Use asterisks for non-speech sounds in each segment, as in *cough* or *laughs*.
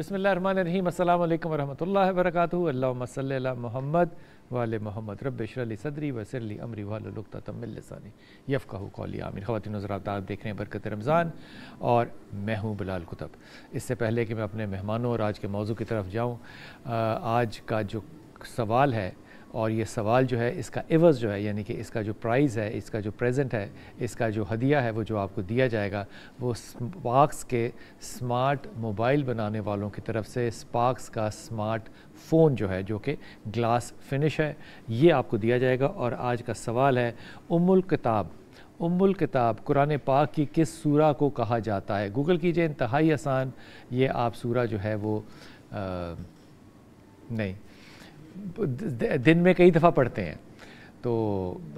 बसमिल अल्लाम वरहमल वर्क अल्लाम मोहम्मद वाल मोहम्मद रबली सदरी वसरली अमरी वालतमिलसानी यफ़ा कौली आमिर ख़वान हज़रात आप देख रहे हैं बरकत रमज़ान और मैं हूँ बिलाल कुतब इससे पहले कि मैं अपने मेहमानों और आज के मौजू की तरफ जाऊँ आज का जो सवाल है और ये सवाल जो है इसका एवज़ जो है यानी कि इसका जो प्राइज़ है इसका जो प्रेजेंट है इसका जो हदिया है वो जो आपको दिया जाएगा वो स्पार्क्स के स्मार्ट मोबाइल बनाने वालों की तरफ से स्पार्क्स का स्मार्ट फ़ोन जो है जो कि ग्लास फिनिश है ये आपको दिया जाएगा और आज का सवाल है उमुल किताब उमुल किताब कुरान पाक की किस सूरा को कहा जाता है गूगल कीजिए इंतहाई आसान ये आप सूरा जो है वो आ, नहीं दिन में कई दफ़ा पढ़ते हैं तो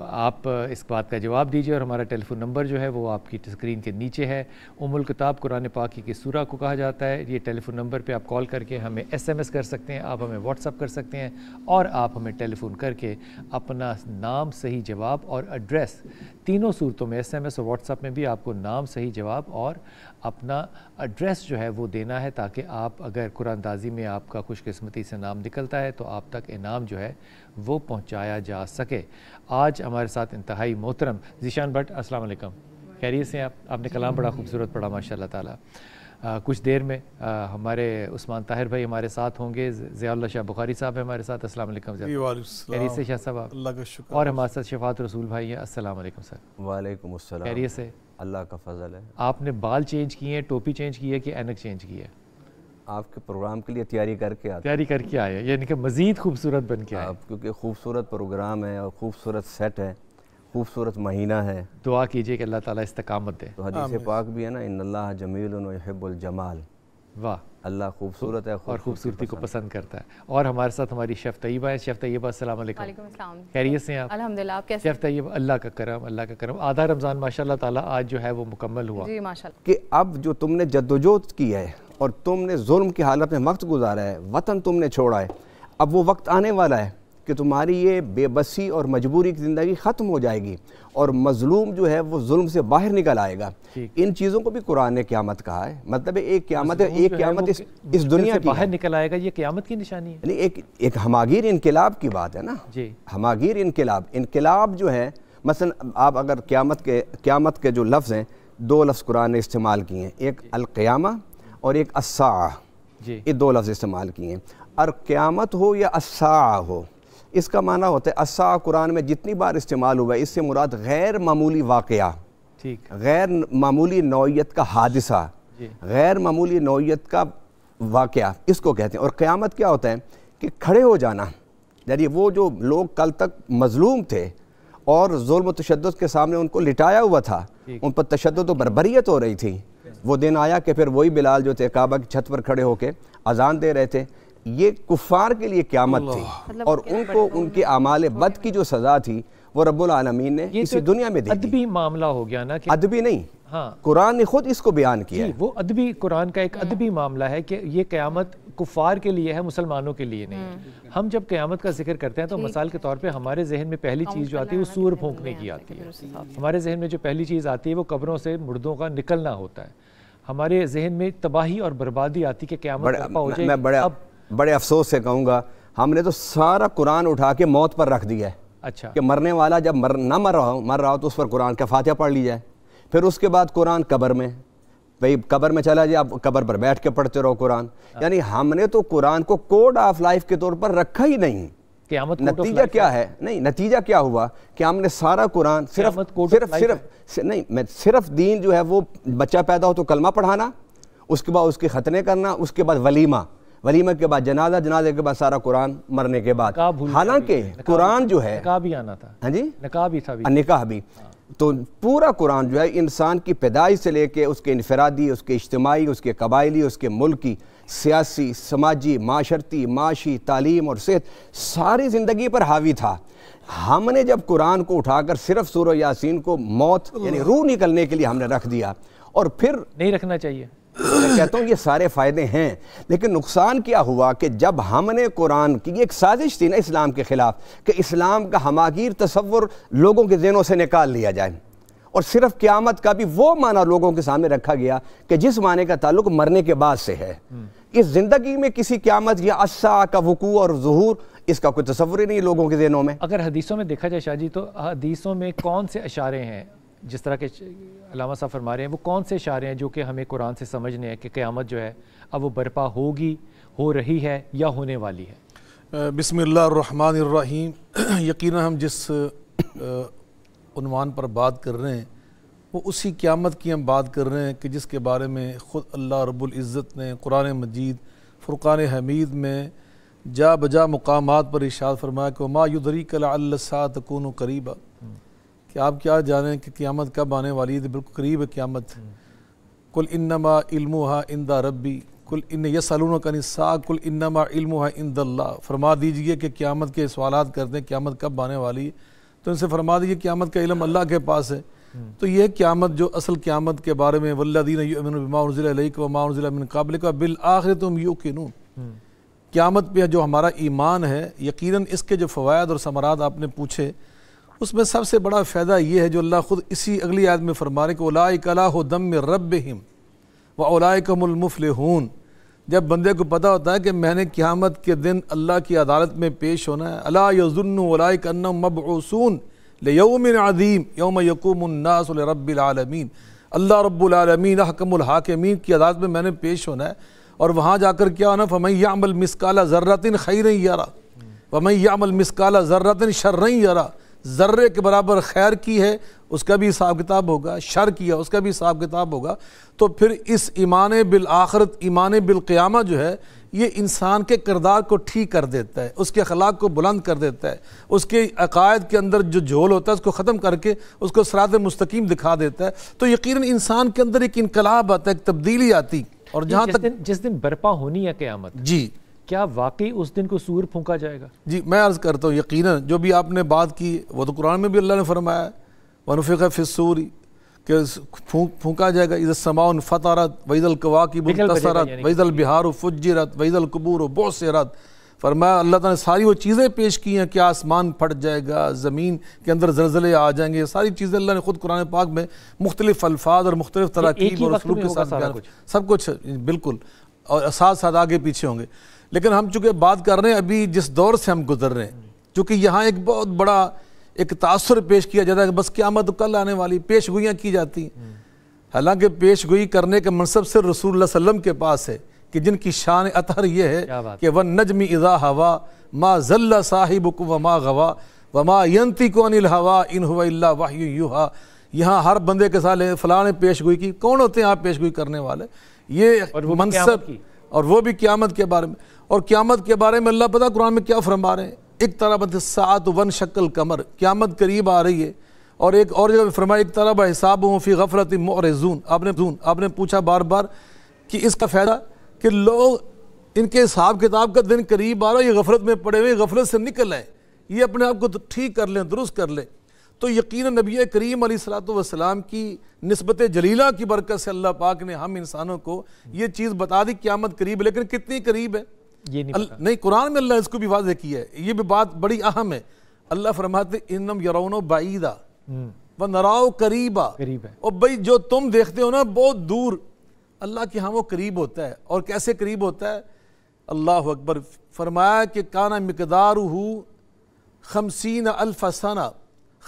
आप इस बात का जवाब दीजिए और हमारा टेलीफोन नंबर जो है वो आपकी स्क्रीन के नीचे है उमुल किताब कुरान पाक की सूरा को कहा जाता है ये टेलीफोन नंबर पे आप कॉल करके हमें एसएमएस कर सकते हैं आप हमें व्हाट्सअप कर सकते हैं और आप हमें टेलीफोन करके अपना नाम सही जवाब और एड्रेस तीनों सूरतों में एस और व्हाट्सअप में भी आपको नाम सही जवाब और अपना एड्रेस जो है वो देना है ताकि आप अगर कुरानदाजी में आपका खुशकस्मती से नाम निकलता है तो आप तक इनाम जो है वो पहुँचाया जा सके आज हमारे साथ इंतहाई मोहतरम जीशान भट्ट असल खैरियत से आप आपने कलाम बड़ा खूबसूरत पढ़ा माशा तला आ, कुछ देर में आ, हमारे उस्मान ताहिर भाई हमारे साथ होंगे ज़ियाल्ला शाह बुखारी साहब हमारे साथ अस्सलाम वालेकुम से शाह साहब और हमारे साथ शफात रसूल भाई हैं असल सर वालेकुम अस्सलाम खैरियत से अल्लाह का फजल है आपने बाल चेंज किए हैं टोपी चेंज की है कि एनक चेंज की है आपके प्रोग्राम के लिए तैयारी करके आए तैयारी करके आए यानी कि मज़ीद खूबसूरत बन के आप क्योंकि खूबसूरत प्रोग्राम है और खूबसूरत सेट है खूबसूरत महीना है दुआ कीजिए कि अल्लाह ताला इस्तकामत दे तो हदीस पाक भी है ना इन अल्लाह जमील जमाल वाह अल्लाह खूबसूरत है और खूबसूरती को पसंद करता है और हमारे साथ हमारी शेफ़ तय्यबा है शेफ़ तय्यबा असलम खैरियत से आप अल्हम्दुलिल्लाह आप कैसे शेफ़ तय्यबा अल्लाह का करम अल्लाह का करम आधा रमज़ान माशाल्लाह ताला आज जो है वो मुकम्मल हुआ जी माशाल्लाह कि अब जो तुमने जद्दोजहद की है और तुमने जुल्म की हालत में वक्त गुजारा है वतन तुमने छोड़ा है अब वो वक्त आने वाला है कि तुम्हारी ये बेबसी और मजबूरी की ज़िंदगी ख़त्म हो जाएगी और मजलूम जो है वो जुल्म से बाहर निकल आएगा इन चीज़ों को भी कुरान ने क्यामत कहा है मतलब एक क्यामत है एक क्यामत इस इस दुनिया की बाहर निकल आएगा ये क्यामत की निशानी है एक एक हमागीर इनकलाब की बात है ना जी हमागीर इनकलाब इनकलाब जो है मसल आप अगर क्यामत के क्यामत के जो लफ्ज़ हैं दो लफ्ज़ कुरान ने इस्तेमाल किए हैं एक अलक़्यामा और एक असा ये दो लफ्ज़ इस्तेमाल किए हैं और क़्यामत हो या असा हो इसका माना होता है असा कुरान में जितनी बार इस्तेमाल हुआ है इससे मुराद गैर मामूली वाक़ ठीक गैर मामूली नौीयत का हादसा गैर मामूली नौीयत का वाक़ इसको कहते हैं और क़्यामत क्या होता है कि खड़े हो जाना यानी वो जो लोग कल तक मजलूम थे और जुल्म तशद के सामने उनको लिटाया हुआ था उन पर तशद व तो बरबरीत हो रही थी वो दिन आया कि फिर वही बिलाल जो थे काबा की छत पर खड़े होकर अजान दे रहे थे ये कुफार के लिए क्यामत थी मतलब और उनको उनके अमाल बद की जो सज़ा थी वो रब्बुल आलमीन ने इसी तो दुनिया में दी अदबी मामला हो गया ना कि अदबी नहीं हाँ कुरान ने खुद इसको बयान किया वो अदबी कुरान का एक हाँ। अदबी मामला है कि ये क़्यामत कुफार के लिए है मुसलमानों के लिए नहीं हम्म। हम जब क़्यामत का जिक्र करते हैं तो मिसाल के तौर पे हमारे जहन में पहली चीज़ जो आती है वो सूर फूकने की आती है हमारे जहन में जो पहली चीज़ आती है वो कब्रों से मुर्दों का निकलना होता है हमारे जहन में तबाही और बर्बादी आती है कि क्या हो जाए अब बड़े अफसोस से कहूँगा हमने तो सारा कुरान उठा के मौत पर रख दिया है अच्छा कि मरने वाला जब मर ना मर रहा हो मर रहा हो तो उस पर कुरान का फातिहा पढ़ ली जाए फिर उसके बाद कुरान कबर में भाई कबर में चला जाए आप कबर पर बैठ के पढ़ते रहो कुरान हाँ। यानी हमने तो कुरान को कोड ऑफ लाइफ के तौर पर रखा ही नहीं नतीजा क्या है नहीं नतीजा क्या हुआ कि हमने सारा कुरान सिर्फ सिर्फ सिर्फ नहीं मैं सिर्फ दीन जो है वो बच्चा पैदा हो तो कलमा पढ़ाना उसके बाद उसके खतने करना उसके बाद वलीमा वलीमत के बाद जनाजा जनाजे के बाद सारा कुरान मरने के बाद हालांकि कुरान जो है निकाह भी आना था हाँ जी निकाह भी था निकाह भी तो पूरा कुरान जो है इंसान की पैदाइश से लेके उसके इनफरादी उसके इज्तमाही उसके कबायली उसके मुल्की सियासी समाजी माशरती माशी तालीम और सेहत सारी ज़िंदगी पर हावी था हमने जब कुरान को उठाकर सिर्फ सूर यासीन को मौत यानी रूह निकलने के लिए हमने रख दिया और फिर नहीं रखना चाहिए मैं कहता हूँ ये सारे फ़ायदे हैं लेकिन नुकसान क्या हुआ कि जब हमने कुरान की एक साजिश थी ना इस्लाम के ख़िलाफ़ कि इस्लाम का हमागीर तस्वुर लोगों के जहनों से निकाल लिया जाए और सिर्फ क़्यामत का भी वो माना लोगों के सामने रखा गया कि जिस माने का ताल्लुक मरने के बाद से है हम्म। इस ज़िंदगी में किसी क़्यामत या अस्सा का वकू और जहूर इसका कोई तस्वुर ही नहीं लोगों के जहनों में अगर हदीसों में देखा जाए शाहजी तो हदीसों में कौन से अशारे हैं जिस तरह के अलामा साहब फरमा रहे हैं वो कौन से इशारे हैं जो कि हमें कुरान से समझने हैं कि क़्यामत जो है अब वो बर्पा होगी हो रही है या होने वाली है बसमीम *clears throat* यकीन हम जिस पर बात कर रहे हैं वो उसी क़्यामत की हम बात कर रहे हैं कि जिसके बारे में ख़ुद अल्लाह रबुल्ज़त ने कुरान मजीद फुर्क़ान हमीद में जा बजा मुकाम पर इशाद फरमाया कि माँ युदरी कला अल्लाह करीबा कि आप क्या जानें कि क़्यामत कब आने वाली है बिल्कुल करीब है क़्यामत हम्म। कुल इनमा इल्मा इंदा रबी कुल इन यसलून का निसा कुल इनमा इल्मा इंदल्ला फरमा दीजिए कि क़्यामत के सवाल करते हैं क़्यामत कब आने वाली है तो इनसे फरमा दीजिए क़्यामत का इलम अल्लाह के पास है हम्म। तो ये क़्यामत जो असल क़्यामत के बारे में वल्लादीनबिन काबिल का बिल आखिर तुम यू किनून हम्म। क़्यामत पर जो हमारा ईमान है यकीन इसके जो फ़वाद और समरात आपने पूछे उसमें सबसे बड़ा फ़ायदा यह है जो अल्लाह ख़ुद इसी अगली याद में फरमा रहे कि ओलाकला दम रब हिम व कमुलमफल हून जब बंदे को पता होता है कि मैंने क़्यामत के दिन अल्लाह की अदालत में पेश होना है अला यजुन ओलाकन मबसून लेम अदीम योम रबालमीन अल्लाह रबालमीन हकमहाकमीन की अदालत में मैंने पेश होना है और वहाँ जाकर क्या होना फमैया यामल मिसकाला ज़र्रतिन खैर यारा फमैया अमल मिसकाला ज़र्रतिन शर्र यारा ज़र्रे के बराबर खैर की है उसका भी हिसाब किताब होगा शर किया उसका भी हिसाब किताब होगा तो फिर इस ईमान बिल आखरत ईमान बिल क़्यामा जो है ये इंसान के किरदार को ठीक कर देता है उसके अखलाक को बुलंद कर देता है उसके अकायद के अंदर जो झोल होता है उसको ख़त्म करके उसको सरात मुस्तकीम दिखा देता है तो यकीन इंसान के अंदर एक इनकलाब आता है एक तब्दीली आती और जहाँ तक जिस दिन बर्पा होनी है क़्यामत जी क्या वाकई उस दिन को सूर फूका जाएगा जी मैं अर्ज़ करता हूँ यकीन जो भी आपने बात की वो तो कुरान में भी अल्लाह ने फरमाया वनफ़िक फ़िसूरी कि फूक फूका जाएगा इज़ समाउन फ़तारत वईदल कवाकी मुतसरत वईदल बिहार फुजरत वईदल कबूर बोसरत फरमाया अल्लाह ताला ने सारी वो चीज़ें पेश की हैं कि आसमान फट जाएगा ज़मीन के अंदर जलजले आ जाएंगे ये सारी चीज़ें अल्लाह ने खुद कुरान पाक में मुख्तलिफ अल्फाज और मुख्तलिफ तरकीब और सलूक के साथ सब कुछ बिल्कुल और साथ साथ आगे पीछे होंगे लेकिन हम चूँकि बात कर रहे हैं अभी जिस दौर से हम गुजर रहे हैं चूँकि यहाँ एक बहुत बड़ा एक तासर पेश किया जाता है कि बस क्यामत तो कल आने वाली पेश गोइयाँ की जाती हालांकि पेश गोई करने के मनसब से रसूल वसम के पास है कि जिनकी शान अतर यह है कि वन नजमी इज़ा हवा माँ जल्ला साहिब व माँ गवा व माँ यंती को अनिल हवा इन हुआ वाह यूहा यहाँ हर बंदे के साथ फलां ने पेश गोई की कौन होते हैं आप पेश गोई करने वाले ये मनसब और वो भी क्यामत के बारे में और क़्यामत के बारे में अल्लाह पता कुरान में क्या फरमा रहे हैं एक बद सात वन शक्ल कमर क़्यामत करीब आ रही है और एक और जगह फरमाया एक तरब हिसाब फी गफरत जून आपने जून आपने पूछा बार बार कि इसका फ़ायदा कि लोग इनके हिसाब किताब का दिन करीब आ रहा है ये गफरत में पड़े हुए गफरत से निकल आए ये अपने आप को तो ठीक कर लें दुरुस्त कर लें तो यकीन नबी करीम सलाम की नस्बत जलीला की बरकत से अल्लाह पाक ने हम इंसानों को ये चीज़ बता दी क्यामत करीब लेकिन कितनी करीब है ये नहीं, पता। नहीं कुरान में अल्लाह इसको भी वाजे की है ये भी बात बड़ी अहम है अल्लाह फरमाते इनम यरौनो बाईदा हम्म। व नराओ करीबा करीब है और भाई जो तुम देखते हो ना बहुत दूर अल्लाह के हाँ वो करीब होता है और कैसे करीब होता है अल्लाह अकबर फरमाया कि काना मकदार हूँ खमसिन अल्फसाना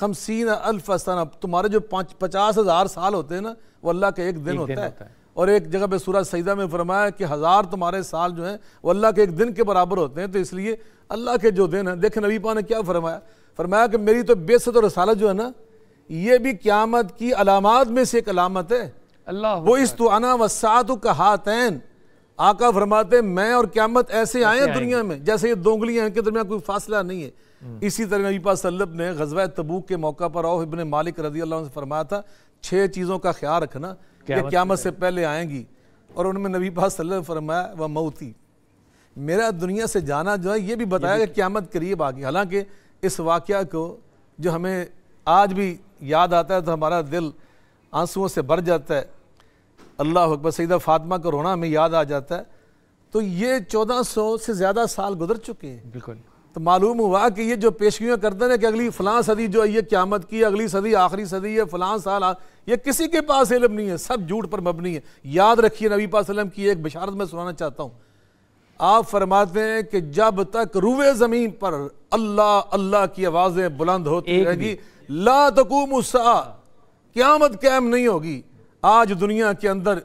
खमसीन अल्फसाना तुम्हारे जो पाँच पचास हज़ार साल होते हैं ना वो अल्लाह का एक दिन, एक होता, दिन है। होता है और एक जगह पे सूरज सईदा में फरमाया कि हज़ार तुम्हारे साल जो हैं वो अल्लाह के एक दिन के बराबर होते हैं तो इसलिए अल्लाह के जो दिन हैं देखें नबी पा ने क्या फरमाया फरमाया कि मेरी तो बेसत और रसालत जो है ना ये भी क्यामत की अलामत में से एक अलामत है अल्लाह वो इस तो अना वसात कहातैन आका फरमाते मैं और क्यामत ऐसे आए हैं दुनिया में जैसे ये दोंगलियाँ इनके दरमियान कोई फासला नहीं है हम्म। इसी तरह नबी पासल्लब ने गजवा तबूक के मौका पर आओ इबन मालिक रजी अल्लाह से फरमाया था छः चीज़ों का ख्याल रखना कि क्यामत से पहले आएंगी और उनमें नबी पाक फरमाया व मऊती मेरा दुनिया से जाना जो है ये भी बताया कि क्यामत करीब आ गई हालांकि इस वाक़ को जो हमें आज भी याद आता है तो हमारा दिल आंसुओं से भर जाता है अल्लाह अकबर सईदा फातमा को रोना हमें याद आ जाता है तो ये 1400 से ज़्यादा साल गुजर चुके हैं बिल्कुल तो मालूम हुआ कि ये जो पेशगियाँ करते हैं कि अगली फलां सदी जो है ये क्यामत की अगली सदी आखिरी सदी है फलां साल ये किसी के पास इलम नहीं है सब झूठ पर मबनी है याद रखिए नबी पासलम की एक बिशारत मैं सुनाना चाहता हूँ आप फरमाते हैं कि जब तक रुवे ज़मीन पर अल्लाह अल्लाह की आवाज़ें बुलंद होती रहेगी ला मुस्सा क्यामत कैम नहीं होगी आज दुनिया के अंदर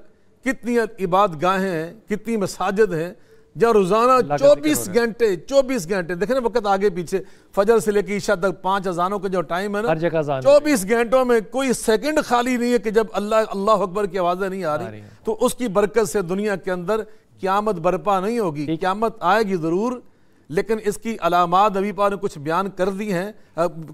कितनी इबादगाहें हैं कितनी मसाजिद हैं जब रोजाना चौबीस घंटे चौबीस घंटे देखे ना वक्त आगे पीछे फजर से लेकर ईशा तक पांच अजानों का जो टाइम है ना चौबीस घंटों में कोई सेकंड खाली नहीं है कि जब अल्लाह अल्लाह अकबर की आवाजें नहीं आ रही तो उसकी बरकत से दुनिया के अंदर क्यामत बर्पा नहीं होगी क्यामत आएगी जरूर लेकिन इसकी अलामत अभी पा ने कुछ बयान कर दी हैं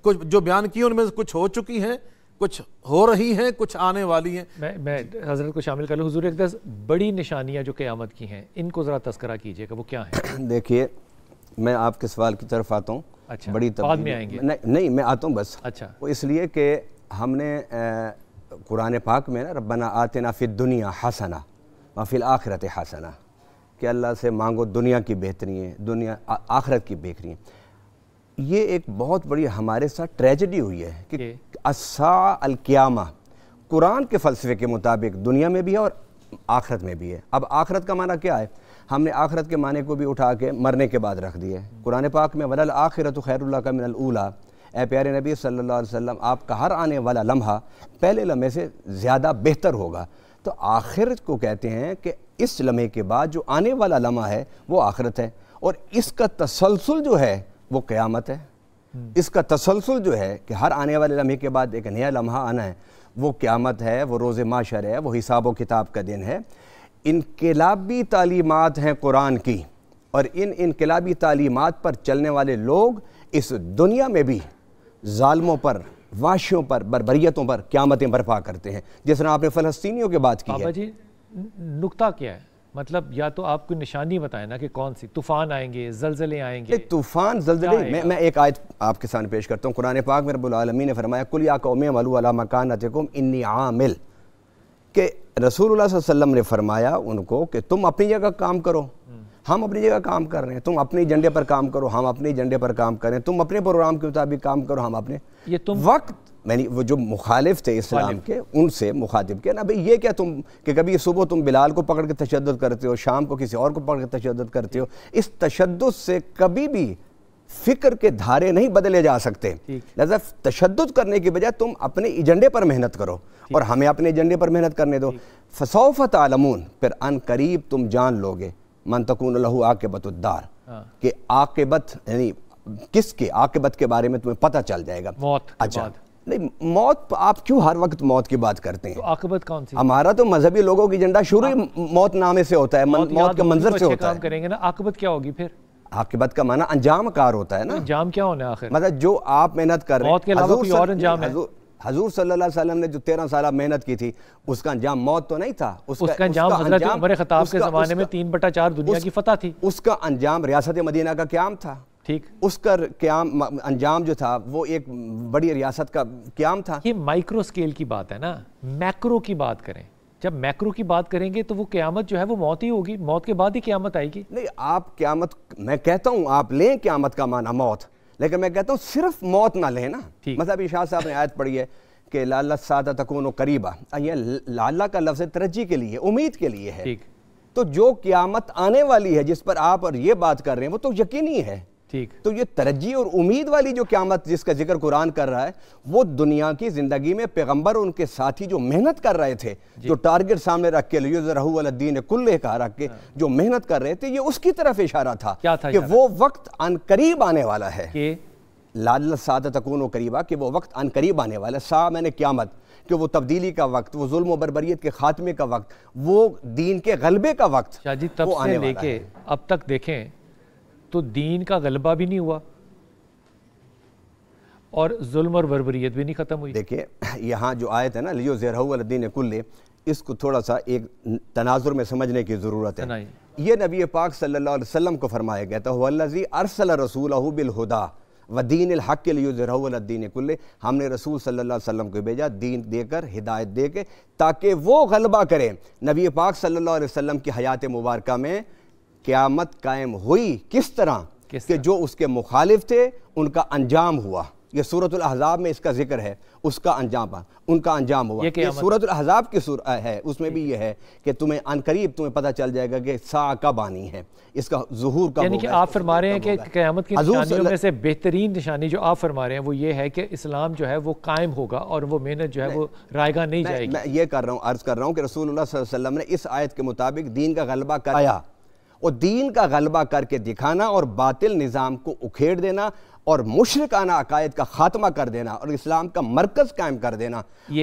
कुछ जो बयान की उनमें कुछ हो चुकी हैं कुछ हो रही हैं कुछ आने वाली हैं मैं मैं हजरत को शामिल कर लूँ हजूर एक दस बड़ी निशानियाँ जो क़्यामत की हैं इनको ज़रा तस्करा कीजिएगा वो क्या है *clears throat* देखिए मैं आपके सवाल की तरफ आता हूँ अच्छा बड़ी बाद में आएंगे नहीं नहीं मैं आता हूँ बस अच्छा वो इसलिए कि हमने कुरान पाक में ना रबना आते ना फिर दुनिया हसना वफिल आखिरत हसना कि अल्लाह से मांगो दुनिया की बेहतरी है दुनिया आखिरत की बेहतरी है ये एक बहुत बड़ी हमारे साथ ट्रेजडी हुई है कि असा अलक्यामा कुरान के फ़लसफे के मुताबिक दुनिया में भी है और आखरत में भी है अब आखरत का माना क्या है हमने आखरत के माने को भी उठा के मरने के बाद रख दिए कुरान पाक में वलल आखिरत खैरुल्ला का मिनल उला ए प्यारे नबी सल्लल्लाहु अलैहि वसल्लम आपका हर आने वाला लम्हा पहले लम्हे से ज़्यादा बेहतर होगा तो आखिरत को कहते हैं कि इस लम्हे के बाद जो आने वाला लम्हा है वो आखरत है और इसका तसलसल जो है वो क़्यामत है हम्म। इसका तसलसल जो है कि हर आने वाले लम्हे के बाद एक नया लम्हा आना है वो क़्यामत है वो रोज़ माशर है वो हिसाब व किताब का दिन है इनकलाबी तालीमत हैं कुरान की और इन इनकलाबी तालीमत पर चलने वाले लोग इस दुनिया में भी ालमों पर वाशियों पर बरबरीतों पर क्यामतें बर्पा करते हैं जिस तरह आपने फ़लस्तियों की बात की है जी नुकता क्या है मतलब या तो आप कोई निशानी बताएं ना कि कौन सी तूफान आएंगे जलजले आएंगे तूफान जलजले मैं मैं एक आयत आपके सामने पेश करता हूँ कुरान पाक में रबालमी ने फरमाया कुल या कौम मलू मकान अतकुम इन्नी आमिल के रसूल वसम ने फरमाया उनको कि तुम अपनी जगह काम करो हम्म। हम अपनी जगह काम कर रहे हैं तुम अपने एजेंडे पर काम करो हम अपने एजेंडे पर काम करें तुम अपने प्रोग्राम के मुताबिक काम करो हम अपने ये तुम वक्त मैंने वो जो मुखालिफ थे इस्लाम हाँ। के उनसे मुखातिब किया ना भाई ये क्या तुम कि कभी सुबह तुम बिलाल को पकड़ के तशद करते हो शाम को किसी और को पकड़ के तशद करते हो इस तशद से कभी भी फिक्र के धारे नहीं बदले जा सकते लिहाजा तशद करने की बजाय तुम अपने एजेंडे पर मेहनत करो और हमें अपने एजेंडे पर मेहनत करने दो फसौफत आलमून फिर अन करीब तुम जान लोगे मन तकून लहू आकेबतुद्दार हाँ। के आकेबत यानी किसके आकेबत के बारे में तुम्हें पता चल जाएगा अच्छा नहीं मौत आप क्यों हर वक्त मौत की बात करते हैं तो आकबत कौन सी हमारा तो मजहबी लोगों की झंडा शुरू ही हाँ। मौत नामे से होता है मौत, मौत के मंजर से होता है करेंगे ना आकबत क्या होगी फिर आपके बात का माना अंजाम कार होता है ना अंजाम क्या होना आखिर मतलब जो आप मेहनत कर रहे हैं हजूर सल्लाम ने जो तेरह साल मेहनत की थी उसका अंजाम मौत तो नहीं था उसका, उसका अंजाम उसका उमर के ज़माने में तीन बटा चार दुनिया की फतह थी उसका अंजाम रियासत मदीना का क्या था ठीक उसका क्याम अंजाम जो था वो एक बड़ी रियासत का क्याम था ये माइक्रो स्केल की बात है ना मैक्रो की बात करें जब मैक्रो की बात करेंगे तो वो क्यामत जो है वो मौत ही होगी मौत के बाद ही क्यामत आएगी नहीं आप क्यामत मैं कहता हूँ आप लें क्यामत का माना मौत लेकिन मैं कहता हूँ सिर्फ मौत ना लें ना मतलब इशाद साहब ने आयत पढ़ी है कि लाला सादा तकोनो करीबा ये लाला का लफ्ज़ तरजी के लिए उम्मीद के लिए है ठीक तो जो क्यामत आने वाली है जिस पर आप और ये बात कर रहे हैं वो तो यकीनी है ठीक तो ये तरजीह और उम्मीद वाली जो क्यामत जिसका जिक्र कुरान कर रहा है वो दुनिया की ज़िंदगी में पैगंबर उनके साथी जो मेहनत कर रहे थे जो टारगेट सामने रख के लियोजरहुद्दीन कुल्ले कहा रख के हाँ। जो मेहनत कर रहे थे ये उसकी तरफ इशारा था क्या था कि वो वक्त अन करीब आने वाला है लाल सादा तकून करीबा कि वो वक्त अन करीब आने वाला है सा मैंने क्यामत कि वो तब्दीली का वक्त वो जुल्म बरबरीत के खात्मे का वक्त वो दीन के गलबे का वक्त शाह जी तब से लेके अब तक देखें तो दीन का गलबा भी नहीं हुआ और जुल्म और बरबरीत भी नहीं ख़त्म हुई देखिए यहाँ जो आयत है ना लियो जहरदीन कुल्ले इसको थोड़ा सा एक तनाजुर में समझने की ज़रूरत है ये नबी पाक सल्लल्लाहु अलैहि वसल्लम को फरमाया गया था वल्लजी अरसल रसूल बिल हुदा व दीन हक ज़हरदीन कुल्ले हमने रसूल सल्लल्लाहु अलैहि वसल्लम को भेजा दीन देकर हिदायत दे ताकि वो गलबा करें नबी पाक सल्लल्लाहु अलैहि वसल्लम की हयात मुबारक में क़्यामत कायम हुई किस तरह किस तरह? जो उसके मुखालिफ थे उनका अंजाम हुआ ये सूरत अहजाब में इसका जिक्र है उसका अंजाम उनका अंजाम हुआ ये सूरत अहजाब की सूर है उसमें भी ये है कि तुम्हें अनकरीब तुम्हें पता चल जाएगा कि सा कब आनी है इसका जहूर कब यानी कि आप फरमा रहे हैं कि क़्यामत की निशानियों में से बेहतरीन निशानी जो आप फरमा रहे हैं वो ये है कि इस्लाम जो है वो कायम होगा और वो मेहनत जो है वो रायगा नहीं जाएगी मैं ये कर रहा हूँ अर्ज़ कर रहा हूँ कि रसूल वसलम ने इस आयत के मुताबिक दीन का गलबा कराया और दीन का गलबा करके दिखाना और बातिल निज़ाम को उखेड़ देना और मुशरकाना अकायद का खात्मा कर देना और इस्लाम का मरकज कायम कर देना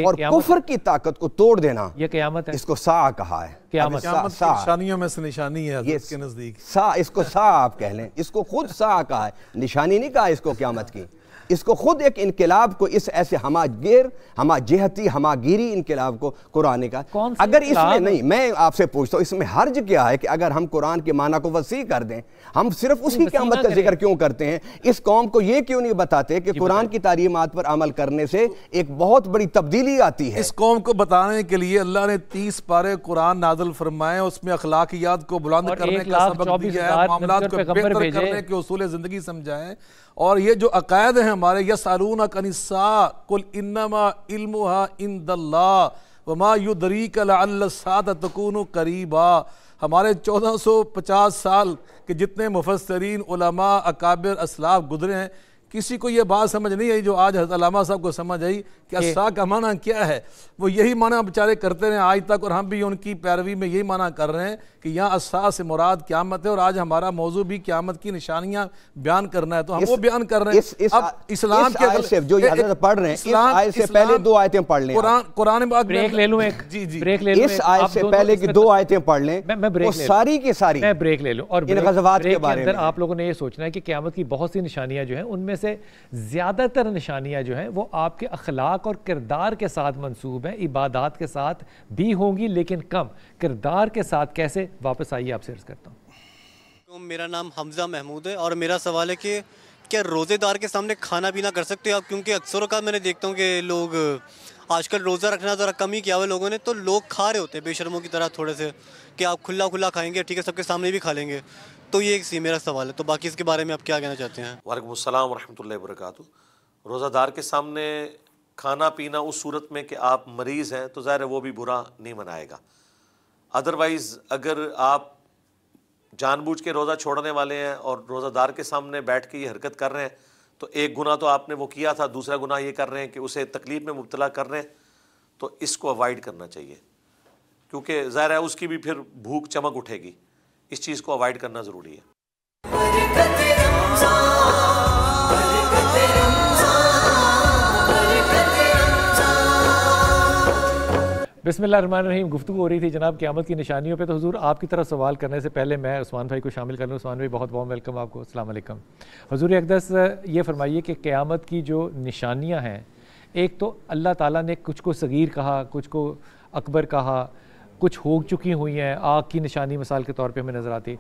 और कुफर की ताकत को तोड़ देना ये क्यामत है इसको सा कहा है क्यामत सा, सा, में से निशानी है ये के नजदीक सा इसको सा आप कह लें इसको खुद सा कहा है निशानी नहीं कहा इसको क्यामत की इसको ख़ुद एक इनकलाब को इस ऐसे हमा गिर हमा जहती हमागिरी इनकलाब को कुरान का कौन अगर इसमें नहीं मैं आपसे पूछता हूँ इसमें हर्ज क्या है कि अगर हम कुरान के माना को वसी कर दें हम सिर्फ उसी के अमल का जिक्र क्यों करते हैं इस कौम को ये क्यों नहीं बताते कि कुरान की तालीमत पर अमल करने से एक बहुत बड़ी तब्दीली आती है इस कौम को बताने के लिए अल्लाह ने तीस पारे कुरान नाजल फरमाए उसमें अखलाकियात को बुलंद करने का सबक दिया है मामला को बेहतर करने के उसूल ज़िंदगी समझाएं और ये जो अकायद हैं हमारे सारून कनिसा कुल इनमा इल्मा इन दल्ला वमा युदरी करीबा हमारे चौदह सौ पचास साल के जितने मुफसरीन अकाबिर असलाफ गुजरे हैं किसी को ये बात समझ नहीं आई जो आज हजलामा साहब को समझ आई कि असा का माना क्या है वो यही माना बेचारे करते रहे आज तक और हम भी उनकी पैरवी में यही माना कर रहे हैं कि यहाँ असा से मुराद क्यामत है और आज हमारा मौजू भी क्यामत की निशानियां बयान करना है तो हम इस, वो बयान कर रहे हैं इस्लाम के जो पढ़ रहे हैं पहले दो आयतें पढ़ लें कुरान ब्रेक ले लू एक जी जी ब्रेक ले इस आयत से पहले की दो तो- आयतें पढ़ लें सारी की सारी ब्रेक ले लू और आप लोगों ने यह सोचना है कि क्यामत की बहुत सी निशानियां जो है उनमें से ज़्यादातर निशानियाँ जो हैं वो आपके अखलाक और किरदार के साथ मनसूब हैं इबादत के साथ भी होंगी लेकिन कम किरदार के साथ कैसे वापस आइए आपसे अर्ज़ करता हूँ तो मेरा नाम हमज़ा महमूद है और मेरा सवाल है कि क्या रोज़ेदार के सामने खाना पीना कर सकते हो आप क्योंकि अक्सर का मैंने देखता हूँ कि लोग आजकल रोज़ा रखना ज़रा कम ही किया हुआ लोगों ने तो लोग खा रहे होते हैं बेशर्मों की तरह थोड़े से कि आप खुला खुला खाएंगे ठीक है सबके सामने भी खा लेंगे तो ये एक सी मेरा सवाल है तो बाकी इसके बारे में आप क्या कहना चाहते हैं वालेकुम अस्सलाम वरक रोज़ादार के सामने खाना पीना उस सूरत में कि आप मरीज़ हैं तो ज़ाहिर है वो भी बुरा नहीं मनाएगा अदरवाइज़ अगर आप जानबूझ के रोज़ा छोड़ने वाले हैं और रोज़ादार के सामने बैठ के ये हरकत कर रहे हैं तो एक गुना तो आपने वो किया था दूसरा गुना ये कर रहे हैं कि उसे तकलीफ़ में मुबतला कर रहे हैं तो इसको अवॉइड करना चाहिए क्योंकि ज़ाहिर है उसकी भी फिर भूख चमक उठेगी इस चीज़ को अवॉइड करना ज़रूरी है रही गुफ्तु हो रही थी जनाब क्यामत की निशानियों पे तो हजूर आपकी तरफ सवाल करने से पहले मैं उस्मान भाई को शामिल कर लूँ उस्मान भाई बहुत बहुत वेलकम आपको अल्लाम हजूर अकदस ये फरमाइए कि क़्यामत की जो निशानियाँ हैं एक तो अल्लाह ताला ने कुछ को सगीर कहा कुछ को अकबर कहा कुछ हो चुकी हुई हैं आग की निशानी मिसाल के तौर पे हमें नज़र आती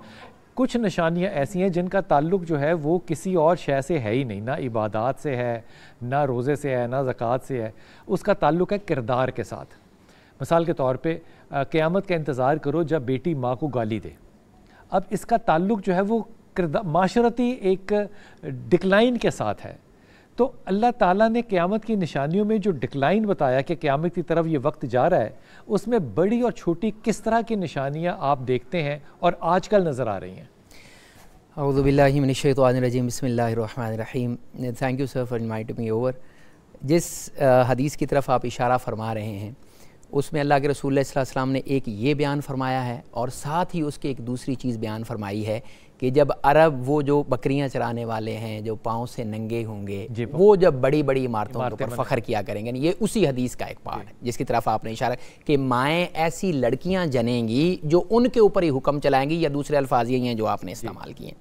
कुछ निशानियाँ ऐसी हैं जिनका ताल्लुक जो है वो किसी और शय से है ही नहीं ना इबादत से है ना रोज़े से है ना ज़क़़त से है उसका ताल्लुक है किरदार के साथ मिसाल के तौर पर क़्यामत का इंतज़ार करो जब बेटी माँ को गाली दे अब इसका ताल्लुक जो है वो माशरती एक डिक्लाइन के साथ है तो अल्लाह ताला ने क़यामत की निशानियों में जो डिक्लाइन बताया कि क़्यामत की तरफ ये वक्त जा रहा है उसमें बड़ी और छोटी किस तरह की निशानियाँ आप देखते हैं और आजकल नज़र आ रही हैं अवज़बिल्लिमिनशतवानरजीम बसमीम thank you sir for invite me over जिस हदीस की तरफ आप इशारा फरमा रहे हैं उसमें अल्लाह के रसूल सल्लल्लाहु अलैहि वसल्लम ने एक ये बयान फरमाया है और साथ ही उसके एक दूसरी चीज़ बयान फरमाई है कि जब अरब वो जो बकरियां चराने वाले हैं जो पाँव से नंगे होंगे वो जब बड़ी बड़ी इमारतों के ऊपर फख्र किया करेंगे ये उसी हदीस का एक पार्ट है जिसकी तरफ आपने इशारा कि माएँ ऐसी लड़कियाँ जनेंगी जो उनके ऊपर ही हुक्म चलाएंगी या दूसरे अल्फाज यही हैं जो आपने इस्तेमाल किए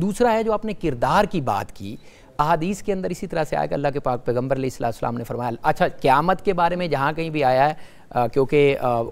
दूसरा है जो आपने किरदार की बात की अहादीस के अंदर इसी तरह से आया कि अल्लाह के पाक पैगम्बर ने फरमाया अच्छा क्यामत के बारे में जहाँ कहीं भी आया है क्योंकि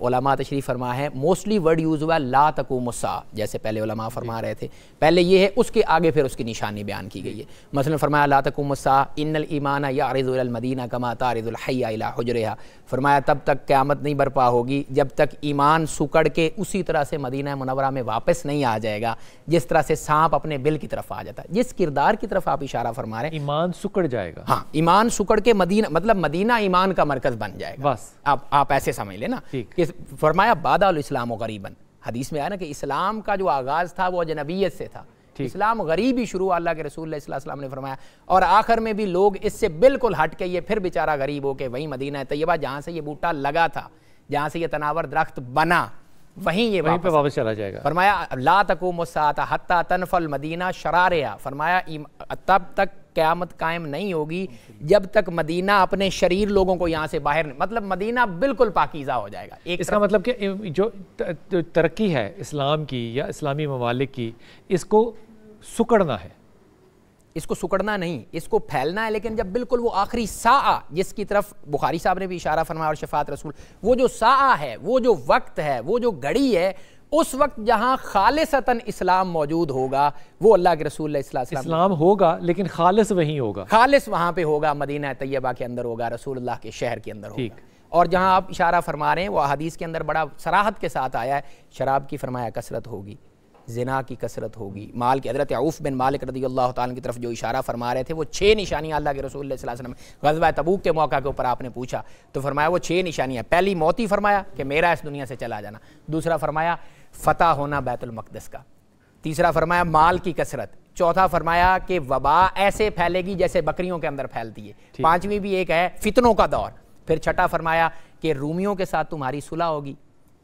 ओलमा तशरी फरमा है मोस्टली वर्ड यूज़ हुआ ला तक मुस्सा जैसे पहले ओलमा फरमा रहे थे पहले ये है उसके आगे फिर उसकी निशानी बयान की गई है मसलन फरमाया ला तक मुस्सा इन ईमाना या अरजुलमदीना कमा तारजुलहैया हजरहा फरमाया तब तक क़्यामत नहीं बरपा होगी जब तक ईमान सुकड़ के उसी तरह से मदीना मनवरा में वापस नहीं आ जाएगा जिस तरह से सांप अपने बिल की तरफ आ जाता है जिस किरदार की तरफ आप इशारा फरमा रहे हैं ईमान सुकड़ जाएगा हाँ ईमान सुकड़ के मदीना मतलब मदीना ईमान का मरकज़ बन जाएगा बस आप ऐसे से समझ लेना कि फरमाया बादल इस्लाम गरीबन हदीस में आया ना कि इस्लाम का जो आगाज़ था वो अजनबीयत से था इस्लाम गरीबी शुरू अल्लाह के रसूल सलाम ने फरमाया और आखिर में भी लोग इससे बिल्कुल हट के ये फिर बेचारा गरीब हो के वहीं मदीना है तयबा जहाँ से ये बूटा लगा था जहाँ से ये तनावर दरख्त बना वहीं ये वहीं पे वापस चला जाएगा फरमाया ला तक मुस्ता हत्ता तनफल मदीना शरारिया फरमाया तब तक क़्यामत कायम नहीं होगी जब तक मदीना अपने शरीर लोगों को यहाँ से बाहर नहीं मतलब मदीना बिल्कुल पाकिज़ा हो जाएगा एक इसका मतलब कि जो तरक्की है इस्लाम की या इस्लामी ममालिक की इसको सुकड़ना है इसको सुकड़ना नहीं इसको फैलना है लेकिन जब बिल्कुल वो आखिरी सा जिसकी तरफ बुखारी साहब ने भी इशारा फरमाया और शफात रसूल वो जो सा है वो जो वक्त है वो जो घड़ी है उस वक्त जहां खालिसतन इस्लाम मौजूद होगा वो अल्लाह के रसूल इस्लाम होगा लेकिन खालिस वहीं होगा खालिस वहां पे होगा मदीना तैयबा के अंदर होगा रसूल के शहर के अंदर होगा और जहां आप इशारा फरमा रहे हैं वो अहदीस के अंदर बड़ा सराहत के साथ आया है शराब की फरमाया कसरत होगी जना की कसरत होगी माल की हजरत आउफ़ बिन मालिक रदी अल्लाह की तरफ जो इशारा फरमा रहे थे वो छः निशानियाँ अल्लाह के रसूल वसलम गजबा तबूक के मौका के ऊपर आपने पूछा तो फरमाया वो छः निशानियाँ पहली मौती फरमाया कि मेरा इस दुनिया से चला जाना दूसरा फरमाया फतेह होना बैतुलमक़दस का तीसरा फरमाया माल की कसरत चौथा फरमाया कि वबा ऐसे फैलेगी जैसे बकरियों के अंदर फैलती है पांचवी भी एक है फितनों का दौर फिर छठा फरमाया कि रूमियों के साथ तुम्हारी सुलह होगी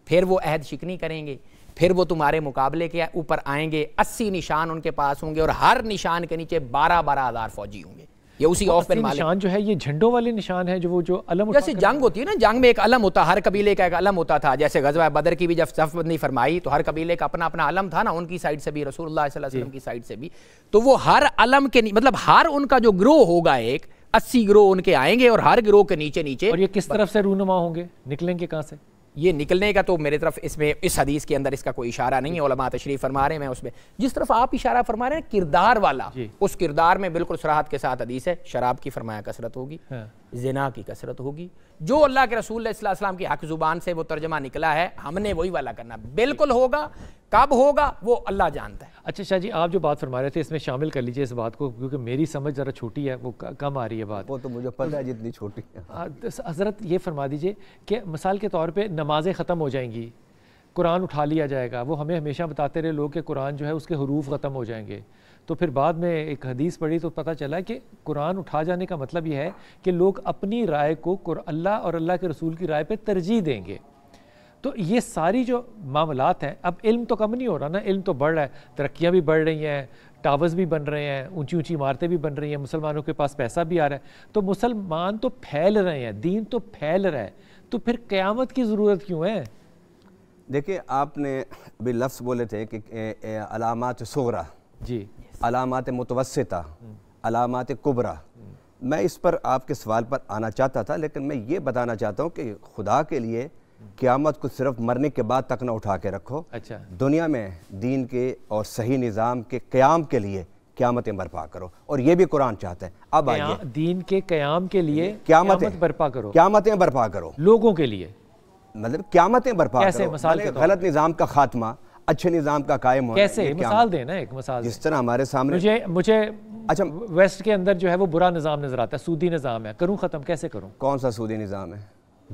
फिर वो अहद शिकनी करेंगे फिर वो तुम्हारे मुकाबले के ऊपर आएंगे अस्सी निशान उनके पास होंगे और हर निशान के नीचे बारह बारह हज़ार फौजी होंगे ये उसी ऑफ तो में निशान जो है ये झंडों वाले निशान है जो वो जो अलम जैसे जंग होती है ना जंग में एक अलम होता हर कबीले का एक अलम होता था जैसे गजवा बदर की भी जब सफबंदी फरमाई तो हर कबीले का अपना अपना अलम था ना उनकी साइड से भी रसूलुल्लाह वसल्लम की साइड से भी तो वो हर अलम के मतलब हर उनका जो ग्रोह होगा एक अस्सी ग्रोह उनके आएंगे और हर ग्रोह के नीचे नीचे और ये किस तरफ से रूनुमा होंगे निकलेंगे कहाँ से ये निकलने का तो मेरे तरफ इसमें इस हदीस के अंदर इसका कोई इशारा नहीं है ओलमा तशरीफ फरमा रहे हैं उसमें जिस तरफ आप इशारा फरमा रहे हैं किरदार वाला उस किरदार में बिल्कुल सराहत के साथ हदीस है शराब की फरमाया कसरत होगी हाँ। जना की कसरत होगी जो अल्लाह के रसूल सलाम की हक ज़ुबान से वो तर्जमा निकला है हमने वही वाला करना बिल्कुल होगा कब होगा वो अल्लाह जानता है अच्छा शाह जी आप जो बात फरमा रहे थे इसमें शामिल कर लीजिए इस बात को क्योंकि मेरी समझ ज़रा छोटी है वो कम आ रही है बात वो तो मुझे पता है जितनी छोटी हाँ, तो हज़रत ये फरमा दीजिए कि मिसाल के तौर पर नमाजें ख़त्म हो जाएंगी कुरान उठा लिया जाएगा वो हमें हमेशा बताते रहे लोग कि कुरान जो है उसके हरूफ ख़त्म हो जाएंगे तो फिर बाद में एक हदीस पढ़ी तो पता चला कि कुरान उठा जाने का मतलब यह है कि लोग अपनी राय को अल्लाह और अल्लाह के रसूल की राय पर तरजीह देंगे तो ये सारी जो मामलात हैं अब इल्म तो कम नहीं हो रहा ना इल्म तो बढ़ रहा है तरक्याँ भी बढ़ रही हैं टावर्स भी बन रहे हैं ऊंची ऊंची इमारतें भी बन रही हैं मुसलमानों के पास पैसा भी आ रहा है तो मुसलमान तो फैल रहे हैं दीन तो फैल रहा है तो फिर क़्यामत की ज़रूरत क्यों है देखिए आपने अभी लफ्ज़ बोले थे कि अलामत सोरा जी अलामत मुतवसता अलामत कुबरा मैं इस पर आपके सवाल पर आना चाहता था लेकिन मैं ये बताना चाहता हूँ कि खुदा के लिए क़्यामत को सिर्फ मरने के बाद तक ना उठा के रखो अच्छा दुनिया में दीन के और सही निज़ाम के क़्याम के लिए क़्यामतें बर्पा करो और ये भी कुरान चाहते हैं अब आइए दीन के क़्याम के लिए क़्यामतें बर्पा करो क़्यामतें बर्पा करो लोगों के लिए मतलब क़्यामतें बर्पा करो गलत निज़ाम का खात्मा अच्छे निज़ाम का कायम होना कैसे मिसाल देना एक मिसाल जिस तरह हमारे सामने मुझे मुझे अच्छा वेस्ट के अंदर जो है वो बुरा निज़ाम नज़र आता है सूदी निज़ाम है करूं ख़त्म कैसे करूं कौन सा सूदी निज़ाम है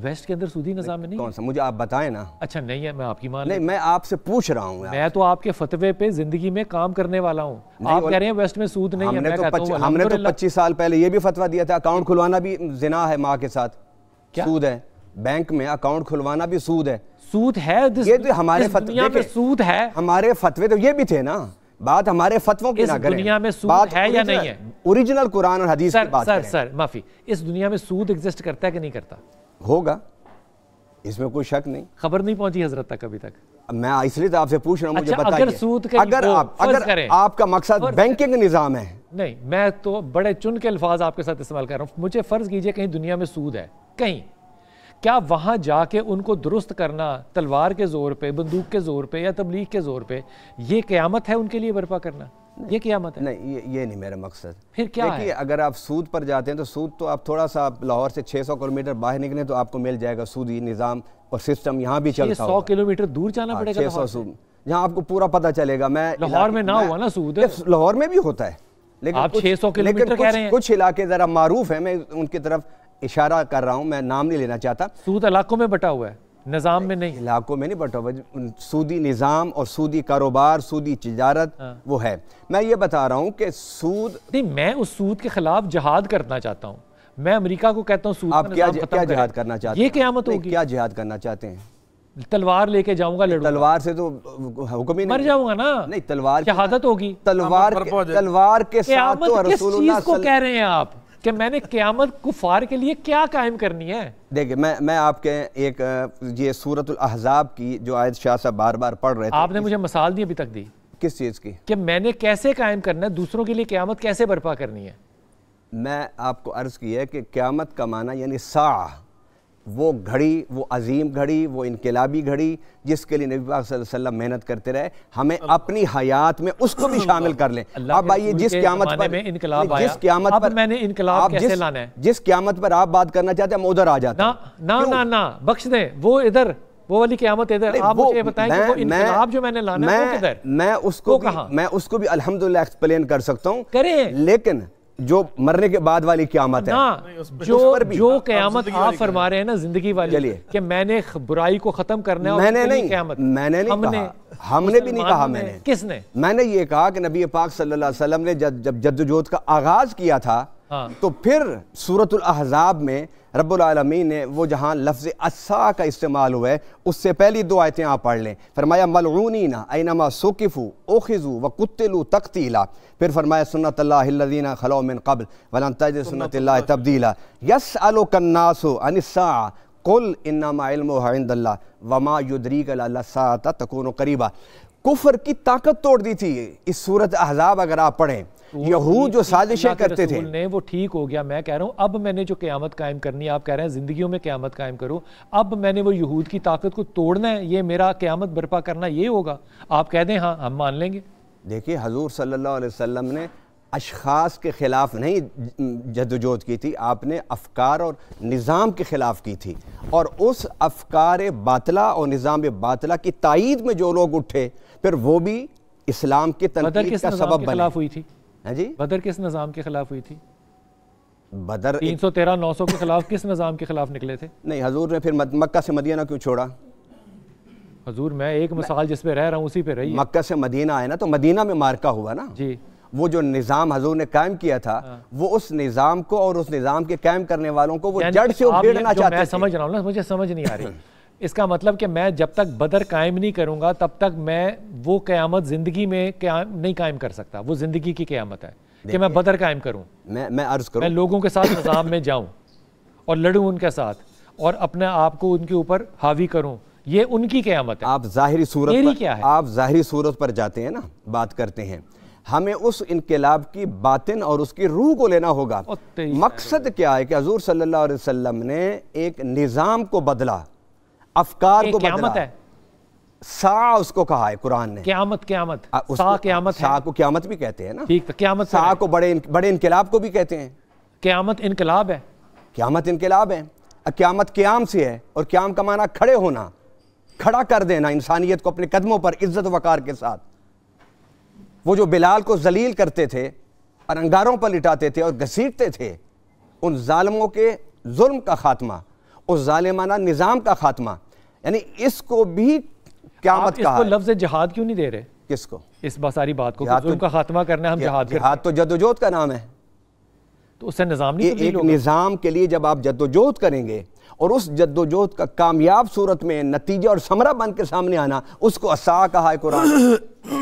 वेस्ट के अंदर सूदी निज़ाम नहीं कौन सा मुझे आप बताएं ना अच्छा नहीं है मैं आपकी मान नहीं मैं आपसे पूछ रहा हूँ मैं तो आपके फतवे पे जिंदगी में काम करने वाला हूँ आप कह रहे हैं वेस्ट में सूद नहीं हमने है तो हमने तो पच्चीस साल पहले ये भी फतवा दिया था अकाउंट खुलवाना भी जिना है माँ के साथ सूद है बैंक में अकाउंट खुलवाना भी सूद है सूद है दिस, ये तो हमारे फतवे के सूद है हमारे फतवे तो ये भी थे ना बात हमारे फतवों की ना करें दुनिया में सूद बात है या नहीं है ओरिजिनल कुरान और हदीस सर, की बात सर सर माफी इस दुनिया में सूद एग्जिस्ट करता है कि नहीं करता होगा इसमें कोई शक नहीं खबर नहीं पहुंची हजरत तक अभी तक मैं इसलिए तो आपसे पूछ रहा हूँ मुझे बताइए अच्छा, अगर सूद का अगर आप अगर आपका मकसद बैंकिंग निज़ाम है नहीं मैं तो बड़े चुन के अल्फाज आपके साथ इस्तेमाल कर रहा हूं मुझे फर्ज कीजिए कहीं दुनिया में सूद है कहीं क्या वहाँ जाके उनको दुरुस्त करना तलवार के ज़ोर पे बंदूक के ज़ोर पे या तबलीग के ज़ोर पे ये क़्यामत है उनके लिए बर्पा करना ये क़्यामत है नहीं ये ये नहीं मेरा मकसद फिर क्या है अगर आप सूद पर जाते हैं तो सूद तो आप थोड़ा सा लाहौर से 600 किलोमीटर बाहर निकलें तो आपको मिल जाएगा सूदी निज़ाम और सिस्टम यहाँ भी चलता सौ किलोमीटर दूर जाना हाँ, पड़ेगा छः सौ यहाँ आपको पूरा पता चलेगा मैं लाहौर में ना हुआ ना सूद लाहौर में भी होता है लेकिन आप 600 किलोमीटर कह रहे हैं कुछ इलाके ज़रा मारूफ हैं मैं उनकी तरफ इशारा कर रहा हूँ मैं नाम नहीं लेना चाहता सूद इलाकों में बटा हुआ है निज़ाम में नहीं इलाकों में नहीं बटा हुआ सूदी निज़ाम और सूदी कारोबार सूदी तजारत हाँ। वो है मैं ये बता रहा हूँ कि सूद नहीं मैं उस सूद के खिलाफ जहाद करना चाहता हूँ मैं अमेरिका को कहता हूँ सूद आप क्या क्या जहाद करना चाहते हैं ये क्यामत होगी क्या जहाद करना चाहते हैं तलवार लेके जाऊंगा तलवार से तो हुक्म ही नहीं मर जाऊंगा ना नहीं तलवार शहादत होगी तलवार तलवार के साथ तो रसूलुल्लाह को कह रहे हैं आप कि मैंने क़्यामत कुफार के लिए क्या कायम करनी है देखिए मैं मैं आपके एक ये सूरत अहजाब की जो आयत शाह साहब बार बार पढ़ रहे थे आपने मुझे मसाल दी अभी तक दी किस चीज़ की कि मैंने कैसे कायम करना है दूसरों के लिए क़्यामत कैसे बर्पा करनी है मैं आपको अर्ज़ किया है कि क़्यामत का माना यानी साह वो घड़ी वो अजीम घड़ी वो इनकलाबी घड़ी जिसके लिए नबी पाक वसल्लम मेहनत करते रहे हमें अपनी हयात में उसको भी शामिल कर लें अब आइए जिस क्यामत पर जिस क्यामत पर मैंने इनकलाब कैसे लाना है जिस क्यामत पर आप बात करना चाहते हैं हम उधर आ जाते हैं ना ना ना बख्श दे वो इधर वो वाली क्यामत इधर आप मुझे बताएं मैं, कि वो इनकलाब जो मैंने लाना मैं, है वो किधर मैं उसको भी, मैं उसको भी अल्हम्दुलिल्लाह एक्सप्लेन कर सकता हूँ करें लेकिन जो मरने के बाद वाली क्यामत है जो जो क्यामत आप फरमा रहे हैं ना जिंदगी वाली चलिए कि मैंने बुराई को खत्म करना है मैंने नहीं क्यामत मैंने नहीं हमने हमने भी नहीं कहा मैंने किसने मैंने ये कहा कि नबी पाक सल्लल्लाहु अलैहि वसल्लम ने जब जद्दोजहद का आगाज किया था हाँ। तो फिर सूरतुल अहज़ाब में रबालमीन ने वो जहाँ लफ्ज़ असा का इस्तेमाल हुआ है उससे पहली दो आयतें आप पढ़ लें फरमाया ना ऐनमा सोकिफ़ू ओखिज़ू व कुत्तलू तख्तीला फिर फरमाया सुनत लादीना खलोमिन कबल वलन तज सुनत तब्दीला यस अलो अनसा कुल इन्नामा वमा युद्रीक तकून करीबा कुफर की ताकत तोड़ दी थी इस सूरत अहज़ाब अगर आप पढ़ें यहूद जो साजिशें करते थे ने वो ठीक हो गया मैं कह रहा हूं अब मैंने जो क्यामत कायम करनी आप कह रहे हैं जिंदगी में क्यामत कायम करो अब मैंने वो यहूद की ताकत को तोड़ना है ये मेरा क्यामत बर्पा करना ये होगा आप कह दें हाँ हम मान लेंगे देखिए हजूर सल्ला वसम ने अशास के ख़िलाफ़ नहीं जदोजहद की थी आपने अफकार और निज़ाम के ख़िलाफ़ की थी और उस अफकार बातला और निज़ाम बातला की तइद में जो लोग उठे फिर वो भी इस्लाम के तनकीद का सबब बना हुई थी हाँ जी बदर किस निज़ाम के खिलाफ हुई थी बदर तीन सौ तेरह नौ सौ के खिलाफ किस निज़ाम के खिलाफ निकले थे नहीं हजूर ने फिर मक्का से मदीना क्यों छोड़ा हजूर मैं एक मिसाल जिस पे रह रहा हूँ उसी पे रही मक्का से मदीना आए ना तो मदीना में मारका हुआ ना जी वो जो निज़ाम हजूर ने कायम किया था हाँ। वो उस निज़ाम को और उस निज़ाम के कायम करने वालों को वो जड़ से उखेड़ना चाहते मैं समझ रहा हूँ ना मुझे समझ नहीं आ रही *clears throat* इसका मतलब कि मैं जब तक बदर कायम नहीं करूँगा तब तक मैं वो क़्यामत ज़िंदगी में क्या नहीं कायम कर सकता वो ज़िंदगी की क़्यामत है कि मैं बदर कायम करूँ मैं मैं अर्ज़ करूँ मैं लोगों के साथ निज़ाम में जाऊँ और लड़ूँ उनके साथ और अपने आप को उनके ऊपर हावी करूँ ये उनकी क़्यामत है आप ज़ाहरी सूरत पर, क्या है आप ज़ाहरी सूरत पर जाते हैं ना बात करते हैं हमें उस इनकलाब की बातिन और उसकी रूह को लेना होगा मकसद क्या है कि हजूर सल्ला अलैहि ने एक निज़ाम को बदला अफकार को बदला है सा उसको कहा है कुरान ने क्यामत क्यामत सा क्यामत सा को क्यामत भी कहते हैं ना ठीक तो क्यामत सा को बड़े बड़े इनकलाब को भी कहते हैं क्यामत इनकलाब है क्यामत इनकलाब है क्यामत क्याम से है और क्याम का माना खड़े होना खड़ा कर देना इंसानियत को अपने कदमों पर इज्जत वकार के साथ वो जो बिलाल को जलील करते थे और अंगारों पर लिटाते थे और घसीटते थे उन जालमों के जुल्म का खात्मा उस ालिमाना निज़ाम का खात्मा यानी इसको भी क्यामत कहा लफ्ज़ जहाद क्यों नहीं दे रहे किसको इस सारी बात को तो, का खात्मा करना हम जहाद जहाद तो जदोजोद का नाम है तो उससे निज़ाम नहीं एक निज़ाम के लिए जब आप जदोजोद करेंगे और उस जद्दोजहद का कामयाब सूरत में नतीजा और समरा बन के सामने आना उसको असा कहा है कुरान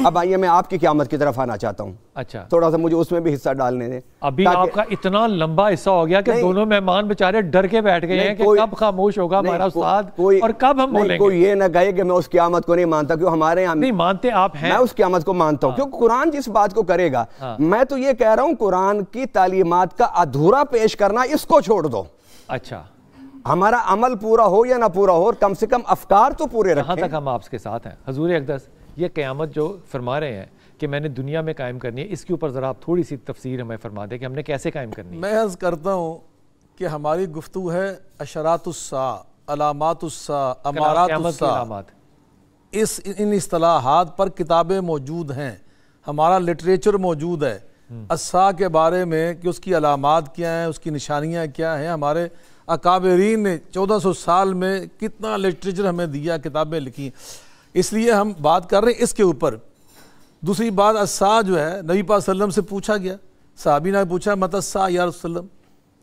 *coughs* अब आइए मैं आपकी क्यामत की तरफ आना चाहता हूँ अच्छा थोड़ा सा मुझे उसमें भी हिस्सा डालने दें अभी आपका इतना लंबा हिस्सा हो गया कि दोनों मेहमान बेचारे डर के बैठ गए हैं कि कब खामोश होगा हमारा उस्ताद कोई और कब हम बोलेंगे कोई ये ना कहे कि मैं उस क्यामत को नहीं मानता क्यों हमारे यहाँ नहीं मानते आप हैं मैं उस क्यामत को मानता हूँ हाँ। क्योंकि कुरान जिस बात को करेगा हाँ। मैं तो ये कह रहा हूँ कुरान की तालीमत का अधूरा पेश करना इसको छोड़ दो अच्छा हमारा अमल पूरा हो या ना पूरा हो और कम से कम अफकार तो पूरे रखें तक हम आपके साथ हैं हजूर अकदस ये क़्यामत जो फरमा रहे हैं कि मैंने दुनिया में कायम करनी है इसके ऊपर ज़रा आप थोड़ी सी तफसीर हमें फरमा दें कि हमने कैसे कायम करनी है मैं अर्ज़ करता हूँ कि हमारी गुफ्तु है अशरातुस्सा इस इन असलाहत पर किताबें मौजूद हैं हमारा लिटरेचर मौजूद है हम्म। असा के बारे में कि उसकी अलामत क्या हैं उसकी निशानियाँ क्या हैं हमारे अकाबरीन ने 1400 साल में कितना लिटरेचर हमें दिया किताबें लिखी इसलिए हम बात कर रहे हैं इसके ऊपर दूसरी बात असा जो है नबी पासलम से पूछा गया साहबी ने पूछा मत असा यारसलम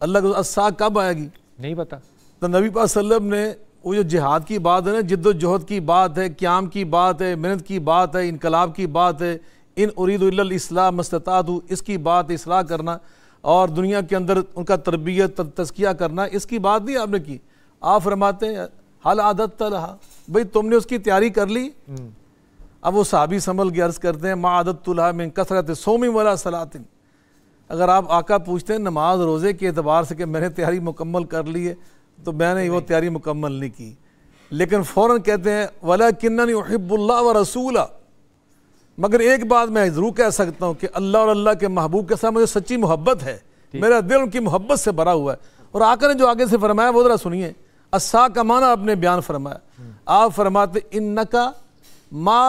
अल्लाह असा कब आएगी नहीं पता तो नबी पासलम ने वो जो जिहाद की बात है ना जिद्दोजहद की बात है क्याम की बात है मेहनत की बात है इनकलाब की बात है इन उरीद मस्तात इसकी बात इसलाह करना और दुनिया के अंदर उनका तरबियत तस्किया करना इसकी बात नहीं आपने की आप फरमाते हैं हल आदत तलहा भाई तुमने उसकी तैयारी कर ली हम्म। अब वो साबी संभल के अर्ज करते हैं माँ आदत रहा में कसरत सोमी वाला सलातिन अगर आप आका पूछते हैं नमाज रोज़े के अतबार से कि मैंने तैयारी मुकम्मल कर ली है तो मैंने वो तैयारी मुकम्मल नहीं की लेकिन फ़ौर कहते हैं वला किन्ना नहीं हिब्बुल्ला व रसूला मगर एक बात मैं ज़रूर कह सकता हूँ कि अल्लाह और अल्लाह के महबूब के साथ मुझे सच्ची मोहब्बत है मेरा दिल उनकी मोहब्बत से भरा हुआ है और आकर ने जो आगे से फरमाया वो ज़रा सुनिए अस्सा का माना आपने बयान फरमाया आप फरमाते इन का मा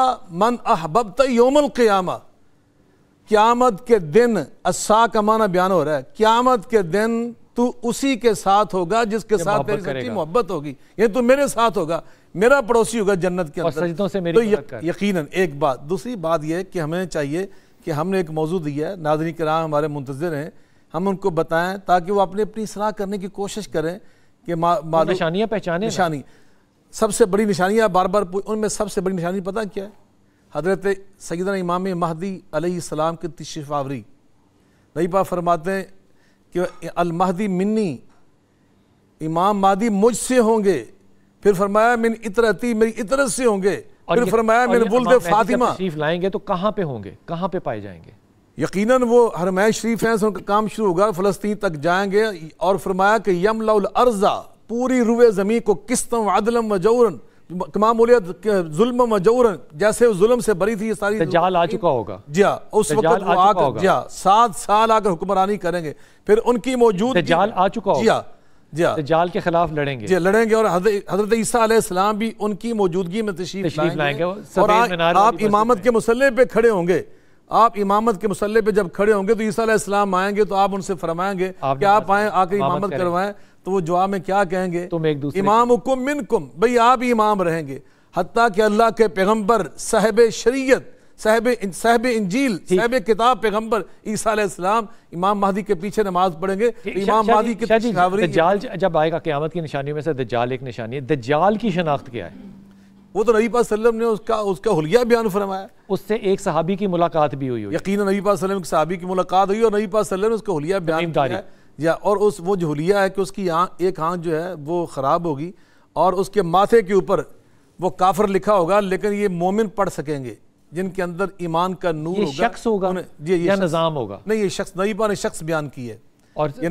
मन अहबब योमल क़्यामा क़्यामत के दिन अस्सा का माना बयान हो रहा है क़्यामत के दिन तू उसी के साथ होगा जिसके साथ तेरी मोहब्बत होगी ये तो मेरे साथ होगा मेरा पड़ोसी होगा जन्नत के अंदर से मेरी तो यकीनन एक बात दूसरी बात यह कि हमें चाहिए कि हमने एक मौजू दिया है नाजरी कराम हमारे मुंतजर हैं हम उनको बताएं ताकि वो अपने अपनी सलाह करने की कोशिश करें कि निशानियाँ पहचाने निशानी सबसे बड़ी निशानियाँ बार बार उनमें सबसे बड़ी निशानी पता क्या है हजरत सैदना इमाम महदी अलैहिस्सलाम की तशरीफ आवरी रही फरमाते हैं कि अलमहदी मिन्नी इमाम मादी मुझसे होंगे फिर फरमाया मिन इतरती मेरी इतरत से होंगे फिर फरमाया मिन बुलद फातिमा शरीफ लाएंगे तो कहाँ पे होंगे कहाँ पे पाए जाएंगे यकीनन वो हरमैन शरीफ हैं उनका काम शुरू होगा फ़लस्तीन तक जाएंगे और फरमाया कि लाउल अर्जा पूरी रुए ज़मीन को किस्तम अदलम वजौरन मामूलियत जुल्म मजूरन जैसे जुल्म से बरी थी ये सारी जाल आ चुका होगा जी हाँ, उस वक्त वो हाँ, सात साल आकर हुक्मरानी करेंगे फिर उनकी मौजूद जाल आ चुका जी हाँ जी हाँ। के खिलाफ लड़ेंगे जी लड़ेंगे और हजरत ईसा भी उनकी मौजूदगी में तशरीफ लाएंगे और आप इमामत के मसले पे खड़े होंगे आप इमामत के मसले पे जब खड़े होंगे तो ईसा आएंगे तो आप उनसे फरमाएंगे कि आप आए आकर इमामत करवाएं तो वो जवाब में क्या कहेंगे तुम एक दूसरे इमाम हुकुम मिन कुम भाई आप ही इमाम रहेंगे हती कि अल्लाह के पैगम्बर साहब शरीय साहब साहब इंजील साहब किताब पैगम्बर ईसीम इमाम महदी के पीछे नमाज पढ़ेंगे तो इमाम महदी के दज्जाल जब आएगा क्यामत की निशानियों में से दज्जाल एक निशानी है दज्जाल की शनाख्त क्या है वो तो नबी पाम ने उसका उसका हुलिया बयान फरमाया उससे एक सहाबी की मुलाकात भी हुई यकीन नबी पाम की सहाबी की मुलाकात हुई और नबी पाम ने उसका हुलिया बयान या और उस वो जहलिया है कि उसकी आँख एक आँख जो है वो ख़राब होगी और उसके माथे के ऊपर वो काफर लिखा होगा लेकिन ये मोमिन पढ़ सकेंगे जिनके अंदर ईमान का नूर ये होगा शख्स होगा ये, ये या निज़ाम होगा नहीं ये शख्स नईबा ने शख्स बयान की है और ये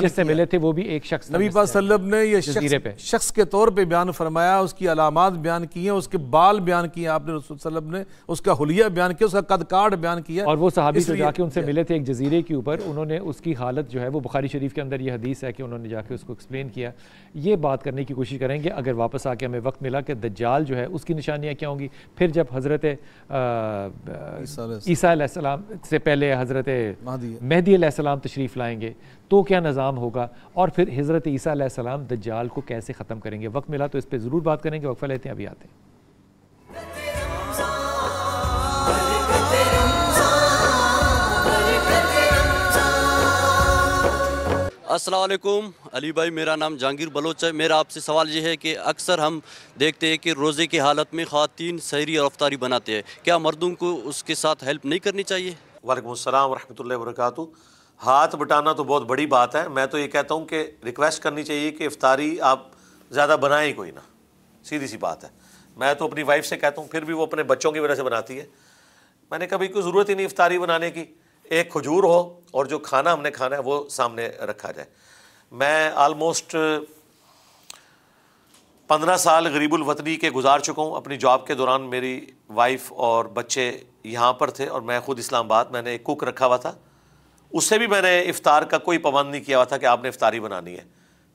जिससे मिले थे वो भी एक शख्स नबी वसल्लम ने ये शख्स, पे। शख्स के तौर पर बयान फरमाया उसकी अलामत बयान की है उसके बाल बयान किए आपने रसुल्लम ने उसका हलिया बयान किया उसका कदकाट बयान किया और वो सहाबी से जाके उनसे मिले थे एक जजीरे के ऊपर उन्होंने उसकी हालत जो है वो बुखारी शरीफ के अंदर यह हदीस है कि उन्होंने जाके उसको एक्सप्लेन किया ये बात करने की कोशिश करेंगे अगर वापस आके हमें वक्त मिला कि दज्जाल जो है उसकी निशानियाँ क्या होंगी फिर जब हज़रत ईसा से पहले हज़रत मेहदी तशरीफ़ लाएंगे तो क्या निज़ाम होगा और फिर हज़रत ईसा सलाम दज्जाल को कैसे ख़त्म करेंगे वक्त मिला तो इस पर ज़रूर बात करेंगे वक्फा लेते हैं अभी आते हैं असलकुम अली भाई मेरा नाम जहांगीर बलोच है मेरा आपसे सवाल ये है कि अक्सर हम देखते हैं कि रोज़े की हालत में ख़वान शहरी और रफ्तारी बनाते हैं क्या मर्दों को उसके साथ हेल्प नहीं करनी चाहिए वालेकुम असल वरहमल वर्का हाथ बटाना तो बहुत बड़ी बात है मैं तो ये कहता हूँ कि रिक्वेस्ट करनी चाहिए कि इफ्तारी आप ज़्यादा बनाएं ही कोई ना सीधी सी बात है मैं तो अपनी वाइफ से कहता हूँ फिर भी वो अपने बच्चों की वजह से बनाती है मैंने कभी कोई ज़रूरत ही नहीं इफ्तारी बनाने की एक खजूर हो और जो खाना हमने खाना है वो सामने रखा जाए मैं आलमोस्ट पंद्रह साल गरीबुल वतनी के गुजार चुका हूँ अपनी जॉब के दौरान मेरी वाइफ और बच्चे यहाँ पर थे और मैं ख़ुद इस्लामाबाद मैंने एक कुक रखा हुआ था उससे भी मैंने इफ़ार का कोई पाबंद नहीं किया हुआ था कि आपने इफ्तारी बनानी है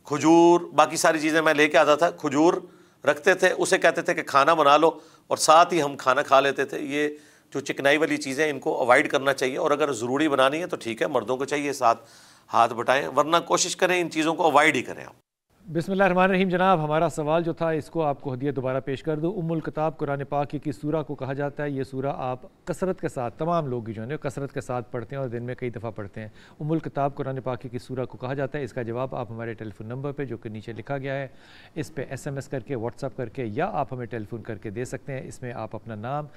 खजूर बाकी सारी चीज़ें मैं लेके आता था खजूर रखते थे उसे कहते थे कि खाना बना लो और साथ ही हम खाना खा लेते थे ये जो चिकनाई वाली चीज़ें इनको अवॉइड करना चाहिए और अगर ज़रूरी बनानी है तो ठीक है मर्दों को चाहिए साथ हाथ बटाएँ वरना कोशिश करें इन चीज़ों को अवॉइड ही करें आप बिसमीम जनाब हमारा सवाल जो था इसको आपको हदिये दोबारा पेश कर दो उमुल किताब कुरान पाक की किस सूरा को कहा जाता है ये सूरा आप कसरत के साथ तमाम लोग जो है कसरत के साथ पढ़ते हैं और दिन में कई दफ़ा पढ़ते हैं उमुल किताब कुरान पाक की किस सूरा को कहा जाता है इसका जवाब आप हमारे टेलीफोन नंबर पर जो कि नीचे लिखा गया है इस पर एस एम एस करके व्हाट्सअप करके या आप हमें टेलीफोन करके दे सकते हैं इसमें आप अपना नाम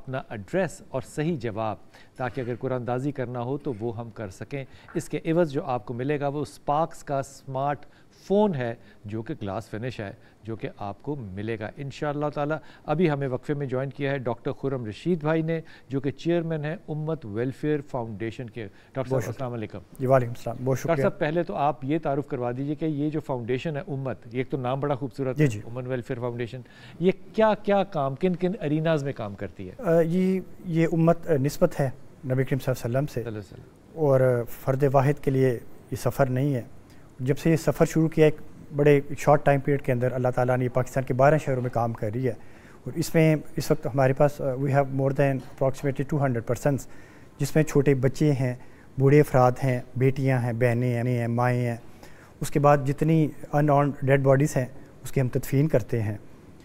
अपना एड्रेस और सही जवाब ताकि अगर कुरानदाजी करना हो तो वो हम कर सकें इसके एवज़ जो आपको मिलेगा वो स्पार्क्स का स्मार्ट फ़ोन है जो कि ग्लास फिनिश है जो कि आपको मिलेगा इन ताला अभी हमें वक्फे में ज्वाइन किया है डॉक्टर खुरम रशीद भाई ने जो कि चेयरमैन है उम्मत वेलफेयर फाउंडेशन के डॉक्टर साहब अलैक्म बहुत डॉक्टर साहब पहले तो आप ये तारुफ करवा दीजिए कि ये जो फाउंडेशन है उम्मत एक तो नाम बड़ा खूबसूरत है उमन वेलफेयर फाउंडेशन ये क्या क्या काम किन किन अरिनाज में काम करती है ये ये उम्मत नस्बत है नबी करीम से और फ़र्द वाहिद के लिए ये सफ़र नहीं है जब से ये सफ़र शुरू किया एक बड़े शॉर्ट टाइम पीरियड के अंदर अल्लाह ताला ने पाकिस्तान के बारह शहरों में काम कर रही है और इसमें इस वक्त हमारे पास we have more than approximately two hundred percents जिसमें छोटे बच्चे हैं बूढ़े अफराद हैं बेटियाँ हैं बहनें हैं हैं माएँ हैं उसके बाद जितनी अनऑन डेड बॉडीज़ हैं उसकी हम तदफीन करते हैं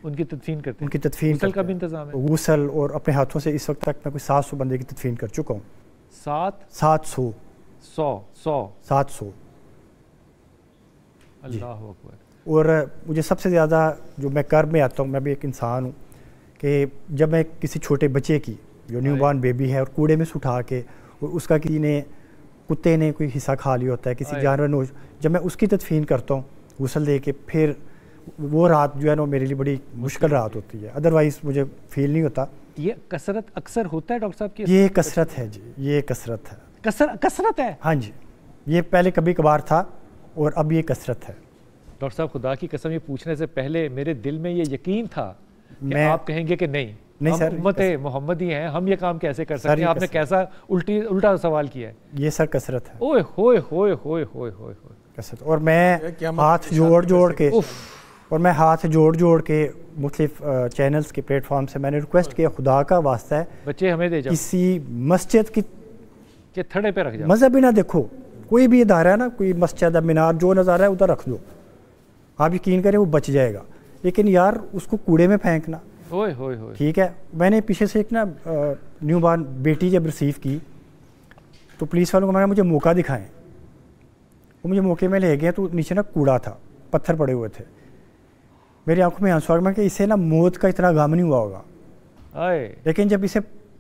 उनकी तदफीन करते हैं उनकी तदफीन का भी इंतजाम है गसल और अपने हाथों से इस वक्त तक मैं कोई सात सौ बंदे की तदफीन कर चुका हूँ सात सात सौ सौ सौ सात सौ अल्लाह अकबर और मुझे सबसे ज़्यादा जो मैं कर में आता हूँ मैं भी एक इंसान हूँ कि जब मैं किसी छोटे बच्चे की जो न्यू बॉर्न बेबी है और कूड़े में से उठा के और उसका किसी ने कुत्ते ने कोई हिस्सा खा लिया होता है किसी जानवर ने जब मैं उसकी तदफीन करता हूँ गुसल दे के फिर वो रात जो है ना मेरे लिए बड़ी मुश्किल रात होती है अदरवाइज़ मुझे फील नहीं होता ये कसरत अक्सर होता है डॉक्टर साहब की ये कसरत है जी ये कसरत है कसर कसरत है हाँ जी ये पहले कभी कभार था और अब ये कसरत है डॉक्टर साहब खुदा की कसम ये पूछने से पहले मेरे दिल में ये यकीन था कि मैं आप कहेंगे कि नहीं नहीं सर मोहम्मद ही हैं हम ये काम कैसे कर सकते हैं आपने कैसा उल्टी उल्टा सवाल किया है ये सर कसरत है ओए होए होए होए होए होए कसरत मतलब और मैं हाथ जोड़ जोड़ के और मैं हाथ जोड़ जोड़ के मुख्तफ चैनल्स के प्लेटफॉर्म से मैंने रिक्वेस्ट किया खुदा का वास्ता है बच्चे हमें दे जाओ किसी मस्जिद की के थड़े पे रख जाओ मजहबी ना देखो कोई भी इधारा है ना कोई मस्जिद है मीनार जो नज़ारा है उधर रख दो आप यकीन करें वो बच जाएगा लेकिन यार उसको कूड़े में फेंकना ठीक है मैंने पीछे से एक ना न्यू बॉर्न बेटी जब रिसीव की तो पुलिस वालों को मैंने मुझे मौका दिखाएं वो मुझे मौके में ले गए तो नीचे ना कूड़ा था पत्थर पड़े हुए थे मेरी आंखों में आंसू आ गया कि इसे ना मौत का इतना गम नहीं हुआ होगा लेकिन जब इसे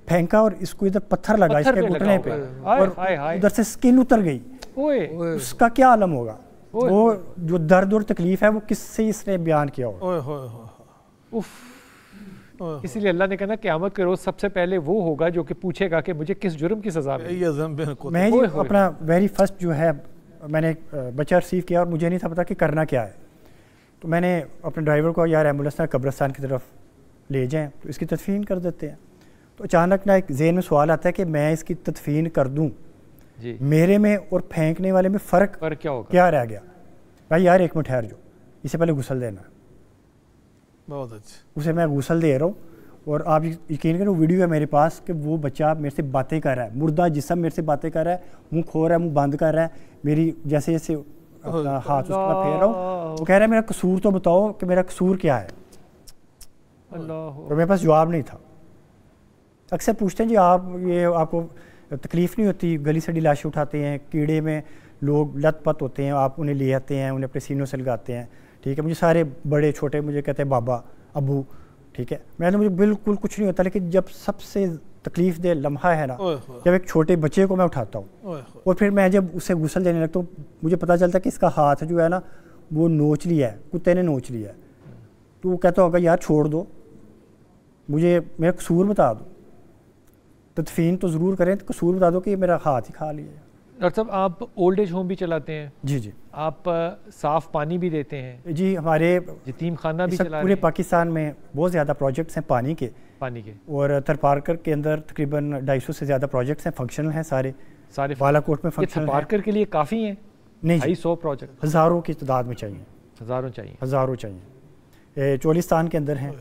फेंका और इसको इधर पत्थर लगा पत्थर इसके घुटने पे, पे और उधर से स्किन उतर गई ओए, उसका क्या आलम होगा वो जो दर्द और तकलीफ है वो किससे इसने बयान किया होगा इसीलिए अल्लाह ने कहना क्यामत के रोज सबसे पहले वो होगा जो कि पूछेगा कि मुझे किस जुर्म की सजा मिली मैं अपना वेरी फर्स्ट जो है मैंने बच्चा रिसीव किया और मुझे नहीं था पता कि करना क्या है तो मैंने अपने ड्राइवर को यार एम्बुलेंस ना कब्रस्तान की तरफ ले जाएँ तो इसकी तदफीन कर देते हैं तो अचानक ना एक जेन में सवाल आता है कि मैं इसकी तदफीन कर दूँ जी मेरे में और फेंकने वाले में फ़र्क पर क्या होगा क्या रह गया भाई यार एक मिनट ठहर जो इसे पहले गुसल देना बहुत अच्छा उसे मैं गुसल दे रहा हूँ और आप यकीन करो वीडियो है मेरे पास कि वो बच्चा मेरे से बातें कर रहा है मुर्दा जिसम मेरे से बातें कर रहा है मुंह खो रहा है मुंह बंद कर रहा है मेरी जैसे जैसे अपना अच्छा। हाथ उसका फेर रहा हूँ वो कह रहा है मेरा कसूर तो बताओ कि मेरा कसूर क्या है और मेरे पास जवाब नहीं था अक्सर पूछते हैं जी आप ये आपको तकलीफ़ नहीं होती गली सड़ी लाशें उठाते हैं कीड़े में लोग लत पत होते हैं आप उन्हें ले आते हैं उन्हें अपने सीनों से लगाते हैं ठीक है मुझे सारे बड़े छोटे मुझे कहते हैं बाबा अबू ठीक है मैं तो मुझे बिल्कुल कुछ नहीं होता लेकिन जब सबसे तकलीफ दे लम्हा है ना जब एक छोटे बच्चे को मैं उठाता हूँ और फिर मैं जब उसे गुसल देने लगता हूँ मुझे पता चलता है कि इसका हाथ जो है ना वो नोच लिया है कुत्ते ने नोच लिया है तो वो कहता होगा यार छोड़ दो मुझे मेरा कसूर बता दो तदफीन तो ज़रूर करें तो कसूर बता दो कि मेरा हाथ ही खा लिया डॉक्टर साहब आप ओल्ड एज होम भी चलाते हैं जी जी आप साफ़ पानी भी देते हैं जी हमारे यतीम खाना भी चला पूरे पाकिस्तान में बहुत ज़्यादा प्रोजेक्ट्स हैं पानी के पानी के और थरपारकर के अंदर तकरीबन ढाई सौ से ज़्यादा प्रोजेक्ट्स हैं फंक्शनल हैं सारे सारे बालाकोट में फंक्शन थरपारकर के लिए काफ़ी हैं नहीं ढाई सौ प्रोजेक्ट हज़ारों की तादाद में चाहिए हज़ारों चाहिए हज़ारों चाहिए चोलिस्तान के अंदर हैं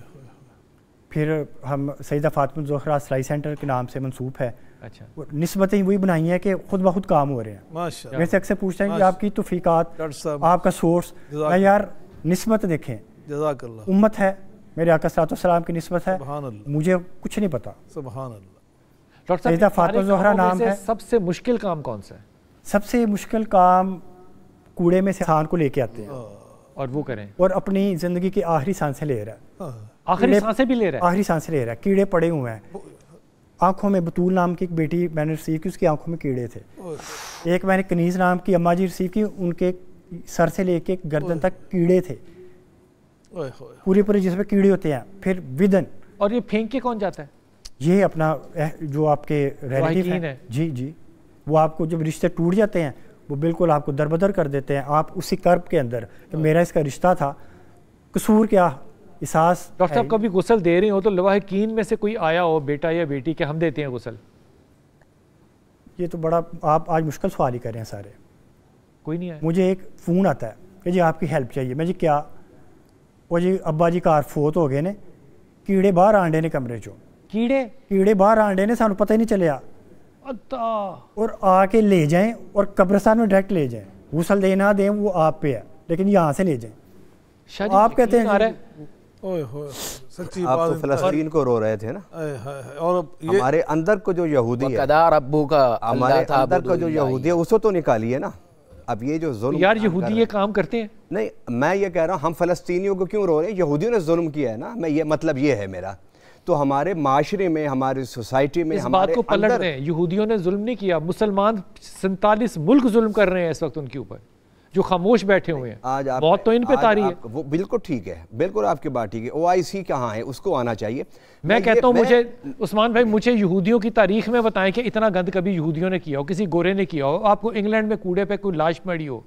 फिर हम सईदा फातमा जहरा सिलाई सेंटर के नाम से मनसूब है अच्छा नस्बतें वही बनाई हैं कि खुद ब खुद काम हो रहे हैं वैसे अक्सर पूछते हैं कि आपकी तफीक़ात आपका सोर्स यार नस्बत देखें उम्मत है मेरे सलाम की नस्बत है मुझे कुछ नहीं पता डॉक्टर जहरा नाम है सबसे मुश्किल काम कौन सा है सबसे मुश्किल काम कूड़े में से खान को लेके आते हैं हाँ। और वो करें और अपनी ज़िंदगी की आखिरी सांसें ले रहा है हाँ। आखिरी सांसें भी ले रहा है आखिरी सांसें ले रहा है कीड़े पड़े हुए हैं आंखों में बतूल नाम की एक बेटी मैंने रिसीव की उसकी आंखों में कीड़े थे एक मैंने कनीज नाम की अम्मा जी रिसीव की उनके सर से लेके गर्दन तक कीड़े थे पूरे पूरे जिसमें कीड़े होते हैं फिर विदन और ये फेंक के कौन जाता है ये अपना जो आपके रिलेटिव है, जी जी वो आपको जब रिश्ते टूट जाते हैं वो बिल्कुल आपको दरबदर कर देते हैं आप उसी कर्ब के अंदर तो मेरा इसका रिश्ता था कसूर क्या एहसास डॉक्टर साहब कभी गुसल दे रही हो तो लवाहकीन में से कोई आया हो बेटा या बेटी के हम देते हैं गुसल ये तो बड़ा आप आज मुश्किल सवाल ही कर रहे हैं सारे कोई नहीं है मुझे एक फ़ोन आता है कि जी आपकी हेल्प चाहिए मैं जी क्या वो जी अब्बा जी कार फोत हो गए ने कीड़े बाहर आंडे ने कमरे चो कीड़े कीड़े बाहर आंडे ने सू पता ही नहीं चलिया और आके ले जाएं और कब्रस्तान में डायरेक्ट ले जाएं गुसल देना दें वो आप पे है लेकिन यहाँ से ले जाएं आप कहते हैं सच्ची आप तो फलस्तीन को रो रहे थे ना और ये हमारे अंदर को जो यहूदी कदार अबू का हमारे अंदर का जो यहूदी है उसको तो निकालिए ना अब ये जो जुल्म यार यहूदी ये काम करते हैं नहीं मैं ये कह रहा हूँ हम फलस्तीनियों को क्यों रो रहे हैं यहूदियों ने जुल्म किया है ना मैं ये मतलब ये है मेरा तो हमारे माशरे में हमारे सोसाइटी में इस बात को पलट रहे हैं यहूदियों ने जुल्म नहीं किया मुसलमान सैतालीस मुल्क जुल्म कर रहे हैं इस वक्त उनके ऊपर जो खामोश बैठे हुए हैं आज आप बहुत तो इन पे तारी है वो बिल्कुल ठीक है बिल्कुल आपकी बात ठीक है ओ आई सी कहाँ है उसको आना चाहिए मैं, कहता हूँ मुझे उस्मान भाई मुझे यहूदियों की तारीख में बताएं कि इतना गंद कभी यहूदियों ने किया हो किसी गोरे ने किया हो आपको इंग्लैंड में कूड़े पे कोई लाश पड़ी हो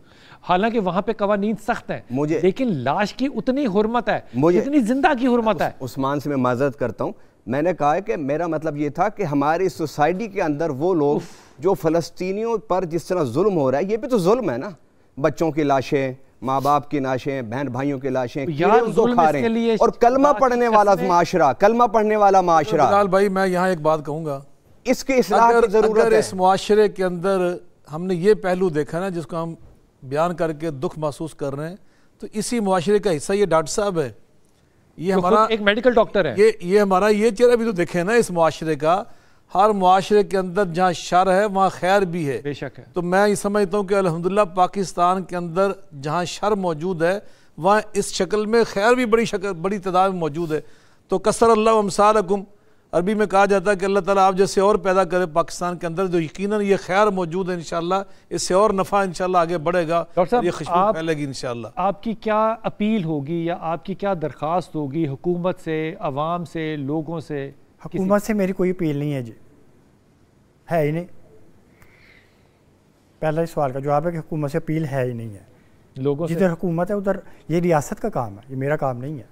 हालांकि वहां पे कवानीन सख्त है मुझे लेकिन लाश की उतनी हुरमत है इतनी जिंदा की हुरमत है उस्मान से मैं माजरत करता हूँ मैंने कहा कि मेरा मतलब ये था कि हमारी सोसाइटी के अंदर वो लोग जो फलस्तीनियों पर जिस तरह जुल्म हो रहा है ये भी तो जुल्म है ना बच्चों की लाशें माँ बाप की लाशें बहन भाइयों की लाशें खा रहे हैं और कलमा पढ़ने वाला माशरा कलमा पढ़ने वाला माशरा भाई मैं यहाँ एक बात कहूंगा इसके जरूरत इस माशरे के अंदर हमने ये पहलू देखा ना जिसको हम बयान करके दुख महसूस कर रहे हैं तो इसी माशरे का हिस्सा ये डॉक्टर साहब है ये हमारा एक मेडिकल डॉक्टर है ये ये हमारा ये चेहरा भी तो देखे ना इस माशरे का हर माशरे के अंदर जहाँ शर है वहाँ खैर भी है बेशक है तो मैं ये समझता हूँ कि अलहमदिल्ला पाकिस्तान के अंदर जहाँ शर मौजूद है वहाँ इस शक्ल में खैर भी बड़ी शक्ल बड़ी तादाद में मौजूद है तो कसर अल्लाह अरबी में कहा जाता है कि अल्लाह ताला आप जैसे और पैदा करें पाकिस्तान के अंदर जो तो यकीन ये खैर मौजूद है इन इससे और नफ़ा इन आगे बढ़ेगा ये खुशबू फैलेगी इन आपकी क्या अपील होगी या आपकी क्या दरख्वास्त होगी हुकूमत से आवाम से लोगों से हुकूमत से मेरी कोई अपील नहीं है जी है ही नहीं पहला सवाल का जवाब है कि हुकूमत से अपील है ही नहीं है लोगों जिधर हुकूमत है उधर ये रियासत का काम है ये मेरा काम नहीं है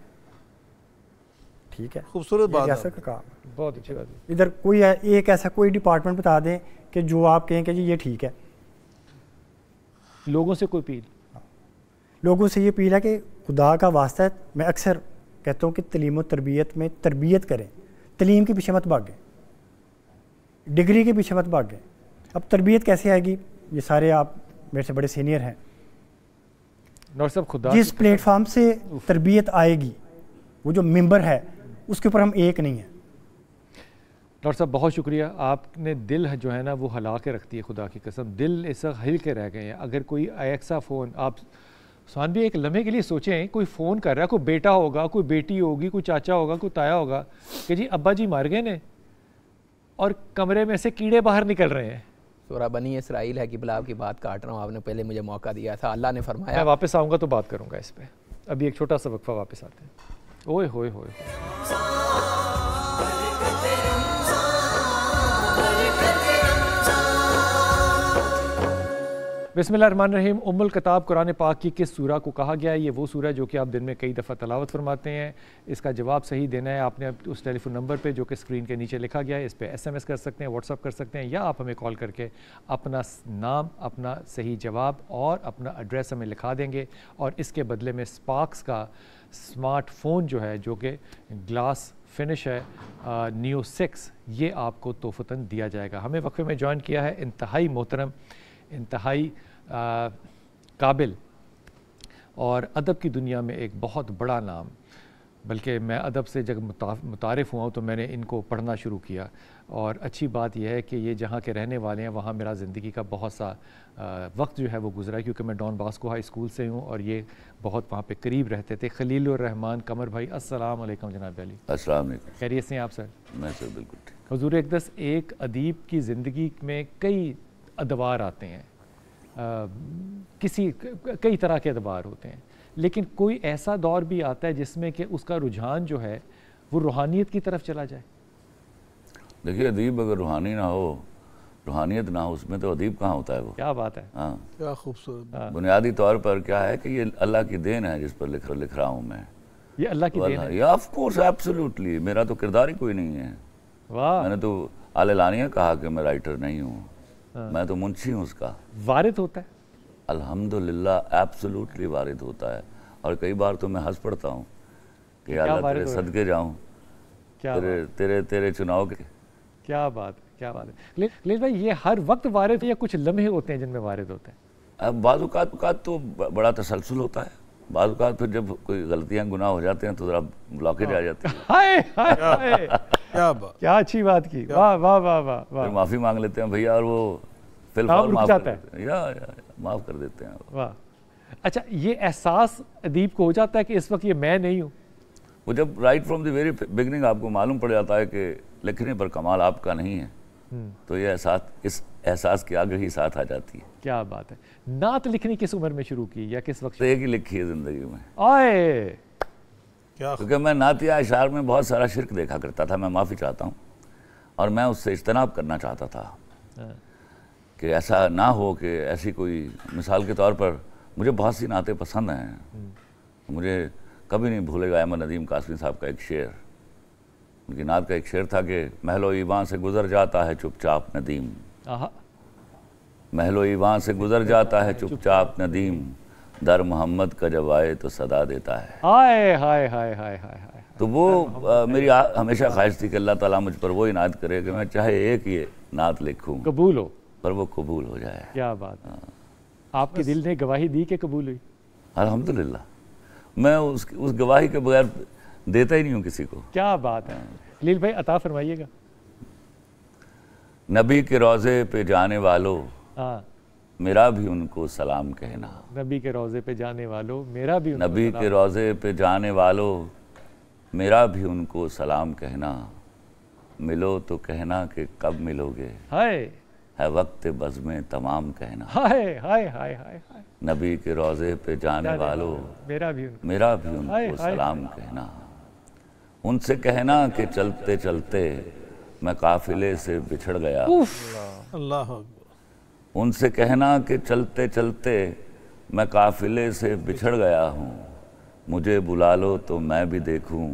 ठीक है खूबसूरत बात रियासत का काम है बहुत अच्छी बात है इधर कोई एक ऐसा कोई डिपार्टमेंट बता दें कि जो आप कहें कि जी ये ठीक है लोगों से कोई अपील हाँ। लोगों से ये अपील है कि खुदा का वास्ता मैं अक्सर कहता हूँ कि तलीम तरबियत में तरबियत करें तलीम के पीछे मत भागें डिग्री के पीछे मत भागें अब तरबियत कैसे आएगी ये सारे आप मेरे से बड़े सीनियर हैं डॉक्टर साहब खुदा जिस प्लेटफॉर्म से तरबियत आएगी वो जो मेंबर है उसके ऊपर हम एक नहीं हैं डॉक्टर साहब बहुत शुक्रिया आपने दिल जो है ना वो हला के रखती है खुदा की कसम दिल ऐसा हिल के रह गए हैं अगर कोई एक्सा फ़ोन आप सोहान भी एक लम्हे के लिए सोचें कोई फ़ोन कर रहा है कोई बेटा होगा कोई बेटी होगी कोई चाचा होगा कोई ताया होगा कि जी अब्बा जी मार गए ने और कमरे में से कीड़े बाहर निकल रहे हैं सोरा बनी इसराइल है कि भला आपकी बात काट रहा हूँ आपने पहले मुझे मौका दिया था अल्लाह ने फरमाया मैं वापस आऊँगा तो बात करूँगा इस पर अभी एक छोटा सा वक्फा वापस आते हैं ओए होए होए बसमीम उमुल किताब कुरान पाक की किस सूरह को कहा गया है ये वो सूरह जो कि आप दिन में कई दफ़ा तलावत फरमाते हैं इसका जवाब सही देना है आपने उस टेलीफोन नंबर पे जो कि स्क्रीन के नीचे लिखा गया है इस पर एसएमएस कर सकते हैं व्हाट्सअप कर सकते हैं या आप हमें कॉल करके अपना नाम अपना सही जवाब और अपना एड्रेस हमें लिखा देंगे और इसके बदले में स्पार्क्स का स्मार्टफोन जो है जो कि ग्लास फिनिश है न्यू सिक्स ये आपको तोहफतन दिया जाएगा हमें वक्फे में ज्वाइन किया है इंतहाई मोहतरम इंतहाई काबिल और अदब की दुनिया में एक बहुत बड़ा नाम बल्कि मैं अदब से जब मुतारफ़ हुआ तो मैंने इनको पढ़ना शुरू किया और अच्छी बात यह है कि ये जहाँ के रहने वाले हैं वहाँ मेरा ज़िंदगी का बहुत सा वक्त जो है वो गुजरा क्योंकि मैं डॉन बास्को हाई स्कूल से हूँ और ये बहुत वहाँ पे करीब रहते थे खलील रहमान कमर भाई अस्सलाम वालेकुम जनाब अली अस्सलाम खैरियत से आप सर मैं सर बिल्कुल हजूर एकदस एक अदीब की ज़िंदगी में कई अदवार आते हैं किसी कई तरह के अतबार होते हैं लेकिन कोई ऐसा दौर भी आता है जिसमें कि उसका रुझान जो है वो रूहानियत की तरफ चला जाए देखिए अदीब अगर रूहानी ना हो रूहानियत ना हो उसमें तो अदीब कहाँ होता है वो क्या बात है हाँ क्या खूबसूरत हाँ। बुनियादी तौर पर क्या है कि ये अल्लाह की देन है जिस पर लिख लिख रहा हूँ मैं ये अल्लाह की देन है ऑफ कोर्स एब्सोल्युटली मेरा तो किरदार ही कोई नहीं है वाह मैंने तो आलानिया कहा कि मैं राइटर नहीं हूँ हाँ। मैं तो मुंशी हूँ उसका वारिद होता है अल्हम्दुलिल्लाह एब्सोल्युटली वारिद होता है और कई बार तो मैं हंस पड़ता हूँ कि अल्लाह तेरे सदके जाऊँ तेरे तेरे तेरे चुनाव के क्या बात क्या बात है ले भाई ये हर वक्त वारिद या कुछ लम्हे होते हैं जिनमें वारिद होते हैं अब तो बड़ा तसलसल होता है बाल फिर जब कोई गलतियां गुनाह हो जाते हैं तो जरा ब्लॉकेज आ हाँ। जाते हैं हाय हाय क्या क्या अच्छी बात की वाह वाह वाह वाह वाह माफी मांग लेते हैं भैया और वो फिलहाल माफ जाता है या, या, या माफ कर देते हैं वाह अच्छा ये एहसास अदीप को हो जाता है कि इस वक्त ये मैं नहीं हूँ वो जब right from the very beginning आपको मालूम पड़ जाता है कि लिखने पर कमाल आपका नहीं है हम्म। तो ये एहसास इस एहसास की आगे ही साथ आ जाती है क्या बात है नात लिखनी किस उम्र में शुरू की या किस वक्त एक ही लिखी है ज़िंदगी में आए क्या क्योंकि मैं नात या अशार में बहुत सारा शिरक देखा करता था मैं माफ़ी चाहता हूँ और मैं उससे इज्तनाब करना चाहता था हाँ। कि ऐसा ना हो कि ऐसी कोई मिसाल के तौर पर मुझे बहुत सी नाते पसंद हैं हम्म। मुझे कभी नहीं भूलेगा अहमद नदीम कासमी साहब का एक शेर उनकी नात का एक शेर था कि महलो ईवान से गुजर जाता है चुपचाप नदीम महलो ईवान से गुजर जाता है चुपचाप नदीम दर मोहम्मद का जब आए तो सदा देता है हाय हाय हाय हाय हाय तो वो आ, मेरी आ, हमेशा ख्वाहिश थी कि अल्लाह ताला मुझ पर वो इनाद करे कि मैं चाहे एक ये नात लिखूं कबूल हो पर वो कबूल हो जाए क्या बात आ, हाँ। आपके दिल ने गवाही दी कि कबूल हुई अल्हम्दुलिल्लाह मैं उस उस गवाही के बगैर देता ही नहीं हूँ किसी को क्या बात है लील भाई अता फरमाइएगा नबी के रोज़े पे जाने वालों हाँ। मेरा भी उनको सलाम कहना नबी के रोज़े पे जाने वालों मेरा भी नबी के रोज़े पे जाने वालों मेरा भी उनको सलाम कहना मिलो तो कहना कि कब मिलोगे हाय है वक्त बज में तमाम कहना हाय हाय हाय हाय नबी के रोज़े पे जाने वालों मेरा भी उनको मेरा भी उनको सलाम कहना उनसे कहना कि चलते चलते मैं काफिले से बिछड़ गया अल्लाह उनसे कहना कि चलते चलते मैं काफ़िले से बिछड़ गया हूँ मुझे बुला लो तो मैं भी देखूँ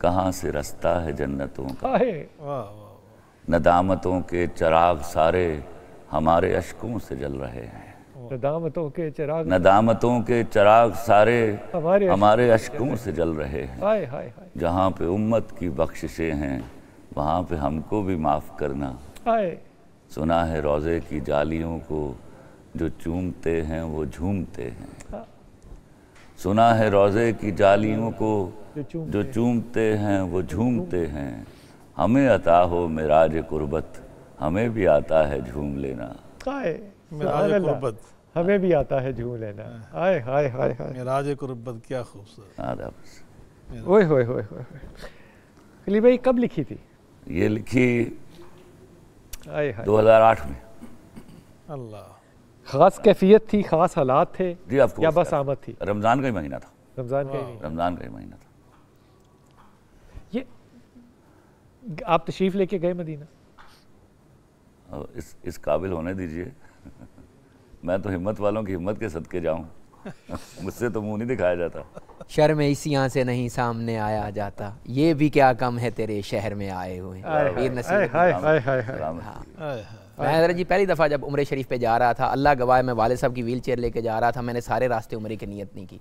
कहाँ से रास्ता है जन्नतों का नदामतों के चराग सारे हमारे अशकों से जल रहे हैं नदामतों के चराग नदामतों के चराग सारे हमारे, हमारे अशकों से जल रहे हैं जहाँ पे उम्मत की बख्शिशें हैं वहाँ पे हमको भी माफ़ करना सुना है रोज़े की जालियों को जो चूमते हैं वो झूमते हैं सुना है रोज़े की जालियों को जो चूमते हैं वो झूमते हैं हमें अता हो मेराज कुर्बत हमें भी आता है झूम लेना हमें भी आता है झूम लेना हाय हाय हाय हाय मिराज कुर्बत क्या खूबसूरत ओए होए होए होए भाई कब लिखी थी ये लिखी 2008 में अल्लाह खास कैफियत थी खास हालात थे जी आपको क्या बस आमद थी रमज़ान का ही महीना था रमज़ान का ही रमज़ान का ही महीना था ये आप तशरीफ़ लेके गए मदीना इस इस काबिल होने दीजिए *laughs* मैं तो हिम्मत वालों की हिम्मत के सदके जाऊँ *laughs* मुझसे तो मुंह नहीं दिखाया जाता शर्म इसी यहाँ से नहीं सामने आया जाता ये भी क्या कम है तेरे शहर में आए हुए पीर हाँ। जी पहली दफ़ा जब उम्र शरीफ पे जा रहा था अल्लाह गवाह मैं वाले साहब की व्हील चेयर लेके जा रहा था मैंने सारे रास्ते उम्र की नीयत नहीं की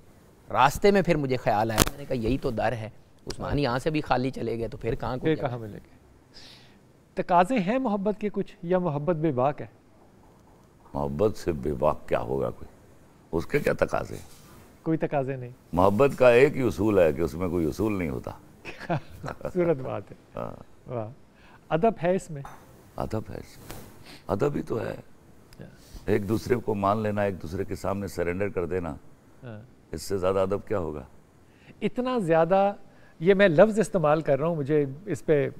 रास्ते में फिर मुझे ख्याल आया मैंने कहा यही तो दर है उस्मानी यहाँ से भी खाली चले गए तो फिर कहाँ को कहाँ मिलेंगे तकाजे हैं मोहब्बत के कुछ या मोहब्बत बेबाक है मोहब्बत से बेबाक क्या होगा कोई उसके क्या तकाजे कोई तकाजे नहीं मोहब्बत का एक ही उसूल है कि उसमें कोई उसूल नहीं होता खूबसूरत बात है हाँ। वाह अदब है इसमें अदब है इसमें अदब ही तो है एक दूसरे को मान लेना एक दूसरे के सामने सरेंडर कर देना हाँ। इससे ज़्यादा अदब क्या होगा इतना ज़्यादा ये मैं लफ्ज़ इस्तेमाल कर रहा हूँ मुझे इस पर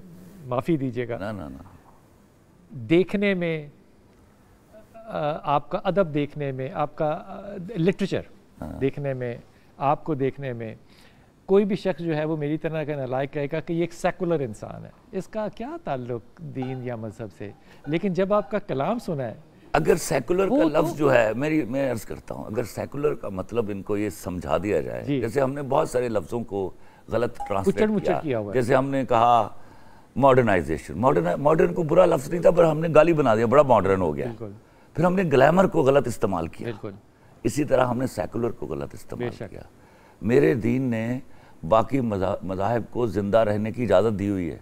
माफ़ी दीजिएगा ना ना ना देखने में आपका अदब देखने में आपका लिटरेचर हाँ। देखने में आपको देखने में कोई भी शख्स जो है वो मेरी तरह का नलायक कहेगा कि ये एक सेकुलर इंसान है इसका क्या ताल्लुक दीन या मजहब से लेकिन जब आपका कलाम सुना है अगर सेकुलर का तो लफ्ज जो है मेरी मैं अर्ज करता हूँ अगर सेकुलर का मतलब इनको ये समझा दिया जाए जैसे हमने बहुत सारे लफ्जों को गलत ट्रांसलेट किया, किया हुआ जैसे हमने कहा मॉडर्नाइजेशन मॉडर्न मॉडर्न को बुरा लफ्ज नहीं था पर हमने गाली बना दिया बड़ा मॉडर्न हो गया फिर हमने ग्लैमर को गलत इस्तेमाल किया इसी तरह हमने सेकुलर को गलत इस्तेमाल किया मेरे दीन ने बाकी मजाहब को जिंदा रहने की इजाजत दी हुई है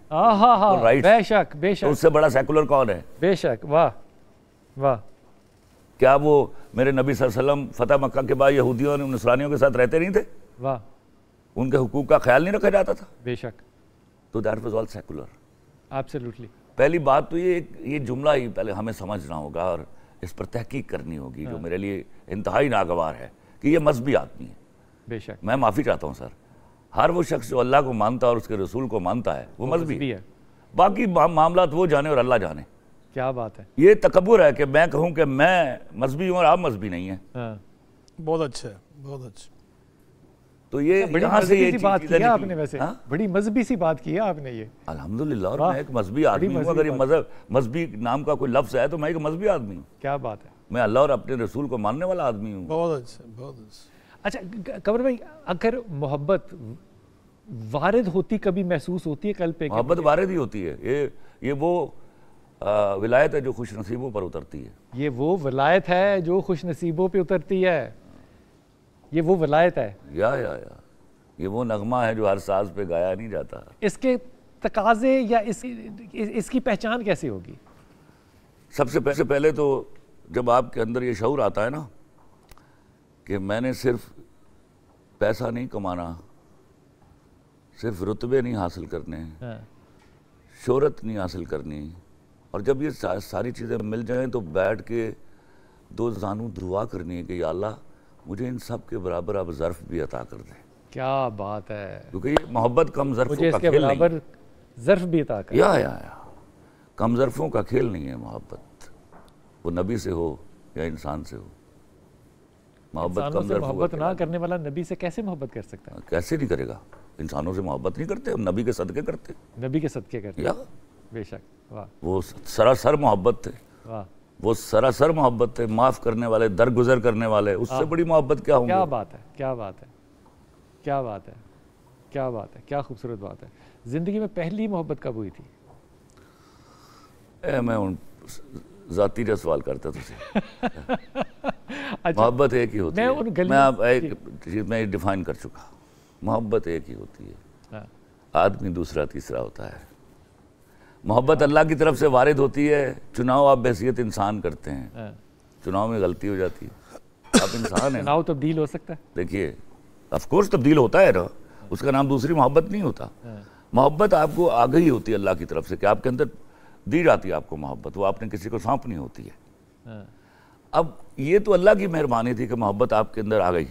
राइट बेशक बेशक तो उससे बड़ा सेकुलर कौन है बेशक वाह वाह क्या वो मेरे नबी सल्लम फतेह मक्का के बाद यहूदियों और नसरानियों के साथ रहते नहीं थे वाह उनके हकूक का ख्याल नहीं रखा जाता था बेशक तो that was all secular absolutely पहली बात तो ये ये जुमला ही पहले हमें समझना होगा और इस पर तहकीक करनी होगी हाँ। जो मेरे लिए इंतहाई नागवार है कि ये मजहबी आदमी है बेशक मैं माफ़ी चाहता हूँ सर हर वो शख्स जो अल्लाह को मानता है और उसके रसूल को मानता है वो, वो मजहबी है बाकी मामला वो जाने और अल्लाह जाने क्या बात है ये तकबर है कि मैं कहूँ कि मैं मजहबी हूँ और आप मजहबी नहीं हाँ। अच्छा है बहुत अच्छा बहुत अच्छा तो ये यहाँ से ये बात किया आपने वैसे हा? बड़ी मजहबी सी बात की आपने ये अल्हम्दुलिल्लाह और मैं एक मजहबी आदमी हूँ अगर ये मजहब मजहबी नाम का कोई लफ्ज़ है तो मैं एक मजहबी आदमी हूँ क्या बात है मैं अल्लाह और अपने रसूल को मानने वाला आदमी हूँ बहुत अच्छा बहुत अच्छा अच्छा कबर भाई अगर मोहब्बत वारद होती कभी महसूस होती है कल पे मोहब्बत वारद ही होती है ये ये वो विलायत है जो खुश नसीबों पर उतरती है ये वो विलायत है जो खुश नसीबों पर उतरती है ये वो वलायत है या या या ये वो नगमा है जो हर साज पे गाया नहीं जाता इसके तकाजे या इस, इसकी पहचान कैसी होगी सबसे पहले पहले तो जब आपके अंदर ये शौर आता है ना कि मैंने सिर्फ पैसा नहीं कमाना सिर्फ रुतबे नहीं हासिल करने हाँ। शोहरत नहीं हासिल करनी और जब ये सारी चीज़ें मिल जाएं तो बैठ के दो जानू दुआ करनी है कि अल्लाह मुझे इन सब के बराबर आप ज़र्फ भी अता कर दें क्या बात है क्योंकि ये मोहब्बत कम ज़र्फों का इसके खेल बराबर ज़र्फ भी अता कर या, या या कम ज़र्फों का खेल नहीं है मोहब्बत वो नबी से हो या इंसान से हो मोहब्बत कम ज़र्फ मोहब्बत ना करने वाला नबी से कैसे मोहब्बत कर सकता है कैसे नहीं करेगा इंसानों से मोहब्बत नहीं करते हम नबी के सदके करते नबी के सदके करते बेशक वाह वो सरासर मोहब्बत थे वाह वो सरासर मोहब्बत है माफ़ करने वाले दरगुजर करने वाले उससे बड़ी मोहब्बत क्या होगी क्या बात है क्या बात है क्या बात है क्या बात है क्या खूबसूरत बात है ज़िंदगी में पहली मोहब्बत कब हुई थी ए, मैं उन जाती का सवाल करता तुझे *laughs* अच्छा, मोहब्बत एक ही होती मैं है उन गली मैं आप एक मैं डिफाइन कर चुका मोहब्बत एक ही होती है हाँ। आदमी दूसरा तीसरा होता है मोहब्बत अल्लाह की तरफ से वारिद होती है चुनाव आप बहसीत इंसान करते हैं हाँ। चुनाव में गलती हो जाती है आप इंसान हैं चुनाव तब्दील हो सकता है देखिए अफकोर्स तब्दील होता है ना उसका नाम दूसरी मोहब्बत नहीं होता हाँ। मोहब्बत आपको आ गई होती है अल्लाह की तरफ से कि आपके अंदर दी जाती है आपको मोहब्बत वो आपने किसी को सौंपनी होती है हाँ। अब ये तो अल्लाह की मेहरबानी थी कि मोहब्बत आपके अंदर आ गई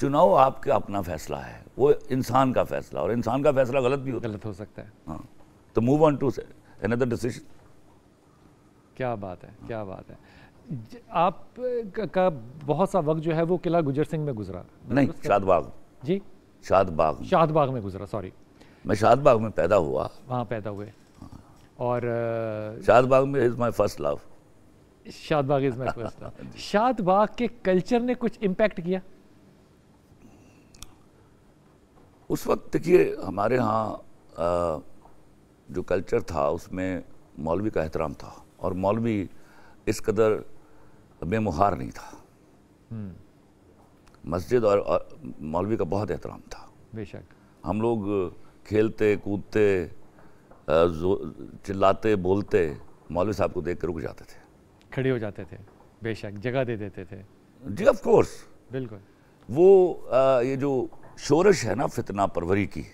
चुनाव आपका अपना फैसला है वो इंसान का फैसला और इंसान का फैसला गलत भी होता गलत हो सकता है हाँ तो move on to another decision क्या बात है क्या बात है आप का बहुत सा वक्त जो है वो किला गुजर सिंह में गुजरा नहीं मतलब शादबाग जी शादबाग शादबाग में गुजरा सॉरी मैं शादबाग में पैदा हुआ वहाँ पैदा हुए और शादबाग में is my first love Shadbagh is my first love Shadbagh के कल्चर ने कुछ इम्पैक्ट किया उस वक्त देखिए हमारे यहाँ जो कल्चर था उसमें मौलवी का एहतराम था और मौलवी इस कदर बेमुहार नहीं था हम्म। मस्जिद और, और मौलवी का बहुत एहतराम था बेशक हम लोग खेलते कूदते चिल्लाते बोलते मौलवी साहब को देख कर रुक जाते थे खड़े हो जाते थे बेशक जगह दे देते थे जी ऑफ कोर्स बिल्कुल वो आ, ये जो शोरश है ना फितना परवरी की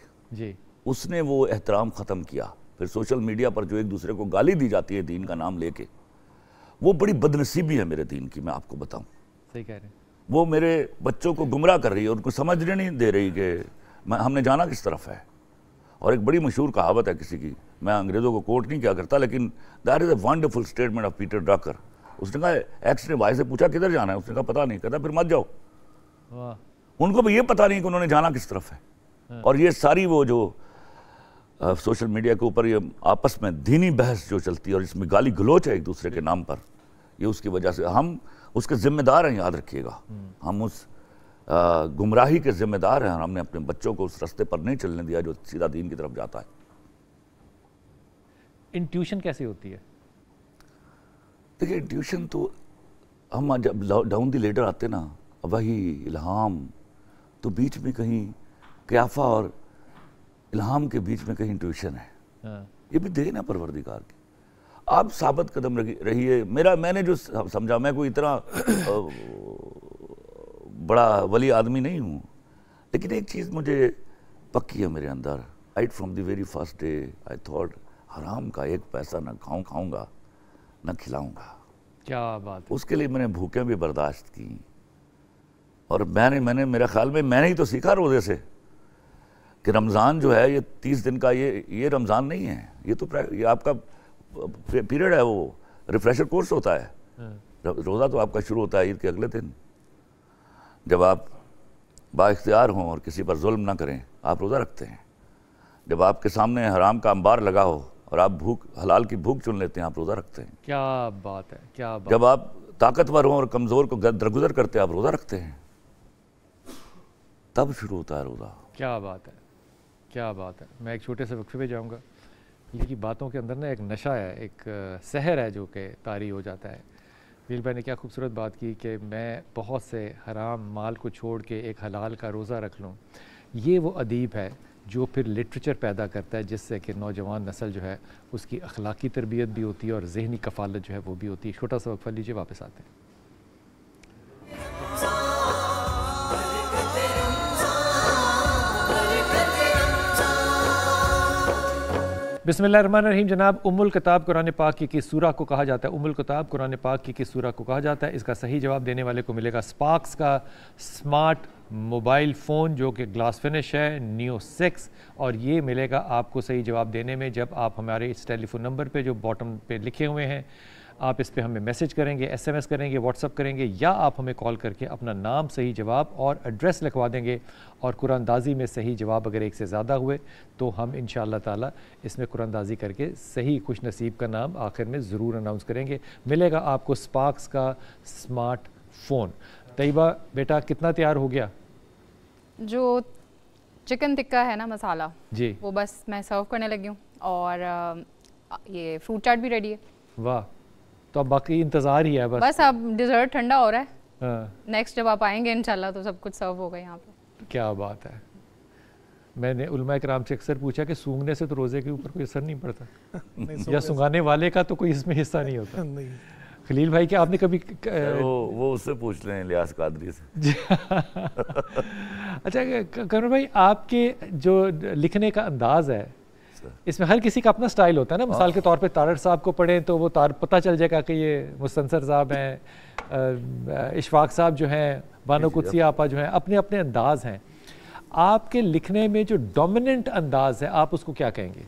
जी उसने वो एहतराम ख़त्म किया फिर सोशल मीडिया पर जो एक दूसरे को गाली दी जाती है दीन का नाम लेके वो बड़ी बदनसीबी है मेरे दीन की मैं आपको बताऊं सही कह रहे हैं वो मेरे बच्चों को गुमराह कर रही है उनको समझ नहीं दे रही कि हमने जाना किस तरफ है और एक बड़ी मशहूर कहावत है किसी की मैं अंग्रेज़ों को कोट नहीं क्या करता लेकिन that is a wonderful statement of Peter Drucker उसने कहा एक्स ने वाई से पूछा किधर जाना है उसने कहा पता नहीं कहता फिर मत जाओ उनको भी ये पता नहीं कि उन्होंने जाना किस तरफ है हाँ। और ये सारी वो जो सोशल मीडिया के ऊपर ये आपस में धीनी बहस जो चलती है और इसमें गाली गलोच है एक दूसरे के नाम पर ये उसकी वजह से हम उसके जिम्मेदार हैं याद रखिएगा हम उस गुमराही के जिम्मेदार हैं हमने अपने बच्चों को उस रास्ते पर नहीं चलने दिया जो सीधा दीन की तरफ जाता है इंट्यूशन कैसे होती है देखिए इंट्यूशन तो हम जब डाउन दी लेडर आते ना वही इल्हाम तो बीच में कहीं क्याफा और इल्हाम के बीच में कहीं ट्यूशन है हाँ। ये भी देन है परवरदिगार की आप साबित कदम रहिए मेरा मैंने जो समझा मैं कोई इतना बड़ा वली आदमी नहीं हूँ लेकिन एक चीज़ मुझे पक्की है मेरे अंदर right from the very first day I thought हराम का एक पैसा ना खाऊं खाऊंगा ना खिलाऊंगा क्या बात है। उसके लिए मैंने भूखें भी बर्दाश्त की और मैंने मैंने मेरे ख्याल में मैंने ही तो सीखा रोजे से कि रमज़ान जो है ये तीस दिन का ये ये रमज़ान नहीं है ये तो ये आपका पीरियड है वो रिफ्रेशर कोर्स होता है हाँ। रोज़ा तो आपका शुरू होता है ईद के अगले दिन जब आप बाख्तियार हों और किसी पर जुल्म ना करें आप रोज़ा रखते हैं जब आपके सामने हराम का अंबार लगा हो और आप भूख हलाल की भूख चुन लेते हैं आप रोज़ा रखते हैं क्या बात है क्या बात जब आप ताकतवर हों और कमज़ोर को दरगुजर करते हैं आप रोज़ा रखते हैं तब शुरू होता है रोज़ा क्या बात है क्या बात है मैं एक छोटे से वक्फे पे जाऊँगा लेकिन की बातों के अंदर ना एक नशा है एक सहर है जो कि तारी हो जाता है वीर भाई ने क्या खूबसूरत बात की कि मैं बहुत से हराम माल को छोड़ के एक हलाल का रोज़ा रख लूँ ये वो अदीब है जो फिर लिटरेचर पैदा करता है जिससे कि नौजवान नस्ल जो है उसकी अखलाकी तरबियत भी होती है और जहनी कफालत जो है वो भी होती है छोटा सा वक्फा लीजिए वापस आते हैं बिसमीम जनाब उमुल किताब कुरान पाक की किस सूरा को कहा जाता है उमुल किताब कुरान पाक की किस सूरा को कहा जाता है इसका सही जवाब देने वाले को मिलेगा स्पार्क्स का स्मार्ट मोबाइल फ़ोन जो कि ग्लास फिनिश है न्यू सिक्स और ये मिलेगा आपको सही जवाब देने में जब आप हमारे इस टेलीफोन नंबर पे जो बॉटम पे लिखे हुए हैं आप इस पर हमें मैसेज करेंगे एसएमएस करेंगे व्हाट्सअप करेंगे या आप हमें कॉल करके अपना नाम सही जवाब और एड्रेस लिखवा देंगे और कुरानदाजी में सही जवाब अगर एक से ज़्यादा हुए तो हम इन ताला इसमें कुरानंदाजी करके सही खुश नसीब का नाम आखिर में ज़रूर अनाउंस करेंगे मिलेगा आपको स्पार्क्स का स्मार्ट फ़ोन तयबा बेटा कितना तैयार हो गया जो चिकन टिक्का है ना मसाला जी वो बस मैं सर्व करने लगी हूँ और ये फ्रूट चाट भी रेडी है वाह तो अब बाकी इंतज़ार ही है बस बस अब डिज़र्ट ठंडा हो रहा है नेक्स्ट हाँ। जब आप आएंगे इनशाला तो सब कुछ सर्व होगा यहाँ पे क्या बात है मैंने उलमा कराम से अक्सर पूछा कि सूंघने से तो रोज़े के ऊपर कोई असर नहीं पड़ता *laughs* नहीं, या सूंघाने वाले का तो कोई इसमें हिस्सा नहीं होता *laughs* नहीं। खलील भाई क्या आपने कभी क... वो वो उससे पूछ लें लियास कादरी से *laughs* अच्छा करण भाई आपके जो लिखने का अंदाज़ है इसमें हर किसी का अपना स्टाइल होता है ना हाँ। मिसाल के तौर पे तारड़ साहब को पढ़ें तो वो तार पता चल जाएगा कि ये मुस्तनसर साहब हैं इशफाक साहब जो हैं बानो कुदसी आपा जो हैं अपने अपने अंदाज हैं आपके लिखने में जो डोमिनेंट अंदाज है आप उसको क्या कहेंगे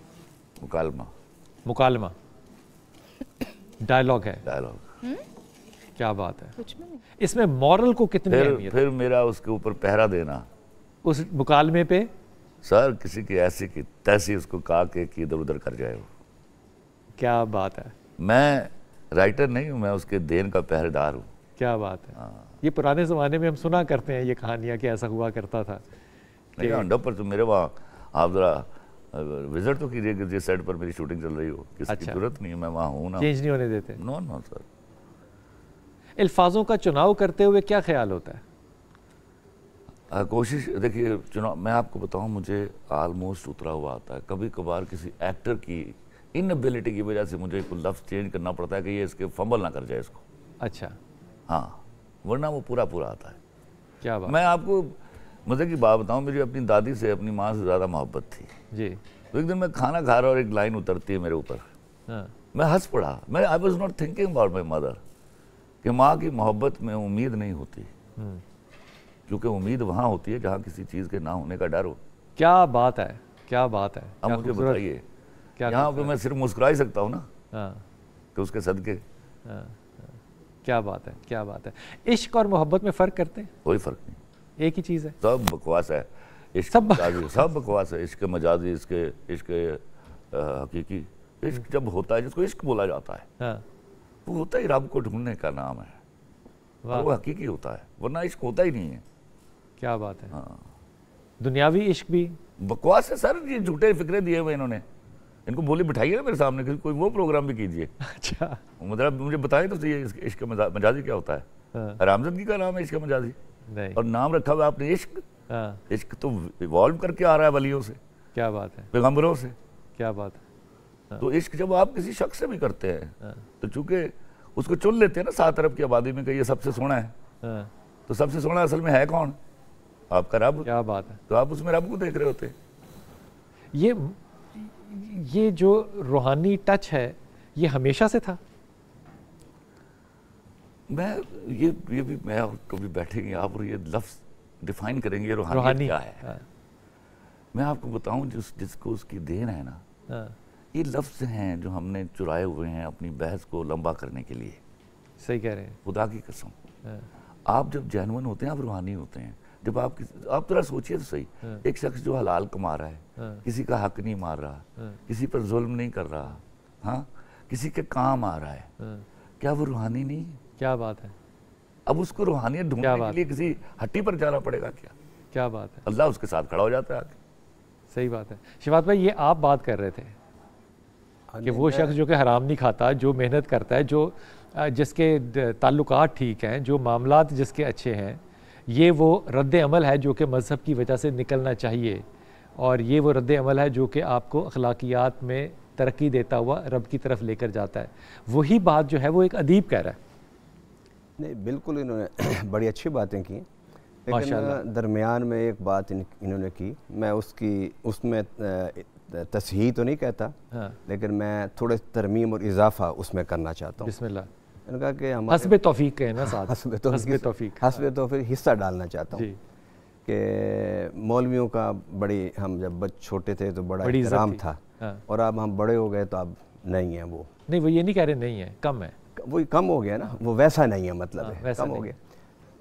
मुकालमा मुकालमा डायलॉग है डायलॉग क्या बात है इसमें मॉरल को कितने फिर, फिर मेरा उसके ऊपर पहरा देना उस मुकालमे पे सर किसी की ऐसी की तैसी उसको कहा के इधर उधर कर जाए वो क्या बात है मैं राइटर नहीं हूँ मैं उसके देन का पहरेदार हूँ क्या बात है आ, हाँ। ये पुराने ज़माने में हम सुना करते हैं ये कहानियाँ कि ऐसा हुआ करता था नहीं पर तो मेरे वहाँ आप ज़रा विजिट तो कीजिए कि जिस साइड पर मेरी शूटिंग चल रही हो किसी अच्छा। की जरूरत नहीं है मैं वहाँ हूँ ना चेंज नहीं होने देते नो नो सर अल्फाजों का चुनाव करते हुए क्या ख्याल होता है आ, कोशिश देखिए चुनाव मैं आपको बताऊं मुझे आलमोस्ट उतरा हुआ आता है कभी कभार किसी एक्टर की एबिलिटी की वजह से मुझे कोई लफ्ज़ चेंज करना पड़ता है कि ये इसके फंबल ना कर जाए इसको अच्छा हाँ वरना वो पूरा पूरा आता है क्या बात मैं आपको मज़े की बात बताऊँ मेरी अपनी दादी से अपनी माँ से ज़्यादा मोहब्बत थी जी तो एक दिन मैं खाना खा रहा और एक लाइन उतरती है मेरे ऊपर हाँ। मैं हंस पड़ा मैं I was not thinking about my mother कि माँ की मोहब्बत में उम्मीद नहीं होती हम्म। क्योंकि उम्मीद वहाँ होती है जहाँ किसी चीज़ के ना होने का डर हो क्या बात है क्या बात है अब मुझे बताइए यहाँ पे मैं सिर्फ मुस्कुरा ही सकता हूँ ना हाँ। कि उसके सदके हाँ, हाँ। क्या बात है क्या बात है इश्क और मोहब्बत में फ़र्क करते हैं कोई फ़र्क नहीं एक ही चीज़ है सब बकवास है इश्क सब मजाजी सब बकवास है इश्क मजाजी इसके इश्क हकीकी इश्क जब होता है जिसको इश्क बोला जाता है वो होता ही रब को ढूंढने का नाम है वो हकीकी होता है वरना इश्क होता ही नहीं है क्या बात है हाँ। दुनियावी इश्क भी बकवास है सर ये झूठे फिक्रे दिए हुए इन्होंने इनको बोली बिठाइए ना मेरे सामने कोई वो प्रोग्राम भी कीजिए अच्छा मतलब मुझे बताएं तो ये इश्क मजाजी क्या होता है हाँ। रामजदगी का नाम है इश्क मजाजी नहीं। और नाम रखा हुआ आपने इश्क हाँ। इश्क तो इवॉल्व करके आ रहा है वलियों से क्या बात है पैगम्बरों से क्या बात है तो इश्क जब आप किसी शख्स से भी करते हैं तो चूंकि उसको चुन लेते हैं ना सात अरब की आबादी में कि ये सबसे सोना है तो सबसे सोना असल में है कौन आपका रब क्या बात है तो आप उसमें रब को देख रहे होते ये ये जो रूहानी टच है ये हमेशा से था मैं ये ये भी मैं और कभी तो बैठेंगे आप और ये लफ्ज़ डिफाइन करेंगे रूहानी क्या है हाँ। मैं आपको बताऊं जिस जिसको उसकी देन है ना हाँ। ये लफ्ज़ हैं जो हमने चुराए हुए हैं अपनी बहस को लंबा करने के लिए सही कह रहे हैं खुदा की कसम हाँ। आप जब जैनवन होते हैं आप रूहानी होते हैं जब आप किस आप तरह सोचिए तो सही हाँ। एक शख्स जो हलाल कमा रहा है हाँ। किसी का हक नहीं मार रहा हाँ। किसी पर जुल्म नहीं कर रहा हाँ किसी के काम आ रहा है क्या वो रूहानी नहीं है क्या बात है अब उसको रूहानियत ढूंढने के लिए किसी हट्टी पर जाना पड़ेगा क्या क्या बात है अल्लाह उसके साथ खड़ा हो जाता है आगे सही बात है शिवात भाई ये आप बात कर रहे थे कि वो शख्स जो कि हराम नहीं खाता जो मेहनत करता है जो जिसके ताल्लुकात ठीक हैं जो मामला जिसके अच्छे हैं ये वो रद्द अमल है जो कि मज़हब की वजह से निकलना चाहिए और ये वो रद्द अमल है जो कि आपको अखलाकियात में तरक्की देता हुआ रब की तरफ लेकर जाता है वही बात जो है वो एक अदीब कह रहा है नहीं बिल्कुल इन्होंने *coughs* बड़ी अच्छी बातें की माशा दरमियान में एक बात इन, इन्होंने की मैं उसकी उसमें तस्ही तो नहीं कहता हाँ। लेकिन मैं थोड़े तरमीम और इजाफा उसमें करना चाहता हूँ है तोफ़ी हाँ। हिस्सा डालना चाहता हूँ कि मौलवियों का बड़ी हम जब बच छोटे थे तो बड़ा एहतराम था हाँ। और अब हम बड़े हो गए तो अब नहीं है वो नहीं वो ये नहीं कह रहे नहीं है कम है वो कम हो गया ना वो वैसा नहीं है मतलब हाँ, है, कम हो गया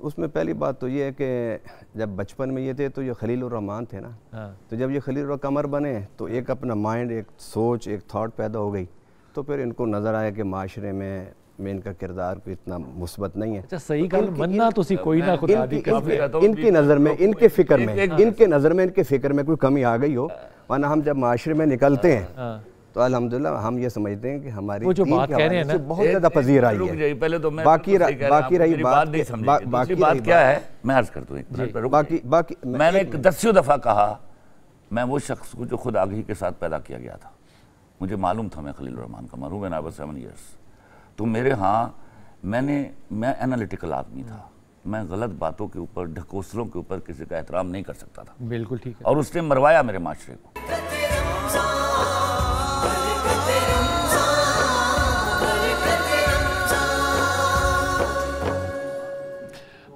उसमें पहली बात तो ये है कि जब बचपन में ये थे तो ये खलील रहमान थे ना हाँ। तो जब ये खलील कमर बने तो एक अपना माइंड एक सोच एक थाट पैदा हो गई तो फिर इनको नज़र आया कि माशरे में में इनका किरदार कोई इतना मुस्बत नहीं है अच्छा सही गल बनना तो, तो सी कोई ना खुदा इनकी, इनकी इनकी नज़र में इनके फिक्र में हाँ। इनके नज़र में इनके फिक्र में कोई कमी आ गई हो वरना हम जब माशरे में निकलते हैं हाँ। तो अलहमदिल्ला हम ये समझते हैं कि हमारी वो जो बात कह रहे हैं ना बहुत ज़्यादा पजीर आई है पहले तो मैं बाकी बाकी रही बात नहीं समझ बा, बाकी बात क्या है मैं अर्ज कर दूँ बाकी बाकी मैंने एक दसियों दफ़ा कहा मैं वो शख्स को जो खुद आगही के साथ पैदा किया गया था मुझे मालूम था मैं खलील रहमान का मरूम एन आवर सेवन ईयर्स तो मेरे हाँ मैंने मैं एनालिटिकल आदमी था मैं गलत बातों के ऊपर ढकोसलों के ऊपर किसी का एहतराम नहीं कर सकता था बिल्कुल ठीक है और उसने मरवाया मेरे माशरे को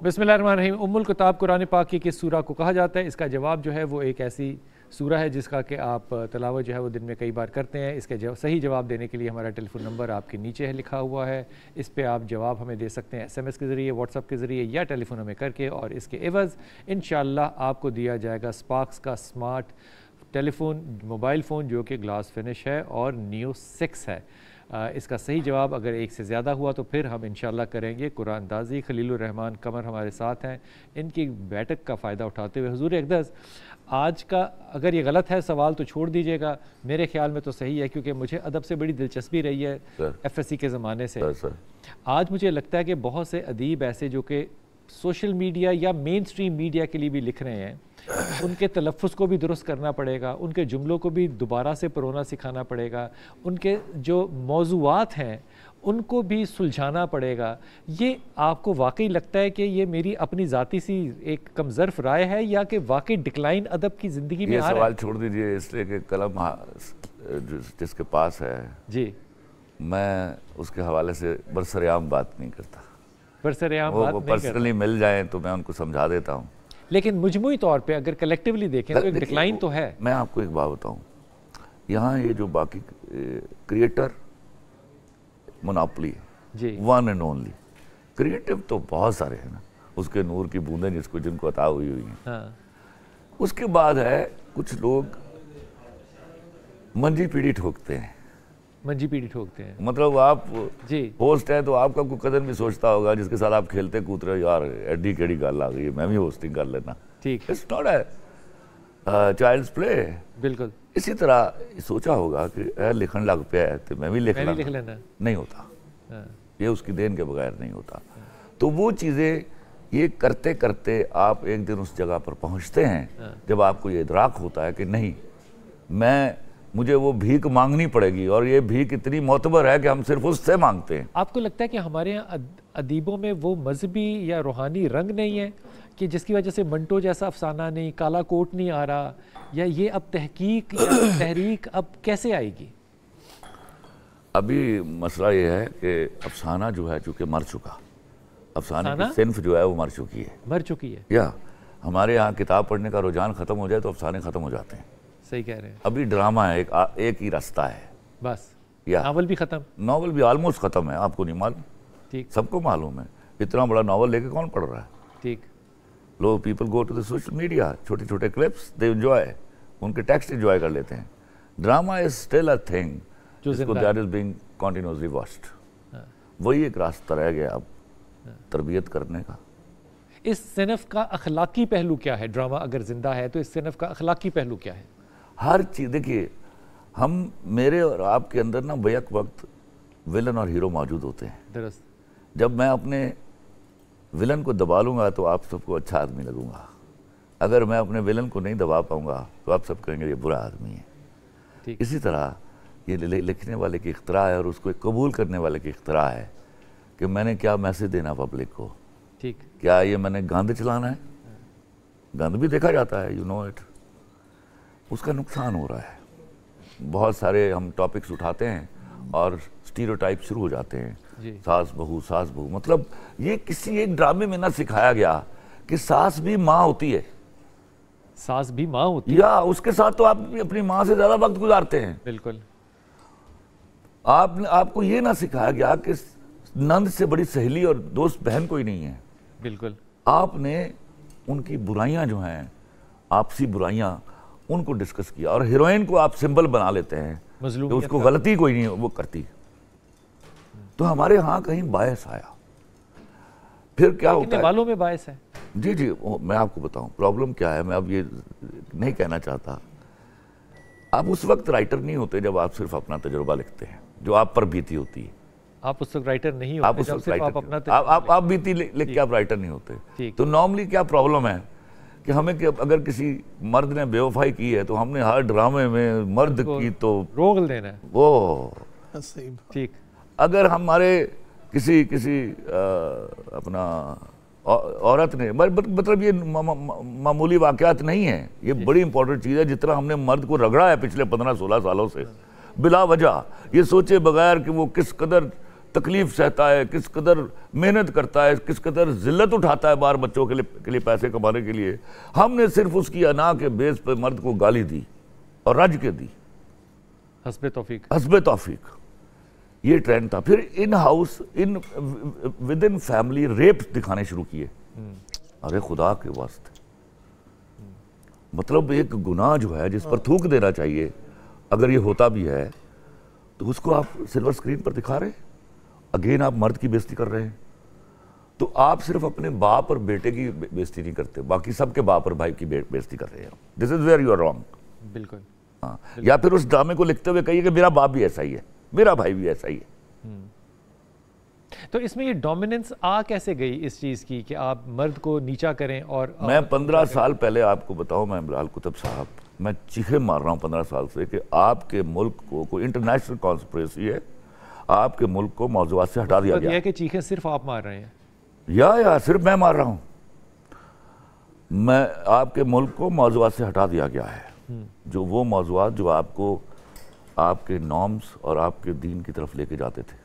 बिसमीम उमुल किताब कुरान पाक की किस सूरा को कहा जाता है इसका जवाब जो है वो एक ऐसी सूरा है जिसका कि आप तलावत जो है वो दिन में कई बार करते हैं इसके जव, सही जवाब देने के लिए हमारा टेलीफोन नंबर आपके नीचे है लिखा हुआ है इस पर आप जवाब हमें दे सकते हैं एसएमएस के ज़रिए व्हाट्सअप के ज़रिए या टेलीफोन हमें करके और इसके एवज़ इन आपको दिया जाएगा स्पार्क्स का स्मार्ट टेलीफोन मोबाइल फ़ोन जो कि ग्लास फिनिश है और न्यू सिक्स है इसका सही जवाब अगर एक से ज़्यादा हुआ तो फिर हम इन करेंगे कुरान दाजी खलीलरहमान कमर हमारे साथ हैं इनकी बैठक का फ़ायदा उठाते हुए हजूर अकदस आज का अगर ये गलत है सवाल तो छोड़ दीजिएगा मेरे ख्याल में तो सही है क्योंकि मुझे अदब से बड़ी दिलचस्पी रही है एफ एस सी के ज़माने से आज मुझे लगता है कि बहुत से अदीब ऐसे जो कि सोशल मीडिया या मेन स्ट्रीम मीडिया के लिए भी लिख रहे हैं उनके तलफ़ को भी दुरुस्त करना पड़ेगा उनके जुमलों को भी दोबारा से परोना सिखाना पड़ेगा उनके जो मौजूद हैं उनको भी सुलझाना पड़ेगा ये आपको वाकई लगता है कि ये मेरी अपनी जाति सी एक कमज़र्फ राय है या कि वाकई डिक्लाइन अदब की ज़िंदगी में सवाल छोड़ दीजिए इसलिए कि कलम हाँ, जिसके पास है जी मैं उसके हवाले से बरसरेआम बात नहीं करता पर सर वो, वो पर्सनली मिल जाए तो मैं उनको समझा देता हूँ लेकिन मजमू तौर पर अगर कलेक्टिवली देखें तो डिक्लाइन तो है मैं आपको एक बात बताऊँ यहाँ ये जो बाकी creator monopoly one and only creative तो बहुत सारे हैं ना उसके नूर की बूंदें जिसको जिनको अता हुई हुई हैं हाँ। उसके बाद है कुछ लोग मंजी पीढ़ी ठोकते हैं मंजी पीढ़ी ठोकते हैं मतलब आप जी होस्ट हैं तो आपका कोई कदम भी सोचता होगा जिसके साथ आप खेलते कूद रहे हो यार एडी केड़ी गल आ गई मैं भी होस्टिंग कर लेना ठीक इट्स नॉट है चाइल्ड्स प्ले बिल्कुल इसी तरह सोचा होगा कि ए, लिखन लग पे है तो मैं भी लिख लिख लेना नहीं होता हाँ। ये उसकी देन के बगैर नहीं होता तो वो चीज़ें ये करते करते आप एक दिन उस जगह पर पहुंचते हैं हाँ। जब आपको ये इधराक होता है कि नहीं मैं मुझे वो भीख मांगनी पड़ेगी और ये भीख इतनी मोतबर है कि हम सिर्फ उससे मांगते हैं आपको लगता है कि हमारे यहाँ अदीबों में वो मजहबी या रूहानी रंग नहीं है कि जिसकी वजह से मंटो जैसा अफसाना नहीं काला कोट नहीं आ रहा या ये अब तहकीक *coughs* तहरीक अब कैसे आएगी अभी मसला ये है कि अफसाना जो है चूँकि मर चुका अफसाना की सिंफ जो है वो मर चुकी है मर चुकी है या हमारे यहाँ किताब पढ़ने का रुझान ख़त्म हो जाए तो अफसाने ख़त्म हो जाते हैं सही कह रहे हैं अभी ड्रामा है एक, आ, एक ही रास्ता है बस या नावल भी खत्म नावल भी ऑलमोस्ट खत्म है आपको नहीं मालूम ठीक सबको मालूम है इतना बड़ा नावल लेके कौन पढ़ रहा है ठीक लो people go to the social media छोटे छोटे क्लिप्स दे एंजॉय उनके टेक्स्ट एंजॉय कर लेते हैं drama is still a thing that is being continuously waste वही एक रास्ता रह गया अब हाँ। तरबियत करने का इस सिनफ का अखलाकी पहलू क्या है ड्रामा अगर जिंदा है तो इस सिनफ का अखलाकी पहलू क्या है हर चीज़ देखिए हम मेरे और आपके अंदर ना बैक वक्त विलन और हीरो मौजूद होते हैं जब मैं अपने विलन को दबा लूँगा तो आप सबको अच्छा आदमी लगूंगा अगर मैं अपने विलन को नहीं दबा पाऊँगा तो आप सब कहेंगे ये बुरा आदमी है इसी तरह ये लिखने वाले की इख्तरा है और उसको कबूल करने वाले की इख्तरा है कि मैंने क्या मैसेज देना पब्लिक को ठीक क्या ये मैंने गंद चलाना है हाँ। गंद भी देखा जाता है यू नो इट उसका नुकसान हो रहा है बहुत सारे हम टॉपिक्स उठाते हैं और स्टीरियोटाइप शुरू हो जाते हैं सास बहू सास बहू मतलब ये किसी एक ड्रामे में ना सिखाया गया कि सास भी माँ होती है सास भी माँ होती है या उसके साथ तो आप अपनी माँ से ज़्यादा वक्त गुजारते हैं बिल्कुल आप आपको ये ना सिखाया गया कि नंद से बड़ी सहेली और दोस्त बहन कोई नहीं है बिल्कुल आपने उनकी बुराइयां जो हैं आपसी बुराइयां उनको डिस्कस किया और हीरोइन को आप सिंबल बना लेते हैं तो उसको गलती कोई नहीं वो करती तो हमारे यहाँ कहीं बायस आया फिर क्या होता है बालों में बायस है जी जी मैं आपको बताऊं प्रॉब्लम क्या है मैं अब ये नहीं कहना चाहता आप उस वक्त राइटर नहीं होते जब आप सिर्फ अपना तजुर्बा लिखते हैं जो आप पर बीती होती है आप उस वक्त राइटर नहीं होते आप उस वक्त आप अपना आप आप बीती लिख के आप राइटर नहीं होते तो नॉर्मली क्या प्रॉब्लम है कि हमें कि अगर किसी मर्द ने बेवफाई की है तो हमने हर ड्रामे में मर्द की तो रोक देना है वो ठीक अगर हमारे किसी किसी आ, अपना औ, औरत ने मतलब ये मा, मा, मामूली वाक़ात नहीं है ये बड़ी इंपॉर्टेंट चीज़ है जितना हमने मर्द को रगड़ा है पिछले पंद्रह सोलह सालों से बिला वजह ये सोचे बगैर कि वो किस कदर तकलीफ सहता है किस कदर मेहनत करता है किस कदर जिल्लत उठाता है बार बच्चों के लिए के लिए पैसे कमाने के लिए हमने सिर्फ उसकी अना के बेस पर मर्द को गाली दी और रज के दी हसब तोफीक हसब तोफीक ये ट्रेंड था फिर in house in with in family rape दिखाने शुरू किए हम्म। अरे खुदा के वास्ते मतलब एक गुनाह जो है जिस पर हाँ। थूक देना चाहिए अगर ये होता भी है तो उसको आप सिल्वर स्क्रीन पर दिखा रहे हैं अगेन आप मर्द की बेजती कर रहे हैं तो आप सिर्फ अपने बाप और बेटे की बेजती नहीं करते बाकी सबके बाप और भाई की बेजती कर रहे हैं this is where you are wrong बिल्कुल हाँ या फिर उस ड्रामे को लिखते हुए कहिए कि मेरा बाप भी ऐसा ही है मेरा भाई भी ऐसा ही है हम्म। तो इसमें ये डोमिनेंस आ कैसे गई इस चीज़ की कि आप मर्द को नीचा करें और मैं पंद्रह साल पहले आपको बताऊं मैं इमरान कुतुब साहब मैं चीखे मार रहा हूं पंद्रह साल से कि आपके मुल्क को कोई इंटरनेशनल कॉन्स्परेसी है आपके मुल्क को मौजूद से हटा दिया गया मतलब कि चीखें सिर्फ आप मार रहे हैं या या सिर्फ मैं मार रहा हूं मैं आपके मुल्क को मौजूद से हटा दिया गया है हम्म। जो वो मौजूद जो आपको आपके नॉर्म्स और आपके दीन की तरफ लेके जाते थे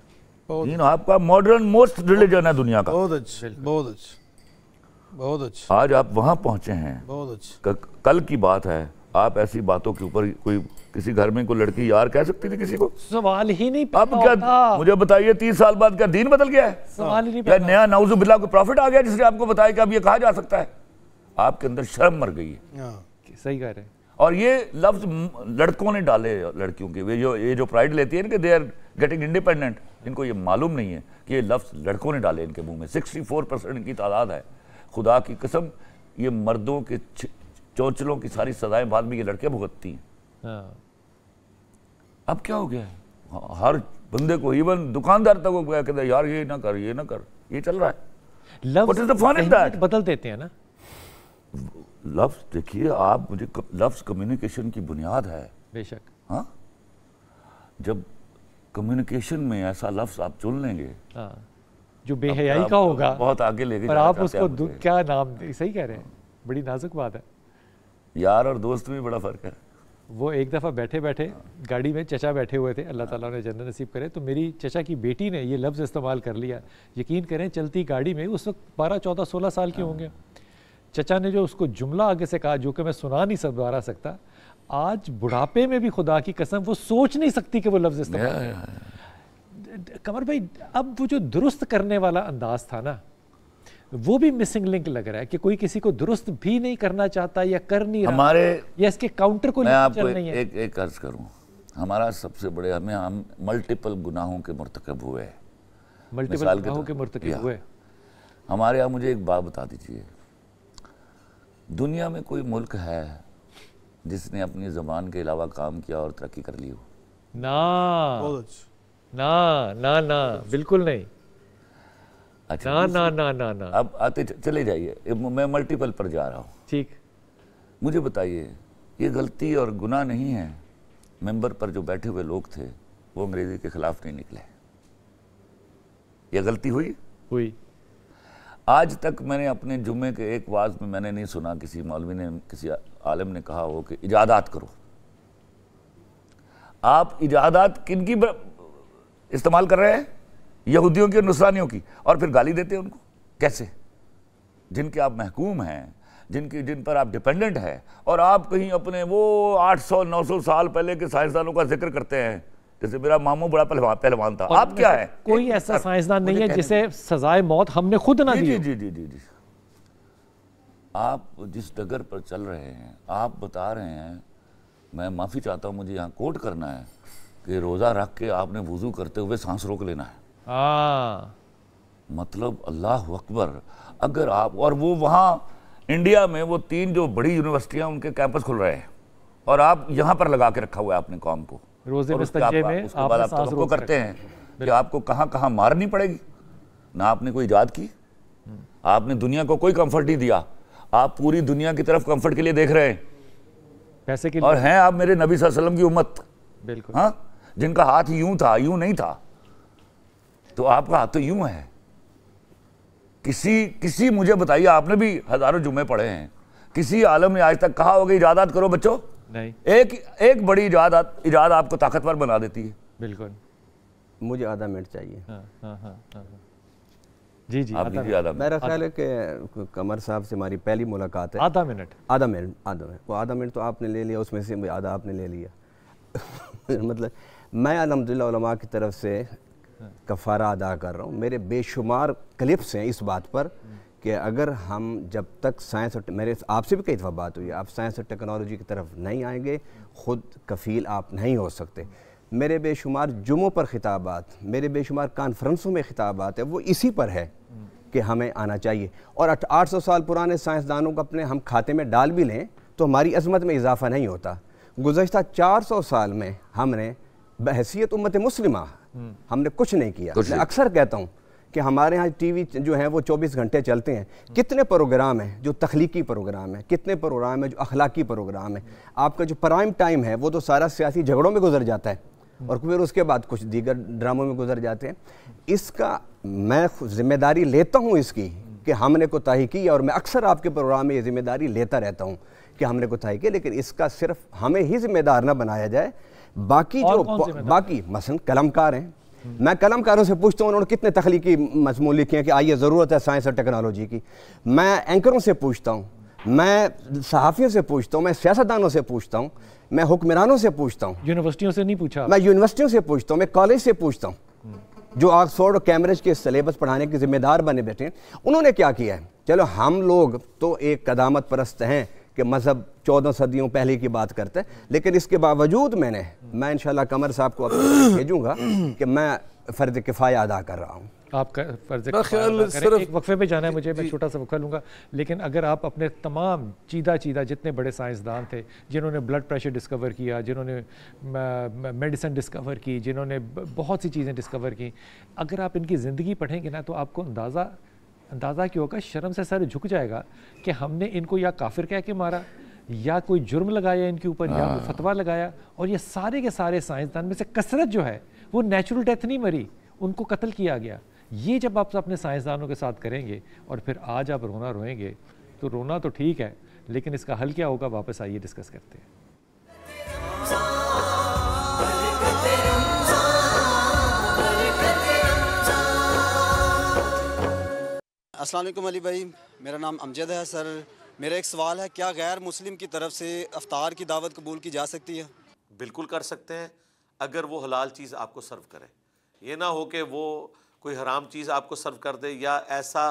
दीन आपका मॉडर्न मोस्ट रिलीजन है दुनिया का बहुत अच्छे बहुत अच्छे बहुत अच्छा आज आप वहां पहुंचे हैं बहुत अच्छा कल की बात है आप ऐसी बातों के ऊपर कोई किसी घर में कोई लड़की यार कह सकती थी किसी को सवाल ही नहीं अब क्या मुझे बताइए तीस साल बाद क्या दीन बदल गया है सवाल ही नहीं क्या नया नाउजुबिल्ला को प्रॉफिट आ गया जिसने आपको बताया कि अब ये कहा जा सकता है आपके अंदर शर्म मर गई है हाँ। सही कह रहे हैं और ये लफ्ज लड़कों ने डाले लड़कियों के वे जो ये जो प्राइड लेती है ना कि दे आर गेटिंग इंडिपेंडेंट इनको ये मालूम नहीं है कि ये लफ्ज लड़कों ने डाले इनके मुंह में 64 परसेंट इनकी तादाद है खुदा की कसम ये मर्दों के चौचलों की सारी सजाएं बाद में ये लड़के भुगतती हैं हाँ। अब क्या हो गया है हर बंदे को इवन दुकानदार तक वो गया यार ये ना कर ये ना कर ये चल रहा है बदल देते हैं ना लफ्ज देखिए आप मुझे लफ्ज कम्युनिकेशन की बुनियाद है बेशक हाँ जब कम्युनिकेशन में ऐसा लफ्ज आप चुन लेंगे हाँ। जो बेहयाई का होगा बहुत आगे लेके पर आप उसको क्या नाम सही कह रहे हैं बड़ी नाजुक बात है यार और दोस्त में बड़ा फ़र्क है वो एक दफ़ा बैठे बैठे गाड़ी में चचा बैठे हुए थे अल्लाह ताला ने जन्नत नसीब करे तो मेरी चचा की बेटी ने ये लफ्ज़ इस्तेमाल कर लिया यकीन करें चलती गाड़ी में उस वक्त बारह चौदह सोलह साल के हाँ। होंगे चचा ने जो उसको जुमला आगे से कहा जो कि मैं सुना नहीं सब दोबारा सकता आज बुढ़ापे में भी खुदा की कसम वो सोच नहीं सकती कि वो लफ्ज़ इस्तेमाल कमर भाई अब वो जो दुरुस्त करने वाला अंदाज था ना वो भी मिसिंग लिंक लग रहा है कि कोई किसी को दुरुस्त भी नहीं करना चाहता या कर नहीं हमारे या इसके काउंटर को मैं आपको नहीं है। एक एक अर्ज करूं हमारा सबसे बड़े हमें हम मल्टीपल गुनाहों के मरतकब हुए हैं मल्टीपल गुनाहों के मरतकब हुए हमारे यहाँ मुझे एक बात बता दीजिए दुनिया में कोई मुल्क है जिसने अपनी जबान के अलावा काम किया और तरक्की कर ली हो ना ना ना ना बिल्कुल नहीं अच्छा ना ना ना ना ना अब आते चले जाइए मैं मल्टीपल पर जा रहा हूँ ठीक मुझे बताइए ये गलती और गुनाह नहीं है मेंबर पर जो बैठे हुए लोग थे वो अंग्रेजी के खिलाफ नहीं निकले ये गलती हुई हुई आज तक मैंने अपने जुम्मे के एक वाज में मैंने नहीं सुना किसी मौलवी ने किसी आलम ने कहा हो कि इजादात करो आप इजादात किन की इस्तेमाल कर रहे हैं यहूदियों की और नुसरानियों की और फिर गाली देते हैं उनको कैसे जिनके आप महकूम हैं जिनकी जिन पर आप डिपेंडेंट हैं और आप कहीं अपने वो 800 900 साल पहले के साइंसदानों का जिक्र करते हैं जैसे मेरा मामू बड़ा पहलवान पहलवान था आप क्या है कोई ऐसा साइंसदान नहीं है जिसे सजाए मौत हमने खुद ना दी जी जी जी जी जी आप जिस डगर पर चल रहे हैं आप बता रहे हैं मैं माफ़ी चाहता हूँ मुझे यहाँ कोट करना है कि रोज़ा रख के आपने वज़ू करते हुए सांस रोक लेना है हाँ। मतलब अल्लाह अकबर अगर आप और वो वहां इंडिया में वो तीन जो बड़ी यूनिवर्सिटियां उनके कैंपस खुल रहे हैं और आप यहाँ पर लगा के रखा हुआ है आपने कॉम को बाद करते हैं कि आपको कहाँ कहाँ मारनी पड़ेगी ना आपने कोई ईजाद की आपने दुनिया को कोई कंफर्ट नहीं दिया आप पूरी दुनिया की तरफ कंफर्ट के लिए देख रहे हैं पैसे के लिए और हैं आप मेरे नबी वसल्लम की उम्मत बिल्कुल हाँ जिनका हाथ यूं था यूं नहीं था तो आपका हाथ तो यूं है किसी किसी मुझे बताइए आपने भी हजारों जुमे पढ़े हैं किसी आलम ने आज तक कहा होगा इजादात करो बच्चों नहीं एक एक बड़ी इजादात इजाद आपको ताकतवर बना देती है बिल्कुल मुझे आधा मिनट चाहिए हाँ, हाँ, हाँ, जी जी आधा जी आधा मेरा ख्याल है कि कमर साहब से हमारी पहली मुलाकात है आधा मिनट आधा मिनट आधा मिनट वो आधा मिनट तो आपने ले लिया उसमें से आधा आपने ले लिया *laughs* मतलब मैं अलहमदिल्ला की तरफ से कफ़ारा अदा कर रहा हूँ मेरे बेशुमार क्लिप्स हैं इस बात पर कि अगर हम जब तक साइंस और मेरे आपसे भी कई दफ़ा बात हुई आप साइंस और टेक्नोलॉजी की तरफ नहीं आएंगे ख़ुद कफ़ील आप नहीं हो सकते मेरे बेशुमार जुमों पर खिताबात मेरे बेशुमार कॉन्फ्रेंसों में खिताबात है वो इसी पर है कि हमें आना चाहिए और आठ सौ साल पुराने साइंसदानों को अपने हम खाते में डाल भी लें तो हमारी अजमत में इजाफा नहीं होता गुजशत चार सौ साल में हमने बहसीत उम्मत मुस्लिमा हमने कुछ नहीं किया मैं अक्सर कहता हूँ कि हमारे यहाँ टीवी जो है वो 24 घंटे चलते हैं कितने प्रोग्राम हैं जो तखलीकी प्रोग्राम है कितने प्रोग्राम है जो अखलाकी प्रोग्राम है आपका जो प्राइम टाइम है वो तो सारा सियासी झगड़ों में गुजर जाता है और फिर उसके बाद कुछ दीगर ड्रामों में गुजर जाते हैं इसका मैं जिम्मेदारी लेता हूँ इसकी कि हमने कोताही की और मैं अक्सर आपके प्रोग्राम में ये जिम्मेदारी लेता रहता हूँ कि हमने कोताही की लेकिन इसका सिर्फ हमें ही जिम्मेदार ना बनाया जाए बाकी जो बाकी मसन कलमकार हैं मैं कलमकारों से पूछता हूँ उन्होंने कितने तखलीकी मजमू लिखे हैं कि आइए ज़रूरत है साइंस और टेक्नोलॉजी की मैं एंकरों से पूछता हूँ मैं सहाफ़ियों से पूछता हूँ मैं सियासतदानों से पूछता हूँ मैं हुक्मरानों से पूछता हूँ यूनिवर्सिटियों से नहीं पूछा मैं यूनिवर्सिटियों से पूछता हूँ मैं कॉलेज से पूछता हूँ जो ऑक्सफोर्ड और कैम्ब्रिज के सिलेबस पढ़ाने के जिम्मेदार बने बैठे हैं उन्होंने क्या किया है चलो हम लोग तो एक कदामत परस्त हैं कि मज़हब चौदह सदियों पहले की बात करते हैं लेकिन इसके बावजूद मैंने मैं इन कमर साहब को भेजूँगा कि मैं फ़र्ज किफ़ाया अदा कर रहा हूँ आपका फर्ज वक्फे पे जाना है मुझे मैं छोटा सा वक्फा लूँगा लेकिन अगर आप अपने तमाम चीदा चीदा जितने बड़े साइंसदान थे जिन्होंने ब्लड प्रेशर डिस्कवर किया जिन्होंने मेडिसिन डिस्कवर की जिन्होंने बहुत सी चीज़ें डिस्कवर की अगर आप इनकी ज़िंदगी पढ़ेंगे ना तो आपको अंदाज़ा अंदाज़ा क्यों होगा शर्म से सर झुक जाएगा कि हमने इनको या काफिर कह के मारा या कोई जुर्म लगाया इनके ऊपर या हाँ। फतवा लगाया और ये सारे के सारे साइंसदान में से कसरत जो है वो नेचुरल डेथ नहीं मरी उनको कत्ल किया गया ये जब आप अपने साइंसदानों के साथ करेंगे और फिर आज आप रोना रोएंगे तो रोना तो ठीक है लेकिन इसका हल क्या होगा वापस आइए डिस्कस करते हैं असल अली भाई मेरा नाम अमजद है सर मेरा एक सवाल है क्या गैर मुस्लिम की तरफ से अफ्तार की दावत कबूल की जा सकती है बिल्कुल कर सकते हैं अगर वो हलाल चीज़ आपको सर्व करें ये ना हो कि वो कोई हराम चीज़ आपको सर्व कर दे या ऐसा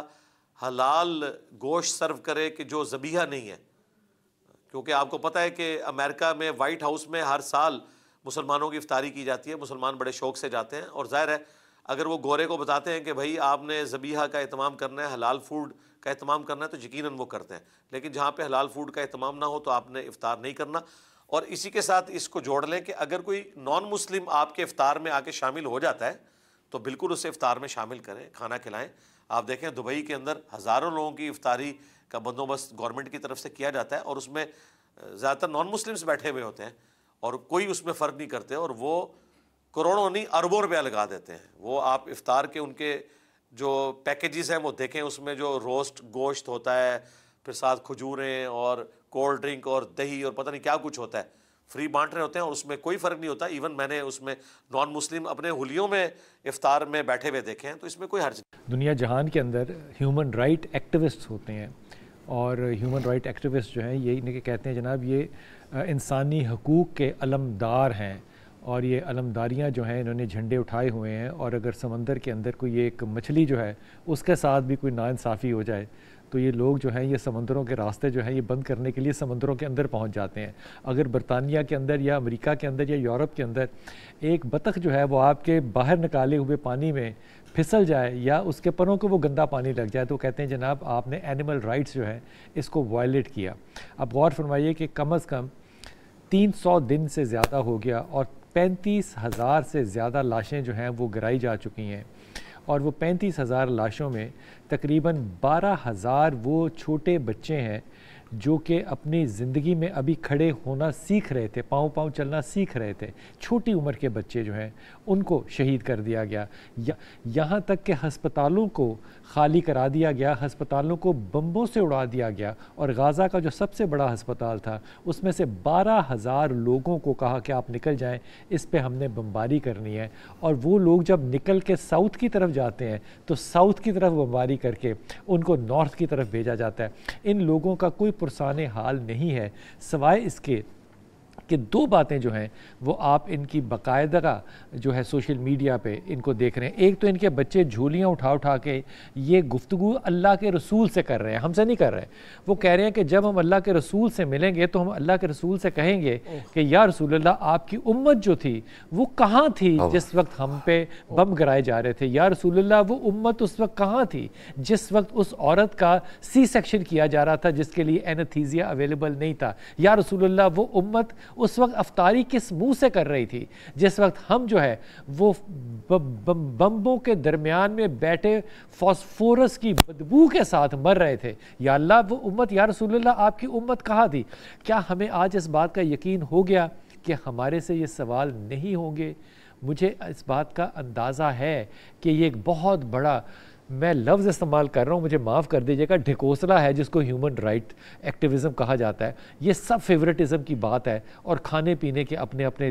हलाल गोश्त सर्व करे कि जो जबीहा नहीं है क्योंकि आपको पता है कि अमेरिका में वाइट हाउस में हर साल मुसलमानों की इफ्तारी की जाती है मुसलमान बड़े शौक से जाते हैं और ज़ाहिर है अगर वो गोरे को बताते हैं कि भाई आपने ज़बीहा का अहतमाम करना है हलाल फूड का अहतमाम करना है तो यकीन वो करते हैं लेकिन जहाँ पर हलाल फूड का अहतमाम ना हो तो आपने इफ़ार नहीं करना और इसी के साथ इसको जोड़ लें कि अगर कोई नॉन मुस्लिम आपके इफ़ार में आके शामिल हो जाता है तो बिल्कुल उसे इफ़ार में शामिल करें खाना खिलाएँ आप देखें दुबई के अंदर हज़ारों लोगों की इफ्तारी का बंदोबस्त गवर्नमेंट की तरफ से किया जाता है और उसमें ज़्यादातर नॉन मुस्लिम्स बैठे हुए होते हैं और कोई उसमें फ़र्क नहीं करते और वो करोड़ों नहीं अरबों रुपया लगा देते हैं वो आप इफ़ार के उनके जो पैकेजेस हैं वो देखें उसमें जो रोस्ट गोश्त होता है फिर साथ खजूरें और कोल्ड ड्रिंक और दही और पता नहीं क्या कुछ होता है फ्री बांट रहे होते हैं और उसमें कोई फ़र्क नहीं होता इवन मैंने उसमें नॉन मुस्लिम अपने हुलियों में इफ्तार में बैठे हुए देखे हैं तो इसमें कोई हर्ज नहीं दुनिया जहान के अंदर ह्यूमन राइट एक्टिविस्ट होते हैं और ह्यूमन राइट एक्टिविस्ट जो हैं ये कहते हैं जनाब ये इंसानी हकूक़ के अलमदार हैं और ये अलमदारियाँ जो हैं इन्होंने झंडे उठाए हुए हैं और अगर समंदर के अंदर कोई एक मछली जो है उसके साथ भी कोई नाानसाफ़ी हो जाए तो ये लोग जो हैं ये समंदरों के रास्ते जो हैं ये बंद करने के लिए समंदरों के अंदर पहुंच जाते हैं अगर बरतानिया के अंदर या अमेरिका के अंदर या यूरोप के अंदर एक बतख जो है वो आपके बाहर निकाले हुए पानी में फिसल जाए या उसके पनों को वो गंदा पानी लग जाए तो कहते हैं जनाब आपने एनिमल राइट्स जो है इसको वायलेट किया अब गौर फरमाइए कि कम अज़ कम तीन दिन से ज़्यादा हो गया और पैंतीस हज़ार से ज़्यादा लाशें जो हैं वो गिराई जा चुकी हैं और वो पैंतीस हज़ार लाशों में तकरीबन बारह हज़ार वो छोटे बच्चे हैं जो कि अपनी ज़िंदगी में अभी खड़े होना सीख रहे थे पाँव पाँव चलना सीख रहे थे छोटी उम्र के बच्चे जो हैं उनको शहीद कर दिया गया यहाँ तक कि हस्पतालों को खाली करा दिया गया हस्पतालों को बम्बों से उड़ा दिया गया और गाज़ा का जो सबसे बड़ा हस्पताल था उसमें से बारह हज़ार लोगों को कहा कि आप निकल जाएं इस पर हमने बम्बारी करनी है और वो लोग जब निकल के साउथ की तरफ जाते हैं तो साउथ की तरफ बम्बारी करके उनको नॉर्थ की तरफ भेजा जाता है इन लोगों का कोई पुरसान हाल नहीं है सवाए इसके कि दो बातें जो हैं वो आप इनकी बाकायदा जो है सोशल मीडिया पे इनको देख रहे हैं एक तो इनके बच्चे झोलियाँ उठा उठा के ये गुफ्तु अल्लाह के रसूल से कर रहे हैं हमसे नहीं कर रहे वो कह रहे हैं कि जब हम अल्लाह के रसूल से मिलेंगे तो हम अल्लाह के रसूल से कहेंगे कि या रसूल आपकी उम्मत जो थी वो कहाँ थी जिस वक्त हम पे बम गिराए जा रहे थे या रसूल वो उम्मत उस वक्त कहाँ थी जिस वक्त उस औरत का सी सेक्शन किया जा रहा था जिसके लिए एनथीजिया अवेलेबल नहीं था या रसूल वो उम्मत उस वक्त अफतारी किस मुंह से कर रही थी जिस वक्त हम जो है वो बम्बों के दरमियान में बैठे फॉस्फोरस की बदबू के साथ मर रहे थे या अल्लाह वो उम्मत या रसूल आपकी उम्मत कहाँ थी क्या हमें आज इस बात का यकीन हो गया कि हमारे से ये सवाल नहीं होंगे मुझे इस बात का अंदाज़ा है कि ये एक बहुत बड़ा मैं लफ्ज़ इस्तेमाल कर रहा हूँ मुझे माफ़ कर दीजिएगा ढिकोसला है जिसको ह्यूमन राइट एक्टिविज़म कहा जाता है ये सब फेवरेटिज़म की बात है और खाने पीने के अपने अपने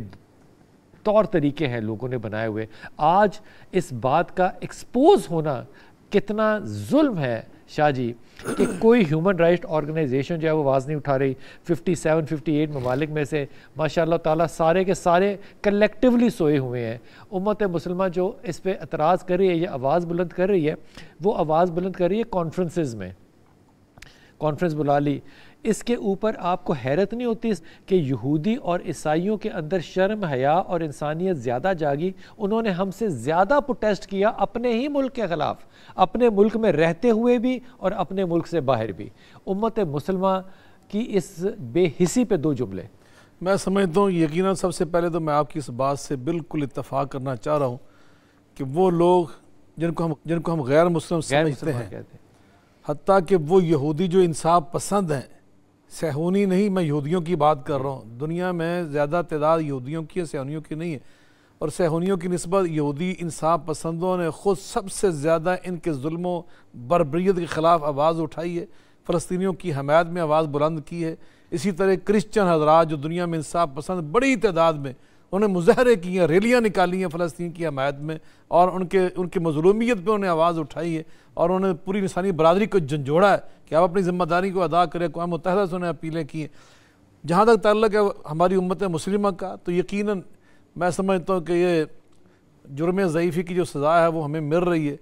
तौर तरीके हैं लोगों ने बनाए हुए आज इस बात का एक्सपोज होना कितना जुल्म है शाह जी कि कोई ह्यूमन राइट ऑर्गेनाइजेशन जो है वो आवाज़ नहीं उठा रही 57, 58 ममालिक में से माशा ताला सारे के सारे कलेक्टिवली सोए हुए हैं उम्मत मुसलमान जो इस पर एतराज़ कर रही है या आवाज़ बुलंद कर रही है वो आवाज़ बुलंद कर रही है कॉन्फ्रेंसिस में कॉन्फ्रेंस बुला ली इसके ऊपर आपको हैरत नहीं होती कि यहूदी और ईसाइयों के अंदर शर्म हया और इंसानियत ज़्यादा जागी उन्होंने हमसे ज़्यादा प्रोटेस्ट किया अपने ही मुल्क के ख़िलाफ़ अपने मुल्क में रहते हुए भी और अपने मुल्क से बाहर भी उम्मत मुसलमा की इस बेहिसी पे दो जुमले मैं समझता हूँ यकीन सबसे पहले तो मैं आपकी इस बात से बिल्कुल इतफाक़ करना चाह रहा हूँ कि वो लोग जिनको हम जिनको हम गैर मुस्लिम समझते हैं हती कि वो यहूदी जो इंसाफ पसंद हैं सहूनी नहीं मैं यहूदियों की बात कर रहा हूँ दुनिया में ज़्यादा तादाद यहूदियों की है सहूनियों की नहीं है और सहूनियों की नस्बत यहूदी इंसाफ पसंदों ने ख़ुद सबसे ज़्यादा इनके जुल्मों बरबरीत के ख़िलाफ़ आवाज़ उठाई है फ़लस्तियों की हमायत में आवाज़ बुलंद की है इसी तरह क्रिश्चन हजरात जो दुनिया में इंसाफ पसंद बड़ी तादाद में उन्हें मुजाहरे किए हैं रैलियाँ निकाली हैं फ़लस्तीन की हमायत में और उनके उनकी मजलूमियत पर उन्हें आवाज़ उठाई है और उन्होंने पूरी इंसानी बरदरी को झंझोड़ा है कि आप अपनी ज़िम्मेदारी को अदा करें कौम मुतहरा से उन्हें अपीलें की हैं जहाँ तक तल्लक है हमारी उम्मत मुस्लिम का तो यकीन मैं समझता हूँ कि ये जुर्म ज़यीफ़ी की जो सज़ा है वो हमें मिल रही है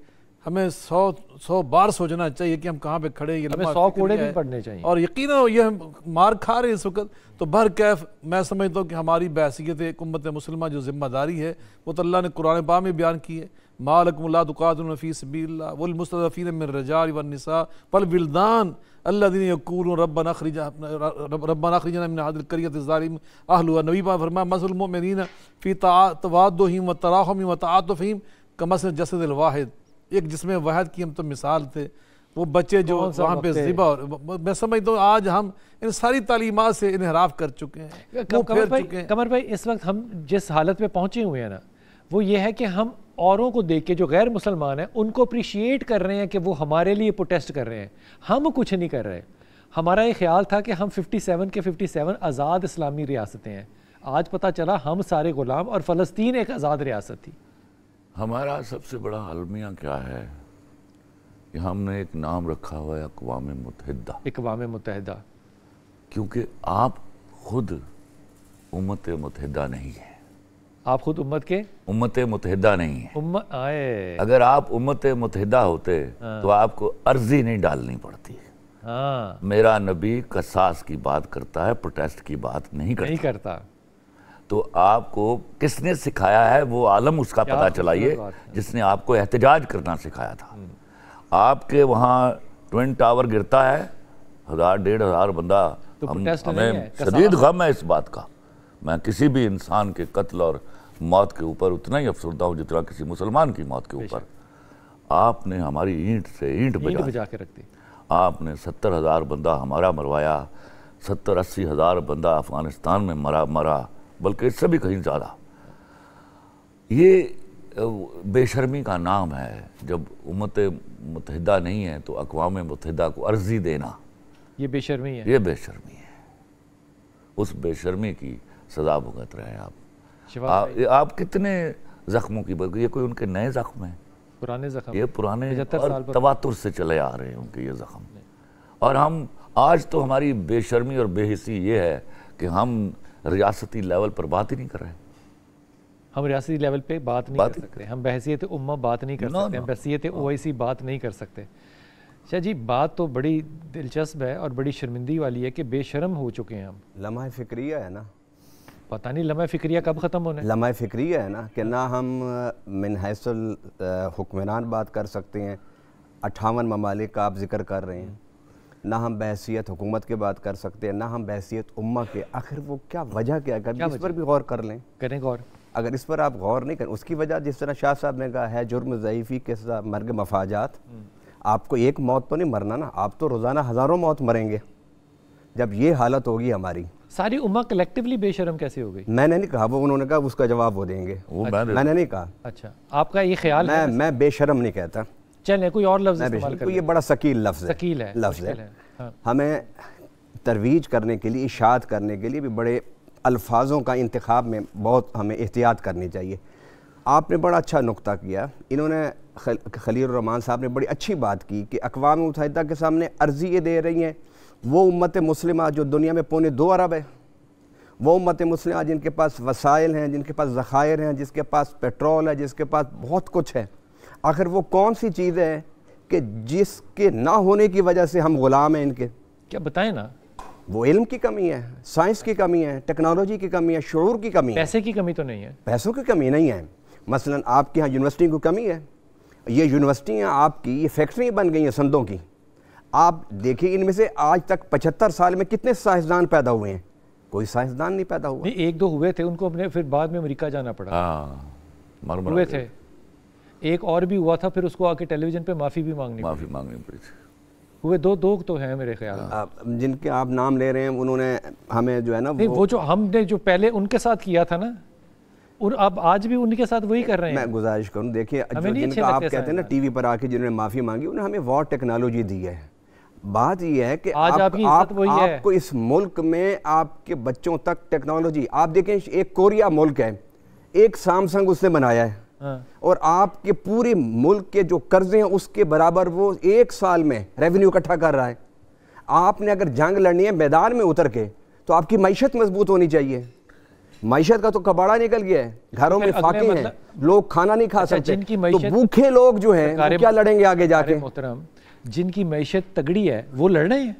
हमें सौ सौ बार सोचना चाहिए कि हम कहाँ पे खड़े ये हमें सौ कोड़े भी पढ़ने चाहिए और यकीन ये हम मार खा रहे हैं इस वक्त तो भर कैफ मैं समझता हूँ कि हमारी बैसीत एक उम्मत मुसलमान जो जिम्मेदारी है वो तो अल्लाह ने कुरान पा में बयान की है मालकमल्लाफ़ी सबील्ला वलमस्तफ़ी मिन रजा वनसा पल बिल्दान अल्लादी यकूल रब्बन नखरी रब्बन नखरी करियत ज़ालिम अहलुआ नबी पा फरमा मसलमोमिन फ़ी तवादहिम व तराहम व तातफ़ीम कमस जसद अलवाद एक जिसमें वहद की हम तो मिसाल थे वो बच्चे जो वहाँ पे जिबा और मैं समझता हूँ आज हम इन सारी तालीमत से इनहराफ कर चुके हैं कमर भाई चुके कमर भाई इस वक्त हम जिस हालत में पहुंचे हुए हैं ना वो ये है कि हम औरों को देख के जो गैर मुसलमान हैं उनको अप्रिशिएट कर रहे हैं कि वो हमारे लिए प्रोटेस्ट कर रहे हैं हम कुछ नहीं कर रहे हमारा ये ख्याल था कि हम 57 के 57 आज़ाद इस्लामी रियासतें हैं आज पता चला हम सारे ग़ुलाम और फ़लस्तीन एक आज़ाद रियासत थी हमारा सबसे बड़ा अलमिया क्या है कि हमने एक नाम रखा हुआ है अकवाम मुतहदा अकवाम मुतहदा क्योंकि आप खुद उम्मत मुतहदा नहीं है आप खुद उम्मत के उम्मत मुतहदा नहीं है उम्म... आए। अगर आप उम्मत मुतहदा होते आ, हाँ। तो आपको अर्जी नहीं डालनी पड़ती आ, हाँ। मेरा नबी कसास की बात करता है प्रोटेस्ट की बात नहीं करता नहीं करता तो आपको किसने सिखाया है वो आलम उसका पता चलाइए जिसने आपको एहतजाज करना सिखाया था आपके वहाँ ट्विन टावर गिरता है हज़ार डेढ़ हज़ार बंदा तो हम, हमें शदीद गम है इस बात का मैं किसी भी इंसान के कत्ल और मौत के ऊपर उतना ही अफसरदा हूँ जितना किसी मुसलमान की मौत के ऊपर आपने हमारी ईंट से ईंट बजा, बजा के रख दी आपने सत्तर हज़ार बंदा हमारा मरवाया सत्तर अस्सी हज़ार बंदा अफ़गानिस्तान में मरा मरा बल्कि इससे भी कहीं ज़्यादा ये बेशर्मी का नाम है जब उम्मत मुतहदा नहीं है तो अकवाम मुतहदा को अर्जी देना ये बेशर्मी है ये बेशर्मी है उस बेशर्मी की सजा भुगत रहे हैं आप आ, आप कितने ज़ख्मों की बल्कि ये कोई उनके नए ज़ख्म हैं पुराने ज़ख्म ये पुराने और तवातुर से चले आ रहे हैं उनके ये ज़ख्म और हम आज तो हमारी बेशर्मी और बेहसी ये है कि हम रियासती लेवल पर बात ही नहीं कर रहे हैं हम रियासती लेवल पे बात नहीं बात कर सकते हम बहसीत उम्मा बात नहीं कर सकते हम बहसीत हाँ। ओ बात नहीं कर सकते शाह अच्छा जी बात तो बड़ी दिलचस्प है और बड़ी शर्मिंदगी वाली है कि बेशरम हो चुके हैं हम लम्हा फिक्रिया है ना पता नहीं लम्हा फिक्रिया कब ख़त्म होने लम्हा फिक्रिया है ना कि ना हम मिनहसल हुक्मरान बात कर सकते हैं अट्ठावन ममालिक का आप जिक्र कर रहे हैं ना हम बहसीत हुकूमत के बात कर सकते हैं ना हम बहसीत उम्मा के आखिर वो क्या वजह क्या कर इस पर भी गौर कर लें करें गौर अगर इस पर आप गौर नहीं करें उसकी वजह जिस तरह शाह साहब ने कहा है जुर्म ज़यीफ़ी के साथ मर्ग मफाजात हम्म। आपको एक मौत तो नहीं मरना ना आप तो रोज़ाना हज़ारों मौत मरेंगे जब ये हालत होगी हमारी सारी उम्मा कलेक्टिवली बेशरम कैसे हो गई मैंने नहीं कहा वो उन्होंने कहा उसका जवाब वो देंगे वो अच्छा। मैंने नहीं कहा अच्छा आपका ये ख्याल मैं मैं बेशरम नहीं कहता चले कोई और लफ्ज ये बड़ा शकील लफ्ज है लफ्ज है, हाँ। हमें तरवीज करने के लिए इशात करने के लिए भी बड़े अल्फाजों का इंतखब में बहुत हमें एहतियात करनी चाहिए आपने बड़ा अच्छा नुकता किया इन्होंने खलील रहमान साहब ने बड़ी अच्छी बात की कि अकवा मुतहद के सामने अर्जी ये दे रही हैं वो उम्मत मुस्लिम जो दुनिया में पौने दो अरब है वो उम्मत मुस्लिम जिनके पास वसाइल हैं जिनके पास ज़ख़ायर हैं जिसके पास पेट्रोल है जिसके पास बहुत कुछ है आखिर वो कौन सी चीज़ है कि जिसके ना होने की वजह से हम गुलाम हैं इनके क्या बताएं ना वो इल्म की कमी है साइंस की कमी है टेक्नोलॉजी की कमी है शुरू की कमी पैसे की कमी तो नहीं है पैसों की कमी नहीं है मसलन आपके यहाँ यूनिवर्सिटी की कमी है ये यूनिवर्सिटियाँ आपकी ये फैक्ट्री बन गई हैं संदों की आप देखिए इनमें से आज तक पचहत्तर साल में कितने साइंसदान पैदा हुए हैं कोई साइंसदान नहीं पैदा हुआ नहीं एक दो हुए थे उनको अपने फिर बाद में अमेरिका जाना पड़ा हाँ, हुए थे एक और भी हुआ था फिर उसको आके टेलीविजन पे माफ़ी भी मांगनी माफ़ी मांगनी पड़ी थी हुए दो दो तो हैं मेरे ख्याल में हाँ। जिनके आप नाम ले रहे हैं उन्होंने हमें जो है ना नहीं वो, वो जो हमने जो पहले उनके साथ किया था ना और अब आज भी उनके साथ वही कर रहे हैं मैं गुजारिश करूं देखिए जिनका आप कहते हैं ना टीवी पर आके जिन्होंने माफ़ी मांगी उन्होंने हमें वॉर टेक्नोलॉजी दी है बात यह है कि आज आप, आपकी आप, वही आपको है। इस मुल्क में आपके बच्चों तक टेक्नोलॉजी आप देखें एक कोरिया मुल्क है एक सैमसंग उसने बनाया है हाँ। और आपके पूरे मुल्क के जो कर्जे हैं उसके बराबर वो एक साल में रेवेन्यू इकट्ठा कर रहा है आपने अगर जंग लड़नी है मैदान में उतर के तो आपकी मीशत मजबूत होनी चाहिए मीशत का तो कबाड़ा निकल गया है घरों में फाके हैं मतलब- लोग खाना नहीं खा अच्छा, सकते तो भूखे लोग जो हैं क्या लड़ेंगे आगे जाके मोहतरम जिनकी मीशत तगड़ी है वो लड़ रहे हैं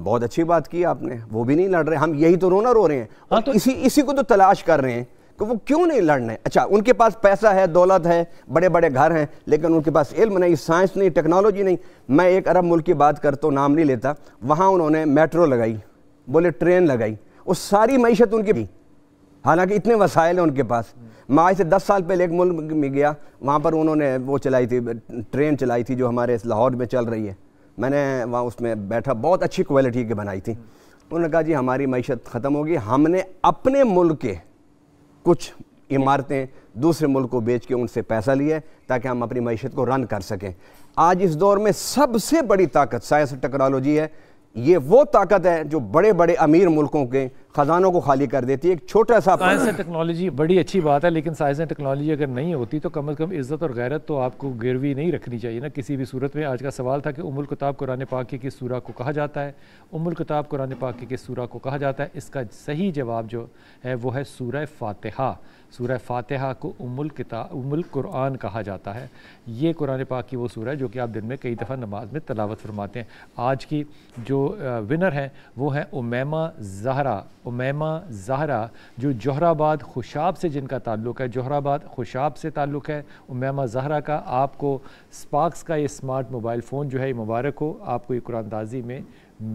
बहुत अच्छी बात की आपने वो भी नहीं लड़ रहे हम यही तो रोना रो रहे हैं हाँ, तो इसी इसी को तो तलाश कर रहे हैं तो वो क्यों नहीं लड़ रहे अच्छा उनके पास पैसा है दौलत है बड़े बड़े घर हैं लेकिन उनके पास इल्म नहीं साइंस नहीं टेक्नोलॉजी नहीं मैं एक अरब मुल्क की बात करता हूँ नाम नहीं लेता वहाँ उन्होंने मेट्रो लगाई बोले ट्रेन लगाई उस सारी मीशत उनकी भी हालांकि इतने वसाइल हैं उनके पास मैं आज से दस साल पहले एक मुल्क में गया वहाँ पर उन्होंने वो चलाई थी ट्रेन चलाई थी जो हमारे लाहौर में चल रही है मैंने वहाँ उसमें बैठा बहुत अच्छी क्वालिटी की बनाई थी उन्होंने कहा जी हमारी मीशत ख़त्म होगी हमने अपने मुल्क के कुछ इमारतें दूसरे मुल्क को बेच के उनसे पैसा लिए ताकि हम अपनी मीशत को रन कर सकें आज इस दौर में सबसे बड़ी ताकत साइंस टेक्नोलॉजी है ये वो ताकत है जो बड़े बड़े अमीर मुल्कों के खजानों को खाली कर देती है एक छोटा सा साइंस एंड टेक्नोलॉजी बड़ी अच्छी बात है लेकिन साइंस एंड टेक्नोलॉजी अगर नहीं होती तो कम अज़ कम इज़्ज़त और गैरत तो आपको गिरवी नहीं रखनी चाहिए ना किसी भी सूरत में आज का सवाल था कि उमुल किताब कुरान पाक की किस सूरा को कहा जाता है उमुल किताब कुरान पाक की किस सूरा को कहा जाता है इसका सही जवाब जो है वो है सूर फातहा सूर फातहा को उमुल किताब उमुल कुरान कहा जाता है ये कुरान पाक की वो सूर है जो कि आप दिन में कई दफ़ा नमाज में तलावत फरमाते हैं आज की जो विनर हैं वो हैं उमैमा जहरा उमैमा जहरा जो जहराबाद खुशाब से जिनका ताल्लुक है जहराबाद खुशाब से ताल्लुक़ है उमैमा जहरा का आपको स्पार्क्स का ये स्मार्ट मोबाइल फ़ोन जो है ये मुबारक हो आपको ये कुरानदाजी में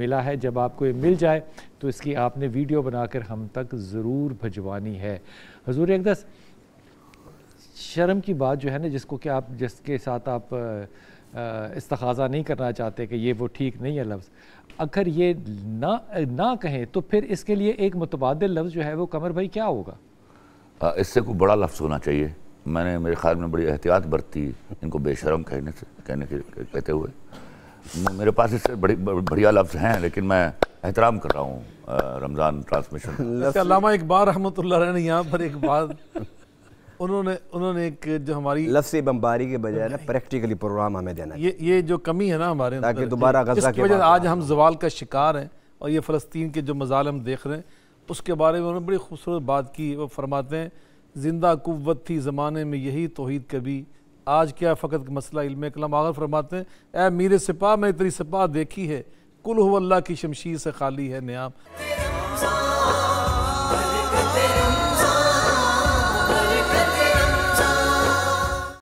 मिला है जब आपको ये मिल जाए तो इसकी आपने वीडियो बनाकर हम तक ज़रूर भजवानी है हजूर एकदस शर्म की बात जो है ना जिसको कि आप जिसके साथ आप इस्तखाज़ा नहीं करना चाहते कि ये वो ठीक नहीं है लफ्ज़ अगर ये ना ना कहें तो फिर इसके लिए एक मुतबाद लफ्ज़ जो है वो कमर भाई क्या होगा इससे कोई बड़ा लफ्ज़ होना चाहिए मैंने मेरे ख्याल में बड़ी एहतियात बरती इनको बेशरम कहने से कहने के कहते हुए मेरे पास इससे बड़ी बढ़िया लफ्ज़ हैं लेकिन मैं एहतराम कर रहा हूँ रमज़ान ट्रांसमिशन अलामा इकबाल रहमत यहाँ पर एक बात उन्होंने उन्होंने एक जो हमारी लफ्सी बम्बारी के बजाय ना प्रैक्टिकली प्रोग्राम हमें देना ये ये जो कमी है ना हमारे ताकि दोबारा गजा के वजह आज हम जवाल का शिकार हैं और ये फ़लस्तीन के जो मजाल हम देख रहे हैं उसके बारे में उन्होंने बड़ी खूबसूरत बात की वो फरमाते हैं जिंदा कुत थी ज़माने में यही तोहद कभी आज क्या फ़कत मसला इल्म कलम आगर फरमाते हैं ए मीर सिपा मैं तेरी सिपा देखी है कुल अल्लाह की शमशीर से खाली है न्याम